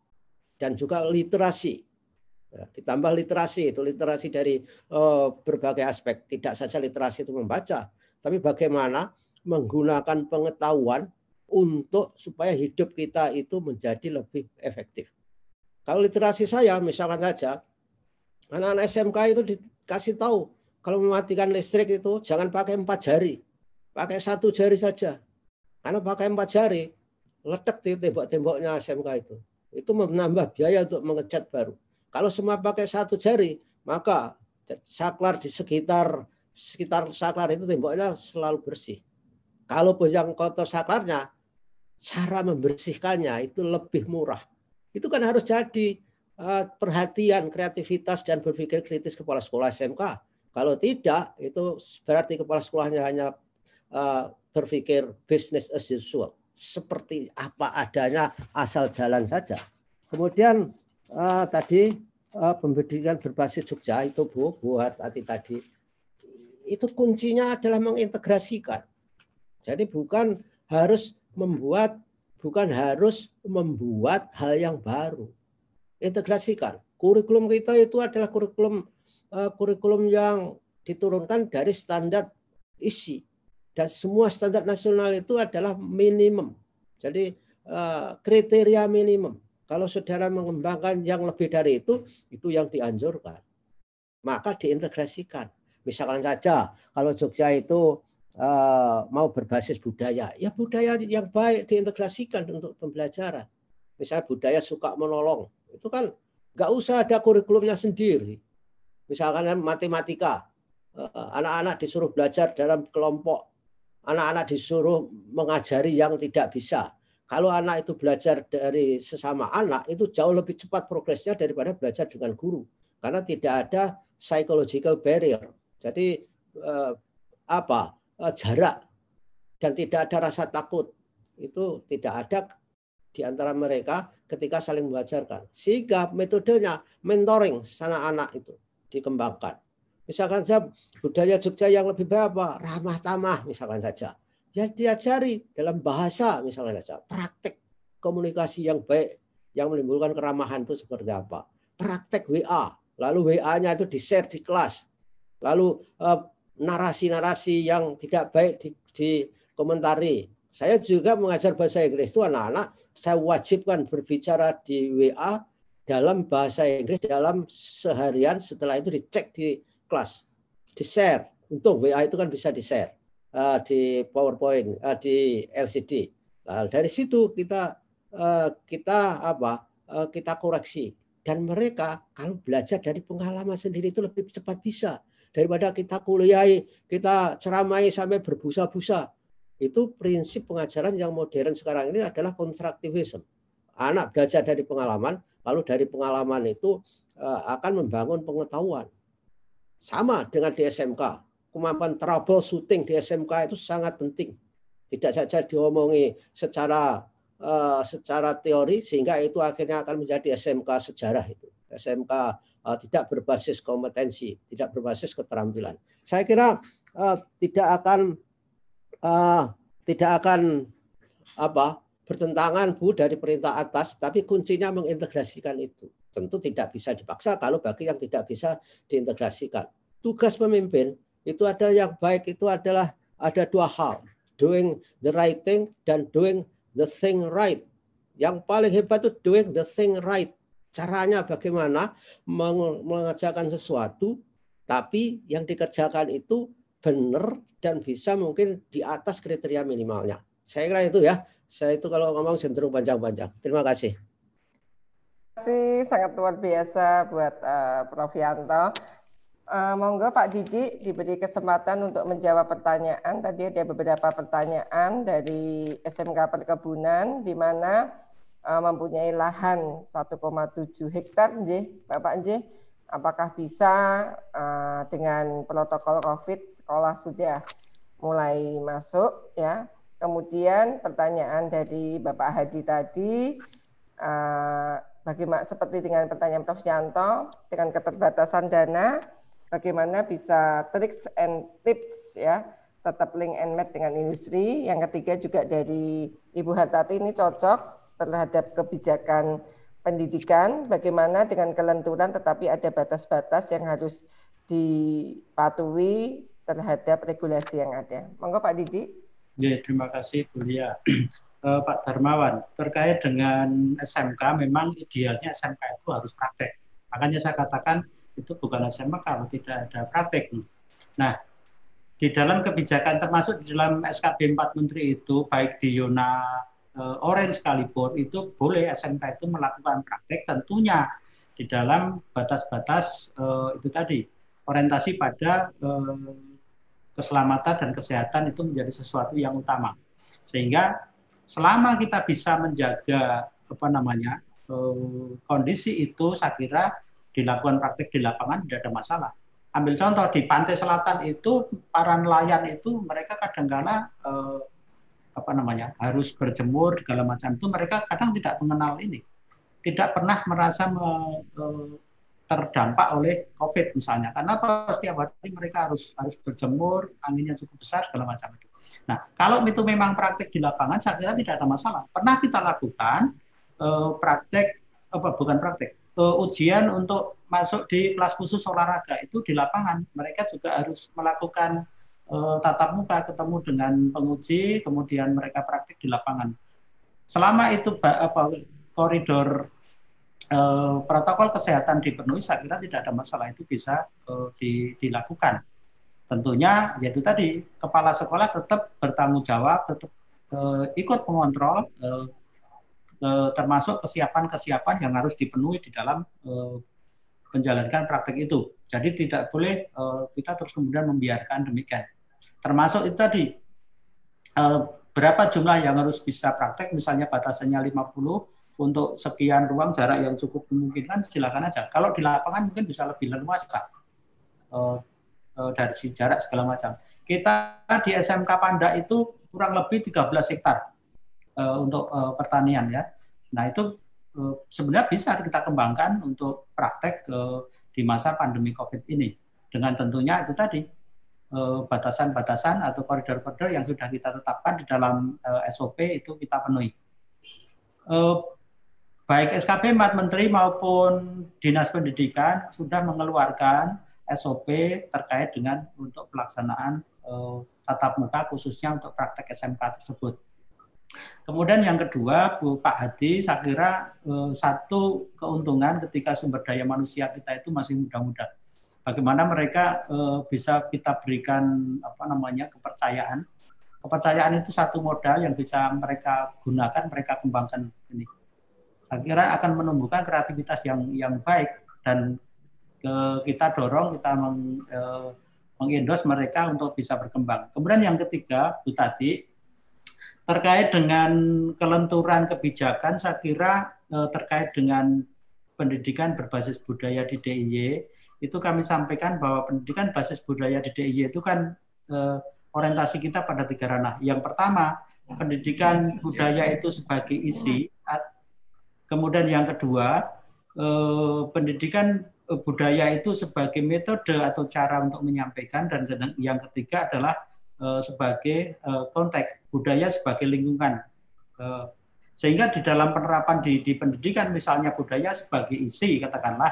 dan juga literasi. Ya, ditambah literasi itu literasi dari uh, berbagai aspek. Tidak saja literasi itu membaca, tapi bagaimana menggunakan pengetahuan untuk supaya hidup kita itu menjadi lebih efektif. Kalau literasi saya misalkan saja anak-anak SMK itu dikasih tahu kalau mematikan listrik itu jangan pakai empat jari pakai satu jari saja. Karena pakai empat jari, letak di tembok-temboknya SMK itu. Itu menambah biaya untuk mengecat baru. Kalau semua pakai satu jari, maka saklar di sekitar sekitar saklar itu temboknya selalu bersih. Kalaupun yang kotor saklarnya, cara membersihkannya itu lebih murah. Itu kan harus jadi eh, perhatian, kreativitas, dan berpikir kritis kepala sekolah SMK. Kalau tidak, itu berarti kepala sekolahnya hanya Eh, berpikir bisnis as usual seperti apa adanya asal jalan saja. Kemudian uh, tadi uh, pembedikan berbasis Jogja itu Bu Bu Hati tadi itu kuncinya adalah mengintegrasikan. Jadi bukan harus membuat bukan harus membuat hal yang baru. Integrasikan. Kurikulum kita itu adalah kurikulum uh, kurikulum yang diturunkan dari standar isi dan semua standar nasional itu adalah minimum. Jadi eh, kriteria minimum. Kalau saudara mengembangkan yang lebih dari itu, itu yang dianjurkan. Maka diintegrasikan. Misalkan saja kalau Jogja itu eh, mau berbasis budaya, ya budaya yang baik diintegrasikan untuk pembelajaran. Misalnya budaya suka menolong, itu kan nggak usah ada kurikulumnya sendiri. Misalkan kan matematika, eh, anak-anak disuruh belajar dalam kelompok anak-anak disuruh mengajari yang tidak bisa. Kalau anak itu belajar dari sesama anak, itu jauh lebih cepat progresnya daripada belajar dengan guru. Karena tidak ada psychological barrier. Jadi eh, apa eh, jarak dan tidak ada rasa takut itu tidak ada di antara mereka ketika saling mengajarkan. Sehingga metodenya mentoring sana anak itu dikembangkan. Misalkan saya budaya Jogja yang lebih baik apa? Ramah tamah misalkan saja. Ya diajari dalam bahasa misalkan saja. Praktek komunikasi yang baik yang menimbulkan keramahan itu seperti apa. Praktek WA. Lalu WA-nya itu di-share di kelas. Lalu eh, narasi-narasi yang tidak baik di, dikomentari. Saya juga mengajar bahasa Inggris itu anak-anak saya wajibkan berbicara di WA dalam bahasa Inggris dalam seharian setelah itu dicek di kelas di share Untuk WA itu kan bisa di share uh, eh, di PowerPoint uh, di LCD nah, dari situ kita uh, kita apa uh, kita koreksi dan mereka kalau belajar dari pengalaman sendiri itu lebih cepat bisa daripada kita kuliahi kita ceramai sampai berbusa-busa itu prinsip pengajaran yang modern sekarang ini adalah konstruktivisme. anak belajar dari pengalaman lalu dari pengalaman itu akan membangun pengetahuan sama dengan di SMK. Kemampuan troubleshooting di SMK itu sangat penting. Tidak saja diomongi secara uh, secara teori sehingga itu akhirnya akan menjadi SMK sejarah itu. SMK uh, eh, tidak berbasis kompetensi, tidak berbasis keterampilan. Saya kira uh, tidak akan uh, tidak akan apa bertentangan Bu dari perintah atas, tapi kuncinya mengintegrasikan itu tentu tidak bisa dipaksa kalau bagi yang tidak bisa diintegrasikan. Tugas pemimpin itu ada yang baik itu adalah ada dua hal, doing the right thing dan doing the thing right. Yang paling hebat itu doing the thing right. Caranya bagaimana mengerjakan sesuatu tapi yang dikerjakan itu benar dan bisa mungkin di atas kriteria minimalnya. Saya kira itu ya. Saya itu kalau ngomong cenderung panjang-panjang. Terima kasih kasih sangat luar biasa buat uh, Prof. Yanto. Uh, monggo Pak Didi diberi kesempatan untuk menjawab pertanyaan. Tadi ada beberapa pertanyaan dari SMK Perkebunan di mana uh, mempunyai lahan 1,7 hektar, J. Bapak J, Apakah bisa uh, dengan protokol COVID sekolah sudah mulai masuk ya? Kemudian pertanyaan dari Bapak Hadi tadi bagaimana seperti dengan pertanyaan Prof. Yanto dengan keterbatasan dana bagaimana bisa tricks and tips ya tetap link and match dengan industri. Yang ketiga juga dari Ibu Hartati ini cocok terhadap kebijakan pendidikan bagaimana dengan kelenturan tetapi ada batas-batas yang harus dipatuhi terhadap regulasi yang ada. Monggo Pak Didi. Ya, terima kasih Bu Lia eh, Pak Darmawan terkait dengan SMK memang idealnya SMK itu harus praktek makanya saya katakan itu bukan SMK kalau tidak ada praktek nah di dalam kebijakan termasuk di dalam SKB 4 Menteri itu baik di Yona eh, Orange sekalipun itu boleh SMK itu melakukan praktek tentunya di dalam batas-batas eh, itu tadi orientasi pada eh, keselamatan dan kesehatan itu menjadi sesuatu yang utama sehingga selama kita bisa menjaga apa namanya eh, kondisi itu saya kira dilakukan praktik di lapangan tidak ada masalah. Ambil contoh di pantai selatan itu para nelayan itu mereka kadang-kala eh, apa namanya harus berjemur segala macam itu mereka kadang tidak mengenal ini, tidak pernah merasa me, eh, terdampak oleh COVID misalnya. Karena apa? Setiap hari mereka harus harus berjemur, anginnya cukup besar segala macam itu. Nah, kalau itu memang praktek di lapangan, saya kira tidak ada masalah. Pernah kita lakukan uh, praktek, apa, bukan praktek, uh, ujian untuk masuk di kelas khusus olahraga itu di lapangan. Mereka juga harus melakukan uh, tatap muka, ketemu dengan penguji, kemudian mereka praktek di lapangan. Selama itu apa, koridor uh, protokol kesehatan dipenuhi, saya kira tidak ada masalah itu bisa uh, di, dilakukan tentunya yaitu tadi kepala sekolah tetap bertanggung jawab tetap eh, ikut mengontrol eh, termasuk kesiapan-kesiapan yang harus dipenuhi di dalam eh, menjalankan praktek itu jadi tidak boleh kita terus kemudian membiarkan demikian termasuk itu tadi berapa jumlah yang harus bisa praktek misalnya batasannya 50 untuk sekian ruang jarak yang cukup memungkinkan silakan aja kalau di lapangan mungkin bisa lebih leluasa Eh, dari jarak segala macam. Kita di SMK Panda itu kurang lebih 13 hektar eh, untuk eh, pertanian ya. Nah itu sebenarnya bisa kita kembangkan untuk praktek di masa pandemi COVID ini dengan tentunya itu tadi batasan-batasan atau koridor-koridor yang sudah kita tetapkan di dalam SOP itu kita penuhi. Baik SKP Mat Menteri maupun Dinas Pendidikan sudah mengeluarkan SOP terkait dengan untuk pelaksanaan uh, tatap muka khususnya untuk praktek SMK tersebut. Kemudian yang kedua, Bu Pak Hadi, saya kira uh, satu keuntungan ketika sumber daya manusia kita itu masih muda-muda. Bagaimana mereka uh, bisa kita berikan apa namanya kepercayaan? Kepercayaan itu satu modal yang bisa mereka gunakan, mereka kembangkan ini. Saya kira akan menumbuhkan kreativitas yang yang baik dan ke kita dorong kita meng, eh, mengendos mereka untuk bisa berkembang. Kemudian yang ketiga, Bu Tati, terkait dengan kelenturan kebijakan, saya kira eh, terkait dengan pendidikan berbasis budaya di DIY, itu kami sampaikan bahwa pendidikan basis budaya di DIY itu kan eh, orientasi kita pada tiga ranah. Yang pertama, pendidikan budaya itu sebagai isi. Kemudian yang kedua, eh, pendidikan Eh, budaya itu sebagai metode atau cara untuk menyampaikan dan yang ketiga adalah eh, sebagai eh, konteks budaya sebagai lingkungan sehingga di dalam penerapan di, di pendidikan misalnya budaya sebagai isi katakanlah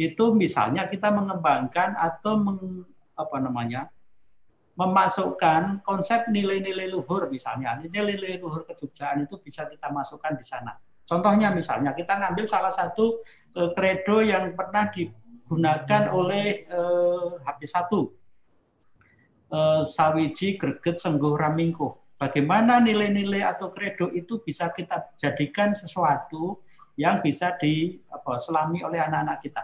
itu misalnya kita mengembangkan atau meng, apa namanya memasukkan konsep nilai-nilai luhur misalnya nilai-nilai luhur kejujuran itu bisa kita masukkan di sana Contohnya misalnya kita ngambil salah satu kredo e, kredo yang pernah digunakan oleh uh, HP1 Uh, Sawiji Greget Sengguh Ramingkuh. Bagaimana nilai-nilai atau kredo itu bisa kita jadikan sesuatu yang bisa diselami oleh anak-anak kita.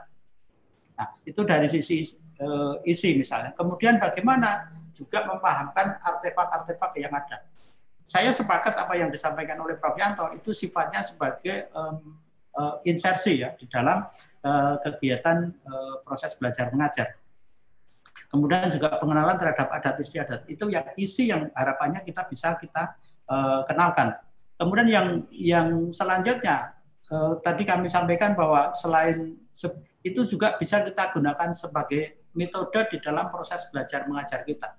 Nah, itu dari sisi uh, isi misalnya. Kemudian bagaimana juga memahamkan artefak-artefak yang ada saya sepakat apa yang disampaikan oleh Prof. Yanto itu sifatnya sebagai um, uh, insersi ya di dalam uh, kegiatan uh, proses belajar mengajar. Kemudian juga pengenalan terhadap adat istiadat itu yang isi yang harapannya kita bisa kita uh, kenalkan. Kemudian yang yang selanjutnya uh, tadi kami sampaikan bahwa selain itu juga bisa kita gunakan sebagai metode di dalam proses belajar mengajar kita.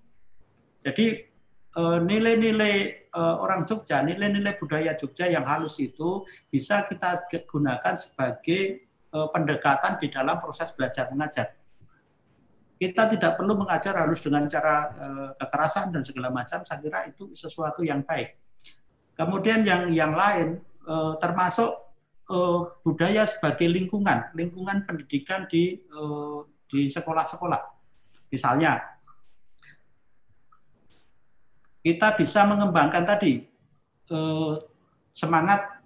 Jadi Eh, nilai-nilai eh, orang Jogja, nilai-nilai budaya Jogja yang halus itu bisa kita gunakan sebagai eh, pendekatan di dalam proses belajar mengajar. Kita tidak perlu mengajar harus dengan cara kekerasan dan segala macam. Saya kira itu sesuatu yang baik. Kemudian yang yang lain termasuk budaya sebagai lingkungan, lingkungan pendidikan di di sekolah-sekolah. Misalnya kita bisa mengembangkan tadi eh, semangat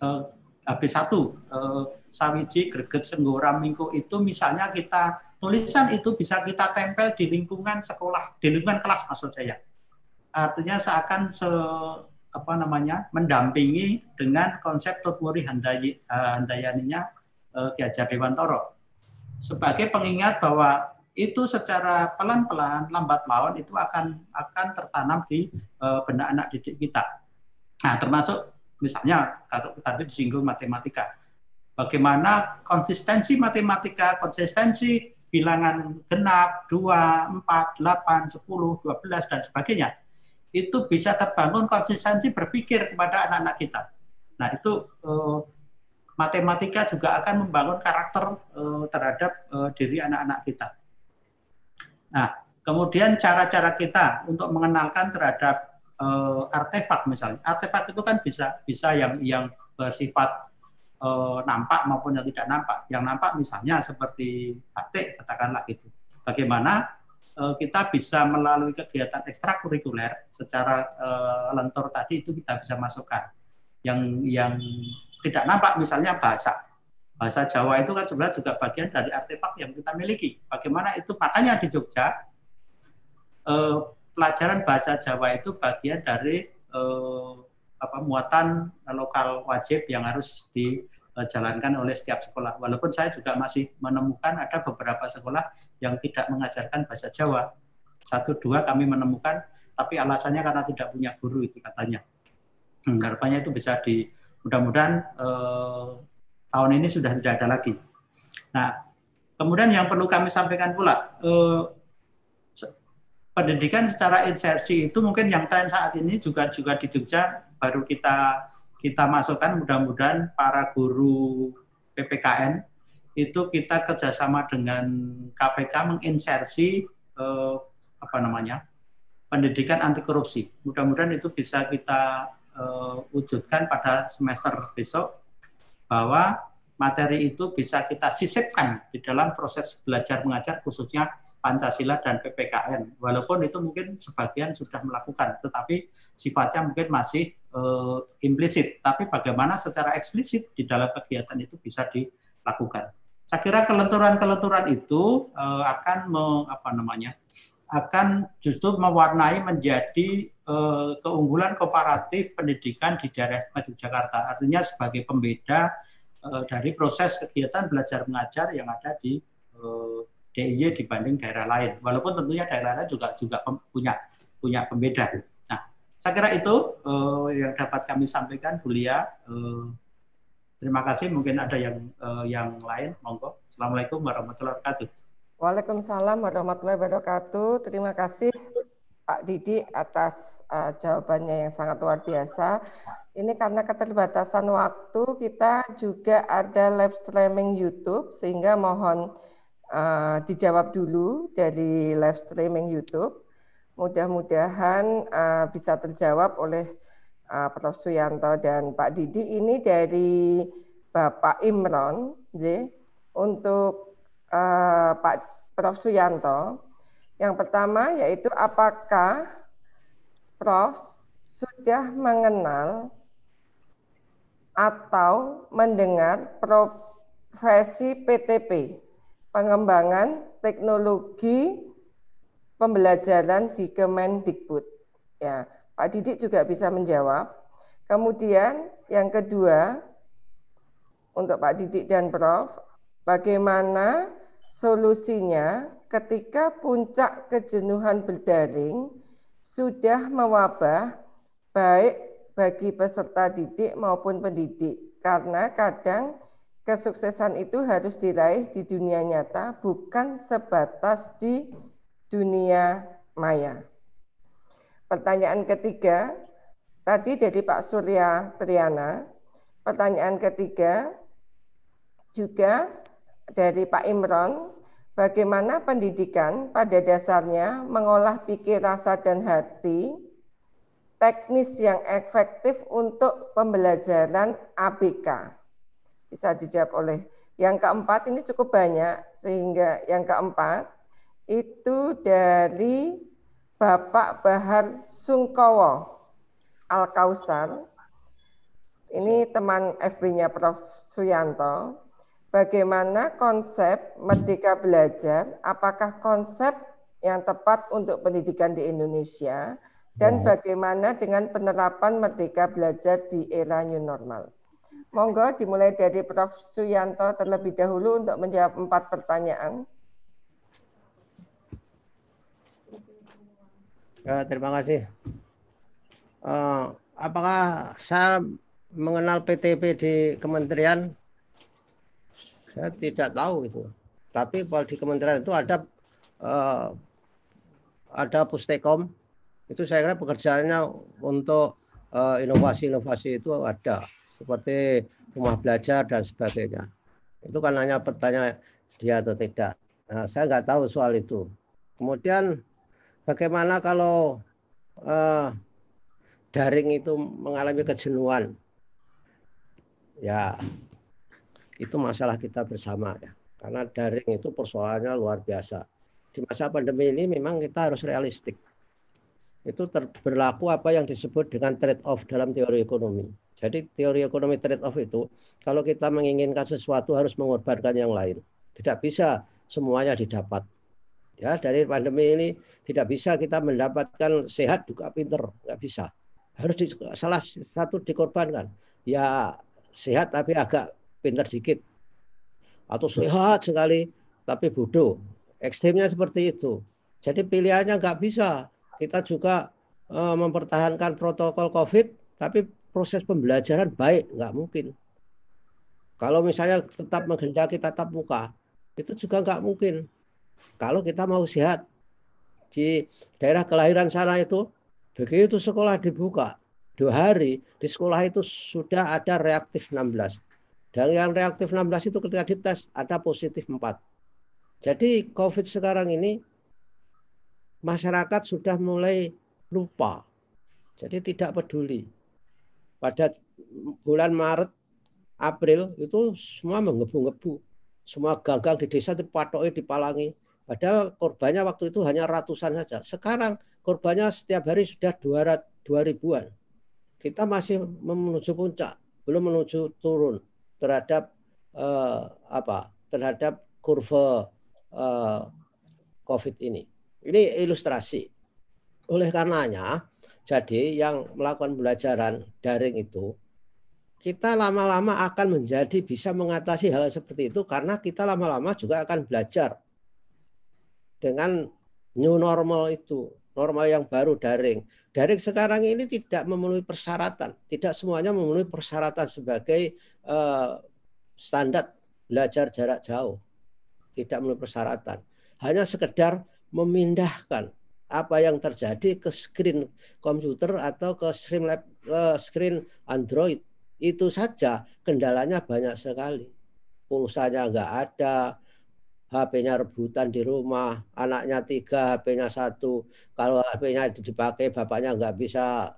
eh, HB1 eh, sawiji greget senggora mingko itu misalnya kita tulisan itu bisa kita tempel di lingkungan sekolah di lingkungan kelas maksud saya artinya seakan se apa namanya mendampingi dengan konsep Tutmuri eh, Handayaninya eh, Hajar Dewantoro sebagai pengingat bahwa itu secara pelan-pelan lambat laun itu akan akan tertanam di uh, benak anak didik kita. Nah, termasuk misalnya kalau tadi disinggung matematika. Bagaimana konsistensi matematika, konsistensi bilangan genap, 2, 4, 8, 10, 12 dan sebagainya. Itu bisa terbangun konsistensi berpikir kepada anak-anak kita. Nah, itu uh, matematika juga akan membangun karakter uh, terhadap uh, diri anak-anak kita. Nah, kemudian cara-cara kita untuk mengenalkan terhadap uh, artefak misalnya. Artefak itu kan bisa bisa yang yang bersifat uh, nampak maupun yang tidak nampak. Yang nampak misalnya seperti batik katakanlah gitu. Bagaimana eh, kita bisa melalui kegiatan ekstrakurikuler secara uh, lentur tadi itu kita bisa masukkan yang yang tidak nampak misalnya bahasa bahasa Jawa itu kan sebenarnya juga bagian dari artefak yang kita miliki. Bagaimana itu makanya di Jogja eh, pelajaran bahasa Jawa itu bagian dari eh, apa muatan lokal wajib yang harus dijalankan oleh setiap sekolah. Walaupun saya juga masih menemukan ada beberapa sekolah yang tidak mengajarkan bahasa Jawa. Satu dua kami menemukan, tapi alasannya karena tidak punya guru itu katanya. Hmm, harapannya itu bisa di mudah-mudahan eh, tahun ini sudah tidak ada lagi. Nah, kemudian yang perlu kami sampaikan pula, eh, pendidikan secara insersi itu mungkin yang tren saat ini juga juga di Jogja baru kita kita masukkan mudah-mudahan para guru PPKN itu kita kerjasama dengan KPK menginsersi eh, apa namanya pendidikan anti korupsi. Mudah-mudahan itu bisa kita eh, wujudkan pada semester besok bahwa materi itu bisa kita sisipkan di dalam proses belajar mengajar khususnya Pancasila dan PPKN. Walaupun itu mungkin sebagian sudah melakukan, tetapi sifatnya mungkin masih e, implisit. Tapi bagaimana secara eksplisit di dalam kegiatan itu bisa dilakukan. Saya kira kelenturan-kelenturan itu e, akan me, namanya akan justru mewarnai menjadi uh, keunggulan komparatif pendidikan di daerah Maju Jakarta. Artinya sebagai pembeda uh, dari proses kegiatan belajar mengajar yang ada di uh, eh, DIY dibanding daerah lain. Walaupun tentunya daerah lain juga juga punya punya pembeda. Nah, saya kira itu yang dapat kami sampaikan, Bu Lia. terima kasih. Mungkin ada yang yang lain. Monggo. Assalamualaikum warahmatullahi wabarakatuh. Waalaikumsalam warahmatullahi wabarakatuh. Terima kasih Pak Didi atas uh, jawabannya yang sangat luar biasa. Ini karena keterbatasan waktu kita juga ada live streaming YouTube sehingga mohon uh, dijawab dulu dari live streaming YouTube. Mudah-mudahan uh, bisa terjawab oleh uh, Prof. Suyanto dan Pak Didi. Ini dari Bapak Imron, J, untuk Eh, Pak Prof. Suyanto. Yang pertama yaitu apakah Prof. sudah mengenal atau mendengar profesi PTP, pengembangan teknologi pembelajaran di Kemendikbud. Ya, Pak Didik juga bisa menjawab. Kemudian yang kedua untuk Pak Didik dan Prof, bagaimana Solusinya, ketika puncak kejenuhan berdaring sudah mewabah baik bagi peserta didik maupun pendidik karena kadang kesuksesan itu harus diraih di dunia nyata bukan sebatas di dunia maya. Pertanyaan ketiga, tadi dari Pak Surya Triana. Pertanyaan ketiga juga dari Pak Imron, bagaimana pendidikan pada dasarnya mengolah pikir, rasa, dan hati, teknis yang efektif untuk pembelajaran ABK. Bisa dijawab oleh yang keempat ini cukup banyak, sehingga yang keempat itu dari Bapak Bahar Sungkowo Al-Kausar. Ini teman FB-nya Prof. Suyanto bagaimana konsep Merdeka Belajar, apakah konsep yang tepat untuk pendidikan di Indonesia, dan iya. bagaimana dengan penerapan Merdeka Belajar di era New Normal. Monggo dimulai dari Prof. Suyanto terlebih dahulu untuk menjawab empat pertanyaan. Ya, terima kasih. Uh, apakah saya mengenal PTP di kementerian saya tidak tahu itu. Tapi kalau di kementerian itu ada uh, ada pustekom itu saya kira pekerjaannya untuk inovasi eh, inovasi-inovasi itu ada seperti rumah belajar dan sebagainya. Itu kan hanya pertanyaan dia atau tidak. Nah, saya nggak tahu soal itu. Kemudian bagaimana kalau uh, daring itu mengalami kejenuhan? Ya, itu masalah kita bersama ya. Karena daring itu persoalannya luar biasa. Di masa pandemi ini memang kita harus realistik. Itu berlaku apa yang disebut dengan trade off dalam teori ekonomi. Jadi teori ekonomi trade off itu kalau kita menginginkan sesuatu harus mengorbankan yang lain. Tidak bisa semuanya didapat. Ya, dari pandemi ini tidak bisa kita mendapatkan sehat juga pinter, nggak bisa. Harus di, salah satu dikorbankan. Ya sehat tapi agak pinter sedikit atau sehat sekali tapi bodoh Ekstremnya seperti itu jadi pilihannya nggak bisa kita juga uh, mempertahankan protokol covid tapi proses pembelajaran baik nggak mungkin kalau misalnya tetap menghendaki tatap muka itu juga nggak mungkin kalau kita mau sehat di daerah kelahiran sana itu begitu sekolah dibuka dua hari di sekolah itu sudah ada reaktif 16 dari yang reaktif 16 itu ketika dites ada positif 4. Jadi COVID sekarang ini masyarakat sudah mulai lupa. Jadi tidak peduli. Pada bulan Maret, April itu semua menggebu-gebu. Semua gagang di desa dipatoknya, dipalangi. Padahal korbannya waktu itu hanya ratusan saja. Sekarang korbannya setiap hari sudah 2 ribuan. Kita masih menuju puncak, belum menuju turun terhadap uh, apa? terhadap kurva uh, eh, COVID ini. Ini ilustrasi. Oleh karenanya, jadi yang melakukan pembelajaran daring itu kita lama-lama akan menjadi bisa mengatasi hal seperti itu karena kita lama-lama juga akan belajar dengan new normal itu normal yang baru daring. Daring sekarang ini tidak memenuhi persyaratan, tidak semuanya memenuhi persyaratan sebagai uh, standar belajar jarak jauh. Tidak memenuhi persyaratan. Hanya sekedar memindahkan apa yang terjadi ke screen komputer atau ke screen lab, ke screen Android. Itu saja kendalanya banyak sekali. Pulsanya nggak ada, HP-nya rebutan di rumah, anaknya tiga, HP-nya satu. Kalau HP-nya dipakai, bapaknya nggak bisa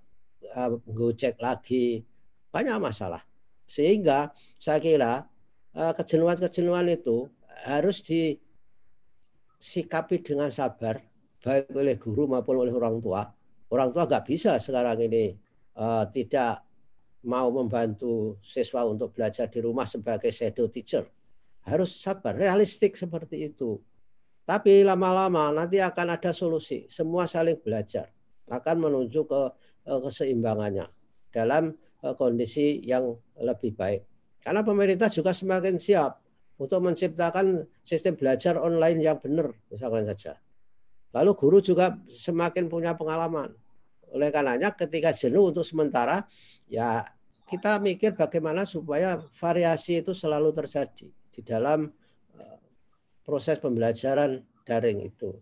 uh, eh, gocek lagi. Banyak masalah. Sehingga saya kira eh, kejenuhan-kejenuhan itu harus disikapi dengan sabar, baik oleh guru maupun oleh orang tua. Orang tua nggak bisa sekarang ini uh, tidak mau membantu siswa untuk belajar di rumah sebagai shadow teacher harus sabar, realistik seperti itu. Tapi lama-lama nanti akan ada solusi, semua saling belajar, akan menuju ke e, keseimbangannya dalam e, kondisi yang lebih baik. Karena pemerintah juga semakin siap untuk menciptakan sistem belajar online yang benar, misalkan saja. Lalu guru juga semakin punya pengalaman. Oleh karenanya ketika jenuh untuk sementara, ya kita mikir bagaimana supaya variasi itu selalu terjadi di dalam eh, proses pembelajaran daring itu.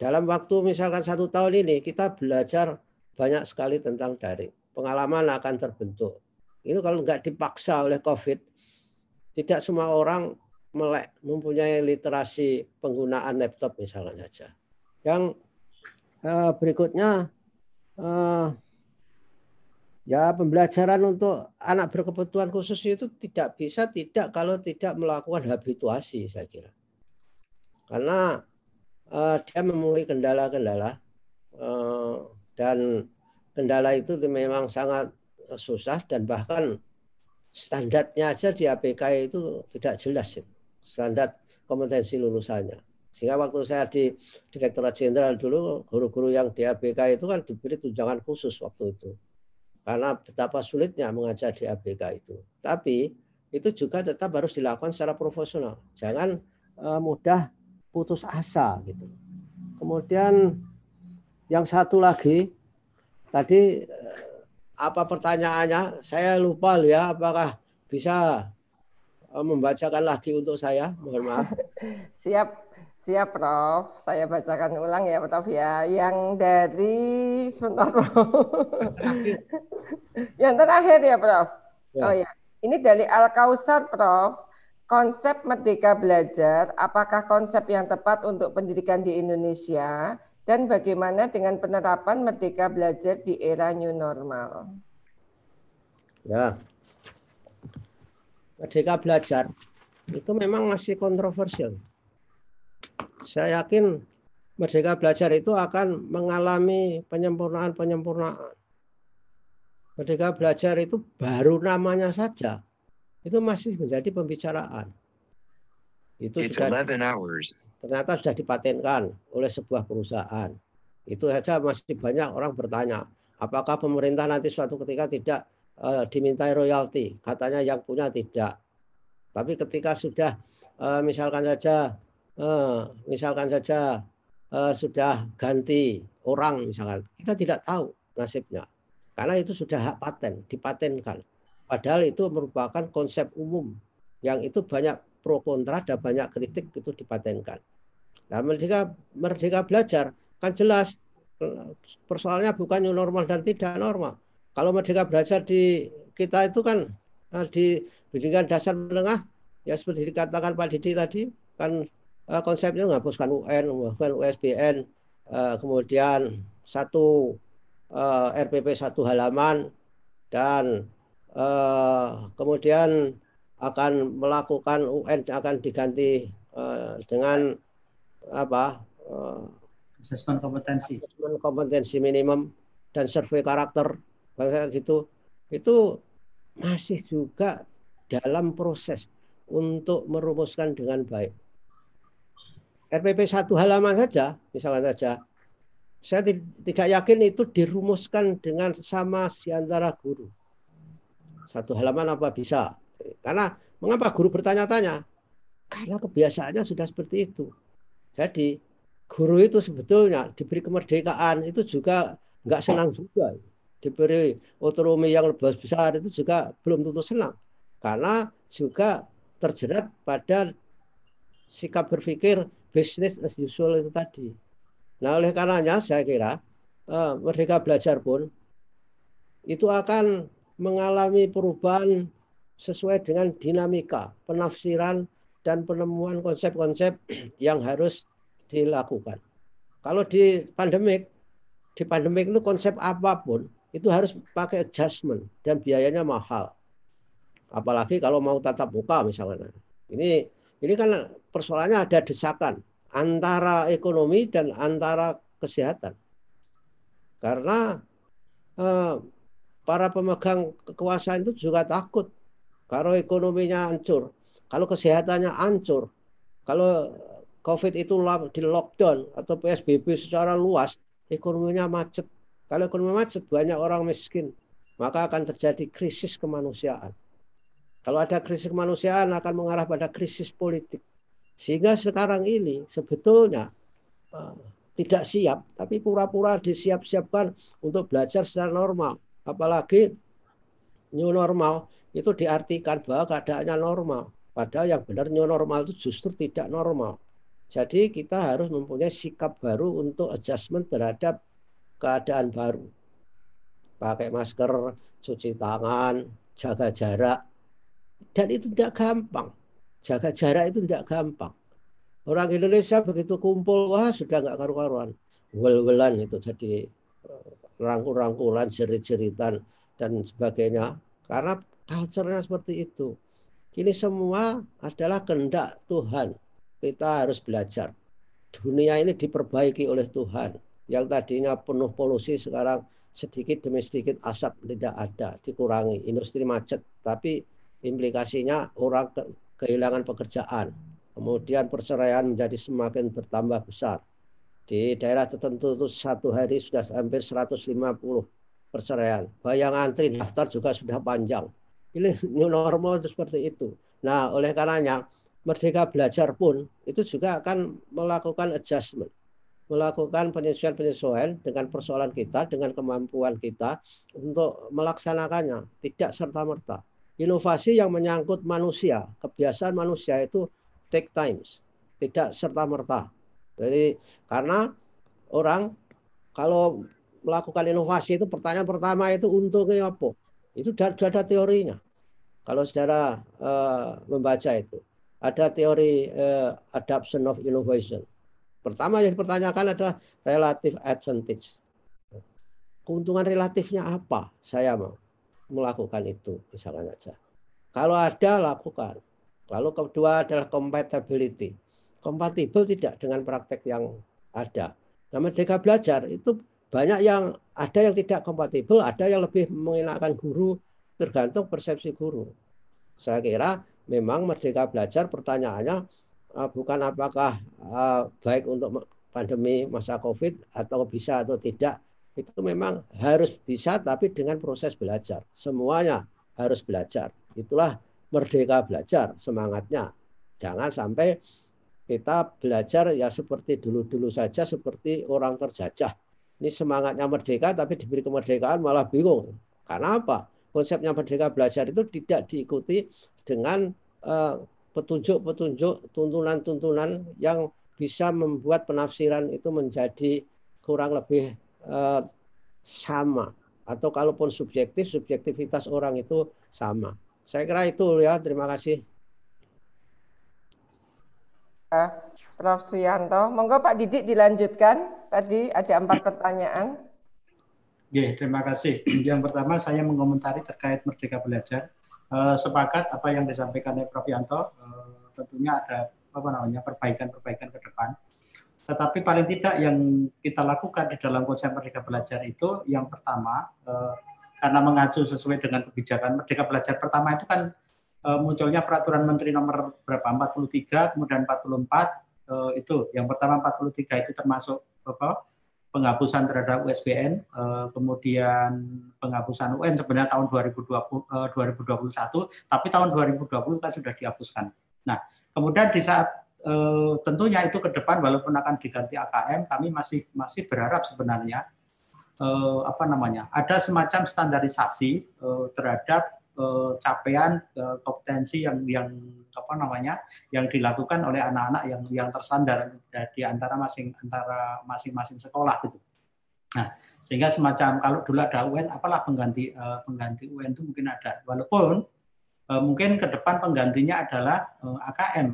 Dalam waktu misalkan satu tahun ini kita belajar banyak sekali tentang daring. Pengalaman akan terbentuk. Ini kalau nggak dipaksa oleh COVID, tidak semua orang melek mempunyai literasi penggunaan laptop misalnya saja. Yang eh, berikutnya eh, Ya, pembelajaran untuk anak berkebutuhan khusus itu tidak bisa tidak kalau tidak melakukan habituasi, saya kira. Karena uh, dia memiliki kendala-kendala uh, dan kendala itu memang sangat susah dan bahkan standarnya aja di APK itu tidak jelas itu. standar kompetensi lulusannya. Sehingga waktu saya di Direktorat Jenderal dulu, guru-guru yang di ABK itu kan diberi tunjangan khusus waktu itu. Karena betapa sulitnya mengajar di ABK itu. Tapi itu juga tetap harus dilakukan secara profesional. Jangan e, mudah putus asa gitu. Kemudian yang satu lagi tadi e, apa pertanyaannya? Saya lupa ya apakah bisa e, membacakan lagi untuk saya? Mohon maaf. Siap. Siap, Prof. Saya bacakan ulang ya, Prof. Ya, yang dari sebentar, Prof. yang terakhir ya, Prof. Ya. Oh ya, ini dari Al Kausar, Prof. Konsep merdeka belajar, apakah konsep yang tepat untuk pendidikan di Indonesia dan bagaimana dengan penerapan merdeka belajar di era new normal? Ya, merdeka belajar itu memang masih kontroversial saya yakin Merdeka Belajar itu akan mengalami penyempurnaan-penyempurnaan. Merdeka Belajar itu baru namanya saja. Itu masih menjadi pembicaraan. Itu It's sudah, hours. ternyata sudah dipatenkan oleh sebuah perusahaan. Itu saja masih banyak orang bertanya, apakah pemerintah nanti suatu ketika tidak uh, dimintai royalti? Katanya yang punya tidak. Tapi ketika sudah uh, misalkan saja Eh, misalkan saja eh, sudah ganti orang misalkan, kita tidak tahu nasibnya. Karena itu sudah hak paten, dipatenkan. Padahal itu merupakan konsep umum yang itu banyak pro kontra dan banyak kritik itu dipatenkan. Nah, merdeka merdeka belajar kan jelas persoalannya bukan new normal dan tidak normal. Kalau merdeka belajar di kita itu kan eh, di pendidikan dasar menengah ya seperti dikatakan Pak Didi tadi kan uh, konsepnya menghapuskan UN, menghapuskan USBN, uh, eh, kemudian satu uh, eh, RPP satu halaman dan uh, kemudian akan melakukan UN akan diganti uh, dengan apa? Uh, asesmen kompetensi. Asesmen kompetensi minimum dan survei karakter kayak gitu itu masih juga dalam proses untuk merumuskan dengan baik. RPP satu halaman saja, misalnya saja, saya tidak yakin itu dirumuskan dengan sama si antara guru. Satu halaman apa bisa? Karena mengapa guru bertanya-tanya? Karena kebiasaannya sudah seperti itu. Jadi guru itu sebetulnya diberi kemerdekaan itu juga nggak senang juga. Diberi otonomi yang lebih besar itu juga belum tentu senang. Karena juga terjerat pada sikap berpikir business as usual itu tadi. Nah, oleh karenanya saya kira uh, Merdeka Belajar pun itu akan mengalami perubahan sesuai dengan dinamika penafsiran dan penemuan konsep-konsep yang harus dilakukan. Kalau di pandemik, di pandemik itu konsep apapun itu harus pakai adjustment dan biayanya mahal. Apalagi kalau mau tatap muka misalnya. Ini ini kan persoalannya ada desakan antara ekonomi dan antara kesehatan. Karena eh, para pemegang kekuasaan itu juga takut kalau ekonominya hancur, kalau kesehatannya hancur, kalau COVID itu di lockdown atau PSBB secara luas, ekonominya macet. Kalau ekonomi macet, banyak orang miskin. Maka akan terjadi krisis kemanusiaan. Kalau ada krisis kemanusiaan akan mengarah pada krisis politik. Sehingga sekarang ini sebetulnya uh, tidak siap, tapi pura-pura disiap-siapkan untuk belajar secara normal. Apalagi new normal itu diartikan bahwa keadaannya normal. Padahal yang benar new normal itu justru tidak normal. Jadi kita harus mempunyai sikap baru untuk adjustment terhadap keadaan baru. Pakai masker, cuci tangan, jaga jarak, dan itu tidak gampang. Jaga jarak itu tidak gampang. Orang Indonesia begitu kumpul, wah sudah nggak karu-karuan. Wel-welan itu jadi eh, rangkul-rangkulan, jerit-jeritan, dan sebagainya. Karena culture-nya seperti itu. Ini semua adalah kehendak Tuhan. Kita harus belajar. Dunia ini diperbaiki oleh Tuhan. Yang tadinya penuh polusi sekarang sedikit demi sedikit asap tidak ada, dikurangi. Industri macet, tapi implikasinya orang ke, kehilangan pekerjaan. Kemudian perceraian menjadi semakin bertambah besar. Di daerah tertentu itu satu hari sudah hampir 150 perceraian. Bayang antri hmm. daftar juga sudah panjang. Ini new normal itu seperti itu. Nah, oleh karenanya Merdeka Belajar pun itu juga akan melakukan adjustment melakukan penyesuaian-penyesuaian dengan persoalan kita, dengan kemampuan kita untuk melaksanakannya, tidak serta-merta. Inovasi yang menyangkut manusia, kebiasaan manusia itu take times, tidak serta merta. Jadi karena orang kalau melakukan inovasi itu pertanyaan pertama itu untungnya apa? Itu sudah ada teorinya. Kalau secara uh, membaca itu, ada teori uh, adoption of innovation. Pertama yang dipertanyakan adalah relative advantage. Keuntungan relatifnya apa saya mau? melakukan itu misalkan saja. Kalau ada lakukan. Lalu kedua adalah compatibility. Kompatibel tidak dengan praktek yang ada. Nah, merdeka belajar itu banyak yang ada yang tidak kompatibel, ada yang lebih mengenakan guru tergantung persepsi guru. Saya kira memang merdeka belajar pertanyaannya eh, bukan apakah eh, baik untuk pandemi masa Covid atau bisa atau tidak itu memang harus bisa tapi dengan proses belajar. Semuanya harus belajar. Itulah merdeka belajar semangatnya. Jangan sampai kita belajar ya seperti dulu-dulu saja seperti orang terjajah. Ini semangatnya merdeka tapi diberi kemerdekaan malah bingung. Karena apa? Konsepnya merdeka belajar itu tidak diikuti dengan eh, petunjuk-petunjuk, tuntunan-tuntunan yang bisa membuat penafsiran itu menjadi kurang lebih Eh, sama atau kalaupun subjektif subjektivitas orang itu sama. Saya kira itu ya. Terima kasih. Eh, Prof. Suyanto, monggo Pak Didik dilanjutkan. Tadi ada empat pertanyaan. Oke, terima kasih. Yang pertama saya mengomentari terkait Merdeka Belajar. Eh, sepakat apa yang disampaikan oleh Prof. Yanto. tentunya ada apa namanya perbaikan-perbaikan ke depan tetapi paling tidak yang kita lakukan di dalam konsep Merdeka Belajar itu yang pertama eh, karena mengacu sesuai dengan kebijakan Merdeka Belajar pertama itu kan eh, munculnya peraturan menteri nomor berapa 43 kemudian 44 eh, itu yang pertama 43 itu termasuk apa penghapusan terhadap USBN kemudian penghapusan UN sebenarnya tahun 2020 2021 tapi tahun 2020 kan sudah dihapuskan. Nah, kemudian di saat eh, tentunya itu ke depan walaupun akan diganti AKM kami masih masih berharap sebenarnya eh, apa namanya ada semacam standarisasi eh, terhadap eh, capaian eh, kompetensi yang yang apa namanya yang dilakukan oleh anak-anak yang yang tersandar di antara masing antara masing-masing sekolah gitu. Nah, sehingga semacam kalau dulu ada UN, apalah pengganti eh, pengganti UN itu mungkin ada. Walaupun Eh, mungkin ke depan penggantinya adalah eh, AKM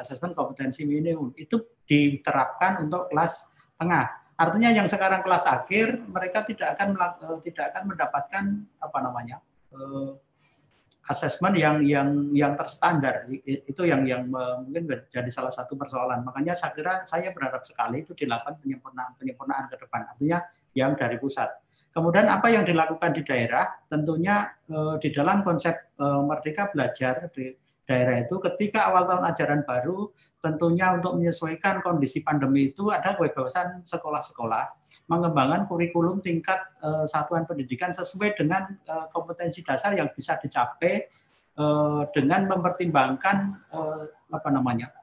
asesmen eh, kompetensi minimum itu diterapkan untuk kelas tengah artinya yang sekarang kelas akhir mereka tidak akan tidak akan mendapatkan apa namanya asesmen yang yang yang terstandar itu yang yang mungkin jadi salah satu persoalan makanya saya kira saya berharap sekali itu dilakukan penyempurnaan penyempurnaan ke depan artinya yang dari pusat Kemudian apa yang dilakukan di daerah, tentunya eh, di dalam konsep eh, Merdeka Belajar di daerah itu, ketika awal tahun ajaran baru, tentunya untuk menyesuaikan kondisi pandemi itu ada kebebasan sekolah-sekolah mengembangkan kurikulum tingkat eh, satuan pendidikan sesuai dengan eh, kompetensi dasar yang bisa dicapai eh, dengan mempertimbangkan eh, apa namanya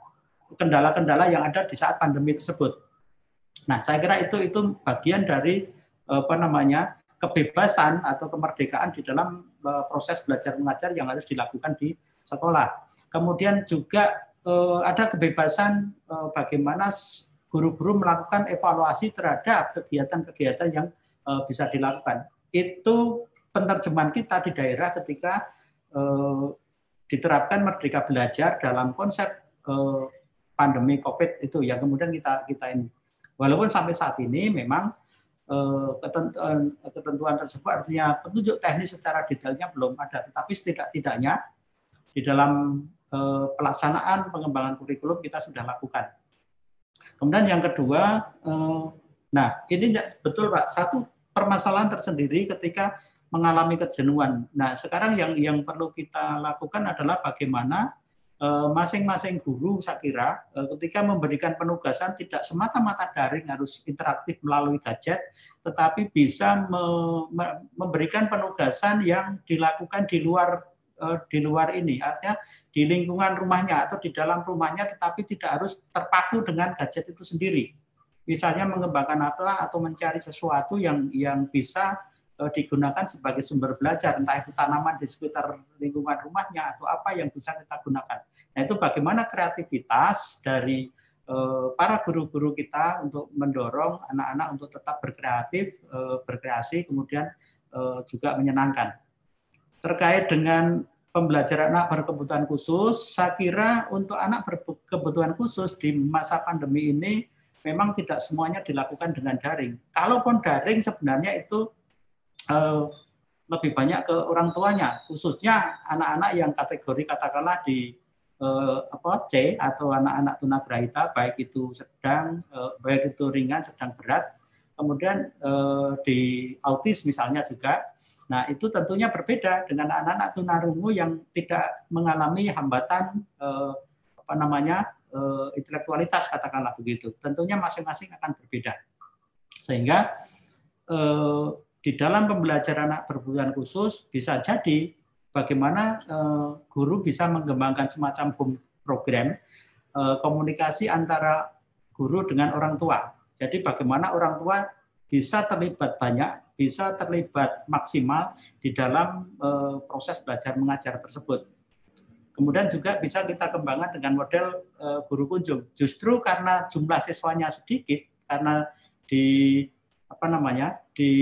kendala-kendala yang ada di saat pandemi tersebut. Nah, saya kira itu itu bagian dari apa namanya kebebasan atau kemerdekaan di dalam eh, proses belajar mengajar yang harus dilakukan di sekolah. Kemudian juga eh, ada kebebasan eh, bagaimana guru-guru melakukan evaluasi terhadap kegiatan-kegiatan yang bisa dilakukan. Itu penerjemahan kita di daerah ketika diterapkan merdeka belajar dalam konsep pandemi COVID itu yang kemudian kita kita ini. Walaupun sampai saat ini memang Eh, ketentuan eh, ketentuan tersebut artinya petunjuk teknis secara detailnya belum ada tetapi setidak-tidaknya di dalam eh, pelaksanaan pengembangan kurikulum kita sudah lakukan. Kemudian yang kedua nah ini betul Pak satu permasalahan tersendiri ketika mengalami kejenuhan. Nah, sekarang yang yang perlu kita lakukan adalah bagaimana Eh, masing-masing guru saya kira eh, ketika memberikan penugasan tidak semata-mata daring harus interaktif melalui gadget tetapi bisa memberikan penugasan yang dilakukan di luar eh, di luar ini artinya di lingkungan rumahnya atau di dalam rumahnya tetapi tidak harus terpaku dengan gadget itu sendiri misalnya mengembangkan apa atau mencari sesuatu yang yang bisa Eh, digunakan sebagai sumber belajar, entah itu tanaman di sekitar lingkungan rumahnya atau apa yang bisa kita gunakan. Nah itu bagaimana kreativitas dari eh, para guru-guru kita untuk mendorong anak-anak untuk tetap berkreatif, eh, berkreasi, kemudian juga menyenangkan. Terkait dengan pembelajaran anak berkebutuhan khusus, saya kira untuk anak berkebutuhan khusus di masa pandemi ini memang tidak semuanya dilakukan dengan daring. Kalaupun daring sebenarnya itu uh, lebih banyak ke orang tuanya, khususnya anak-anak yang kategori katakanlah di uh, apa C atau anak-anak tunagrahita, baik itu sedang, uh, baik itu ringan, sedang berat, kemudian uh, di autis misalnya juga. Nah itu tentunya berbeda dengan anak-anak tunarungu yang tidak mengalami hambatan uh, apa namanya uh, intelektualitas katakanlah begitu. Tentunya masing-masing akan berbeda, sehingga Uh, di dalam pembelajaran anak berkebutuhan khusus bisa jadi bagaimana eh, guru bisa mengembangkan semacam program eh, komunikasi antara guru dengan orang tua. Jadi bagaimana orang tua bisa terlibat banyak, bisa terlibat maksimal di dalam eh, proses belajar mengajar tersebut. Kemudian juga bisa kita kembangkan dengan model guru kunjung. Justru karena jumlah siswanya sedikit, karena di apa namanya di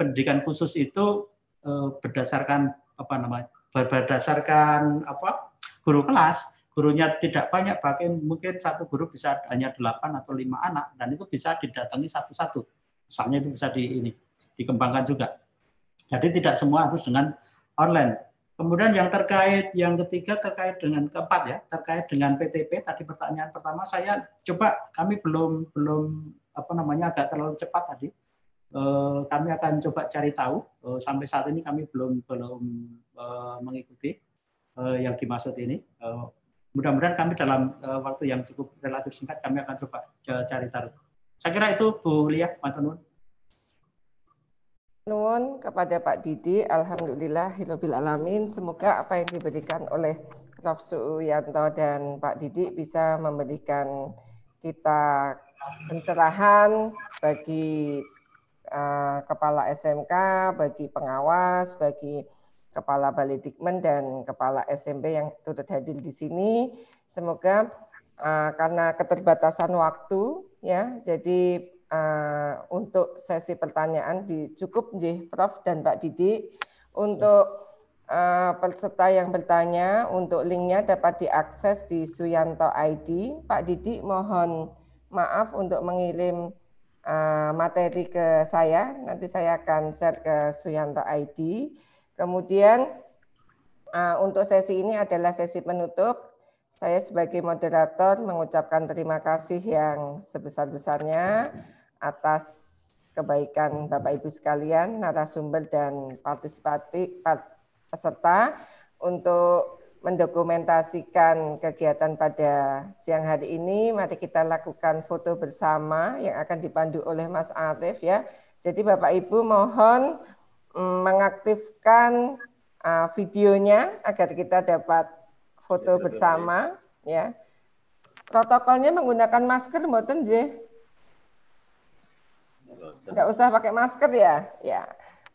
pendidikan khusus itu eh, berdasarkan apa namanya berdasarkan apa guru kelas gurunya tidak banyak pakai mungkin satu guru bisa hanya delapan atau lima anak dan itu bisa didatangi satu-satu misalnya itu bisa di ini dikembangkan juga jadi tidak semua harus dengan online kemudian yang terkait yang ketiga terkait dengan keempat ya terkait dengan PTP tadi pertanyaan pertama saya coba kami belum belum apa namanya agak terlalu cepat tadi Eh, kami akan coba cari tahu. Eh, sampai saat ini kami belum belum eh, mengikuti yang dimaksud ini. Mudah-mudahan kami dalam waktu yang cukup relatif singkat kami akan coba cari tahu. Saya kira itu Bu Lia, Matunun. Nuwun kepada Pak Didi, Alhamdulillah, hilobil alamin. Semoga apa yang diberikan oleh Prof. Suyanto dan Pak Didi bisa memberikan kita pencerahan bagi Eh, kepala SMK, bagi pengawas, bagi kepala dikmen dan kepala SMP yang turut hadir di sini. Semoga eh, karena keterbatasan waktu ya, jadi eh, untuk sesi pertanyaan di cukup J Prof dan Pak Didi. untuk peserta yang bertanya untuk linknya dapat diakses di Suyanto ID. Pak Didi mohon maaf untuk mengirim Eh, materi ke saya. Nanti saya akan share ke Suyanto ID. Kemudian eh, untuk sesi ini adalah sesi penutup. Saya sebagai moderator mengucapkan terima kasih yang sebesar-besarnya atas kebaikan Bapak Ibu sekalian, narasumber dan partisipasi peserta untuk mendokumentasikan kegiatan pada siang hari ini. Mari kita lakukan foto bersama yang akan dipandu oleh Mas Arif ya. Jadi Bapak Ibu mohon mm, mengaktifkan uh, videonya agar kita dapat foto ya, bersama ya. Protokolnya menggunakan masker mboten nggih? Enggak usah pakai masker ya. Ya.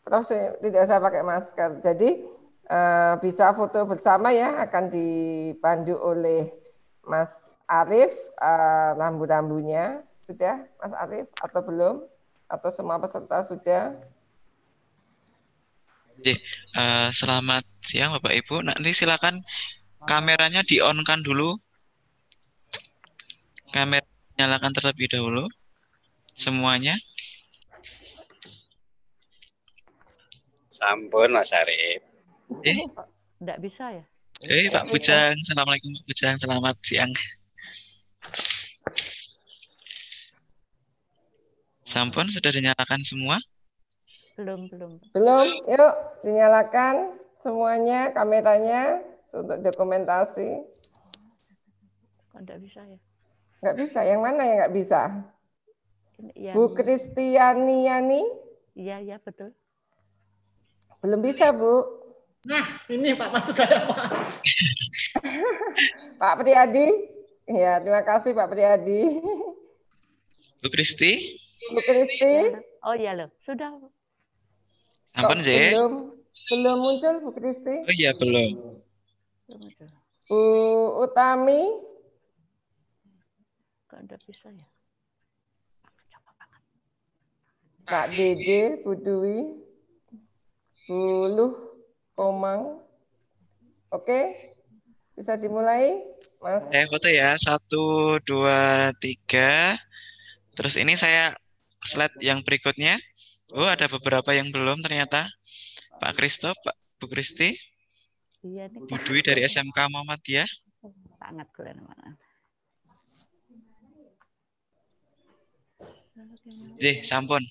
Prof tidak usah pakai masker. Jadi Eh, bisa foto bersama ya akan dipandu oleh Mas Arif. Eh, rambu-rambunya sudah Mas Arif atau belum atau semua peserta sudah uh, selamat siang Bapak Ibu nanti silakan kameranya di on kan dulu kamera nyalakan terlebih dahulu semuanya sampun Mas Arif. Eh? tidak bisa ya? Eh, Pak Bujang. Assalamualaikum Pak Bujang. Selamat siang. Sampun sudah dinyalakan semua? Belum, belum. Belum. Yuk, dinyalakan semuanya kameranya untuk dokumentasi. Kok tidak bisa ya? Tidak bisa. Yang mana yang tidak bisa? Ya, Bu ya. Kristiani Yani? Iya, iya betul. Belum bisa, Bu. Nah, ini Pak maksud saya Pak. Pak Priadi. Ya, terima kasih Pak Priadi. Bu Kristi. Bu Kristi. Oh iya loh, sudah. Ampun sih. Belum, belum muncul Bu Kristi. Oh iya belum. Bu Utami. Kok ada bisa ya? Pak Dede, Bu Dwi, Bu Luh. Komang. Oke, bisa dimulai, Mas. Saya foto ya, satu, dua, tiga. Terus ini saya slide yang berikutnya. Oh, ada beberapa yang belum ternyata. Pak Kristo, Pak Bu Kristi. Iya, Bu Dwi dari ya. SMK Muhammad ya. Sangat keren banget. Jih, sampun.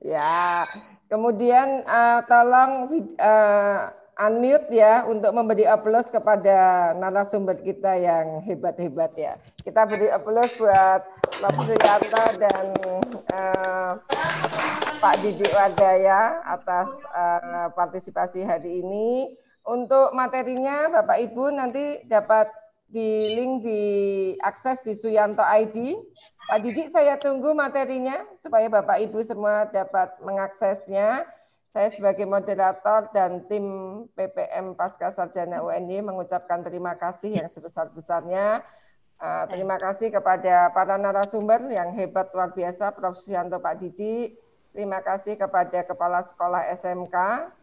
Ya, kemudian uh, tolong uh, unmute ya untuk memberi aplaus kepada narasumber kita yang hebat-hebat ya. Kita beri aplaus buat Pak Suryanto dan uh, Pak Didi Wadaya atas uh, partisipasi hari ini. Untuk materinya Bapak Ibu nanti dapat di link diakses di Suyanto ID Pak Didi, saya tunggu materinya supaya Bapak Ibu semua dapat mengaksesnya. Saya sebagai moderator dan tim PPM Pasca Sarjana UNY mengucapkan terima kasih yang sebesar-besarnya. Eh, terima kasih kepada para narasumber yang hebat luar biasa, Prof. Suyanto Pak Didi. Terima kasih kepada Kepala Sekolah SMK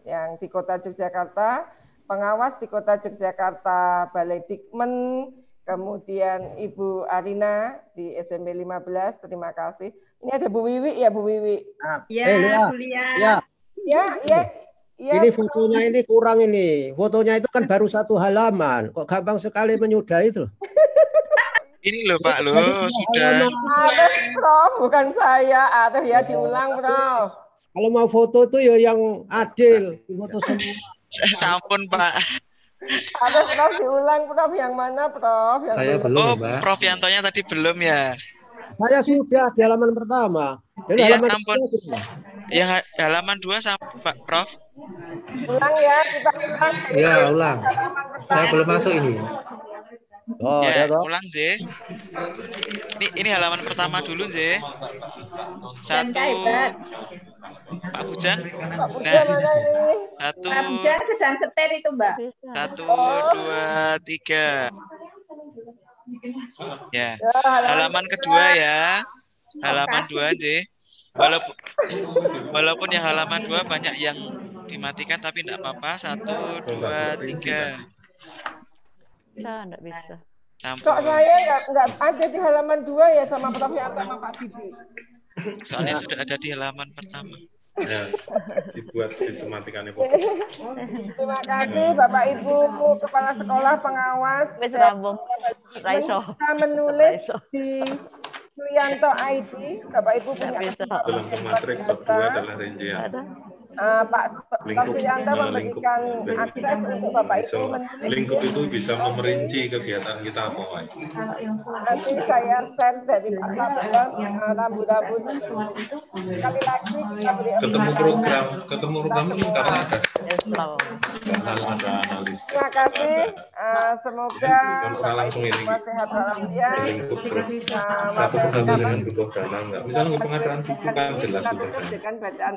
yang di Kota Yogyakarta, pengawas di Kota Yogyakarta, Balai Dikmen, Kemudian Ibu Arina di SMP 15, terima kasih. Ini ada Bu Wiwi ya Bu Wiwi. Iya, ah, nah, eh, Bu Lia. Ya. Ya, ya, ya. Ini fotonya ini kurang ini. Fotonya itu kan baru satu halaman. Kok gampang sekali menyudah itu. ini loh Pak lo sudah. Aduh, Prof, bukan saya. Atau ya diulang, Prof. Kalau mau foto tuh ya yang adil, foto semua. Sampun, Pak. Ada Prof diulang Prof yang mana Prof? Yang Saya belum, ya, oh, Mbak. Prof Yantonya tadi belum ya. Saya sudah di halaman pertama. Jadi iya, halaman ampun. Dua, yang halaman dua sama Prof. Ulang ya, kita ya, ulang. Iya, ulang. Saya belum masuk ini. Oh, ya, ya ulang Z. Ini, ini halaman pertama dulu Z. Satu. Ya, Pak Bujan. Nah, satu. Pak Bujan sedang setir itu Mbak. Satu, oh. dua, tiga. Ya, oh, halaman kedua ya. Halaman dua Z. Walaupun, walaupun yang halaman dua banyak yang dimatikan tapi tidak apa-apa. Satu, dua, tiga bisa, enggak bisa. Kok saya enggak, ya enggak ada di halaman dua ya sama Prof Yanto sama Pak Didi. Soalnya ya. sudah ada di halaman pertama. Ya, dibuat sistematikannya pokok. Terima kasih Bapak Ibu Kepala Sekolah Pengawas Wis Kita menulis di Suyanto ID. Bapak Ibu punya. Belum matrik kedua adalah Ada. Eh, Pak Pak Suyanto nah, memberikan akses untuk Bapak Ibu lingkup itu bisa memerinci kegiatan kita apa Pak nanti saya send dari Pak Sabran eh, rambu-rambu sekali lagi ketemu program ketemu program karena ada ada analis terima kasih uh, semoga langsung ini sehat alamiah lingkup terus satu persatu dengan buku misalnya pengadaan buku kan jelas sudah kan bacaan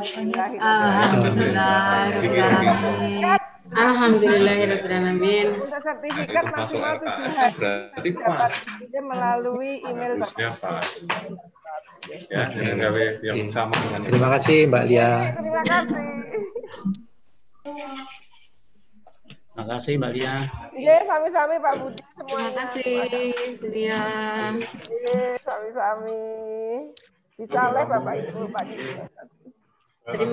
Alhamdulillah. Alhamdulillah Alamin. sertifikat maksimal tujuh hari. dapat melalui email Bapak. Ya, dengan gawe yang sama dengan Terima kasih Mbak Lia. Terima kasih. Terima kasih Mbak Lia. Iya, sami-sami Pak Budi semua. Terima kasih Lia. Iya, sami-sami. Bisa live Bapak Ibu Pak Ibu.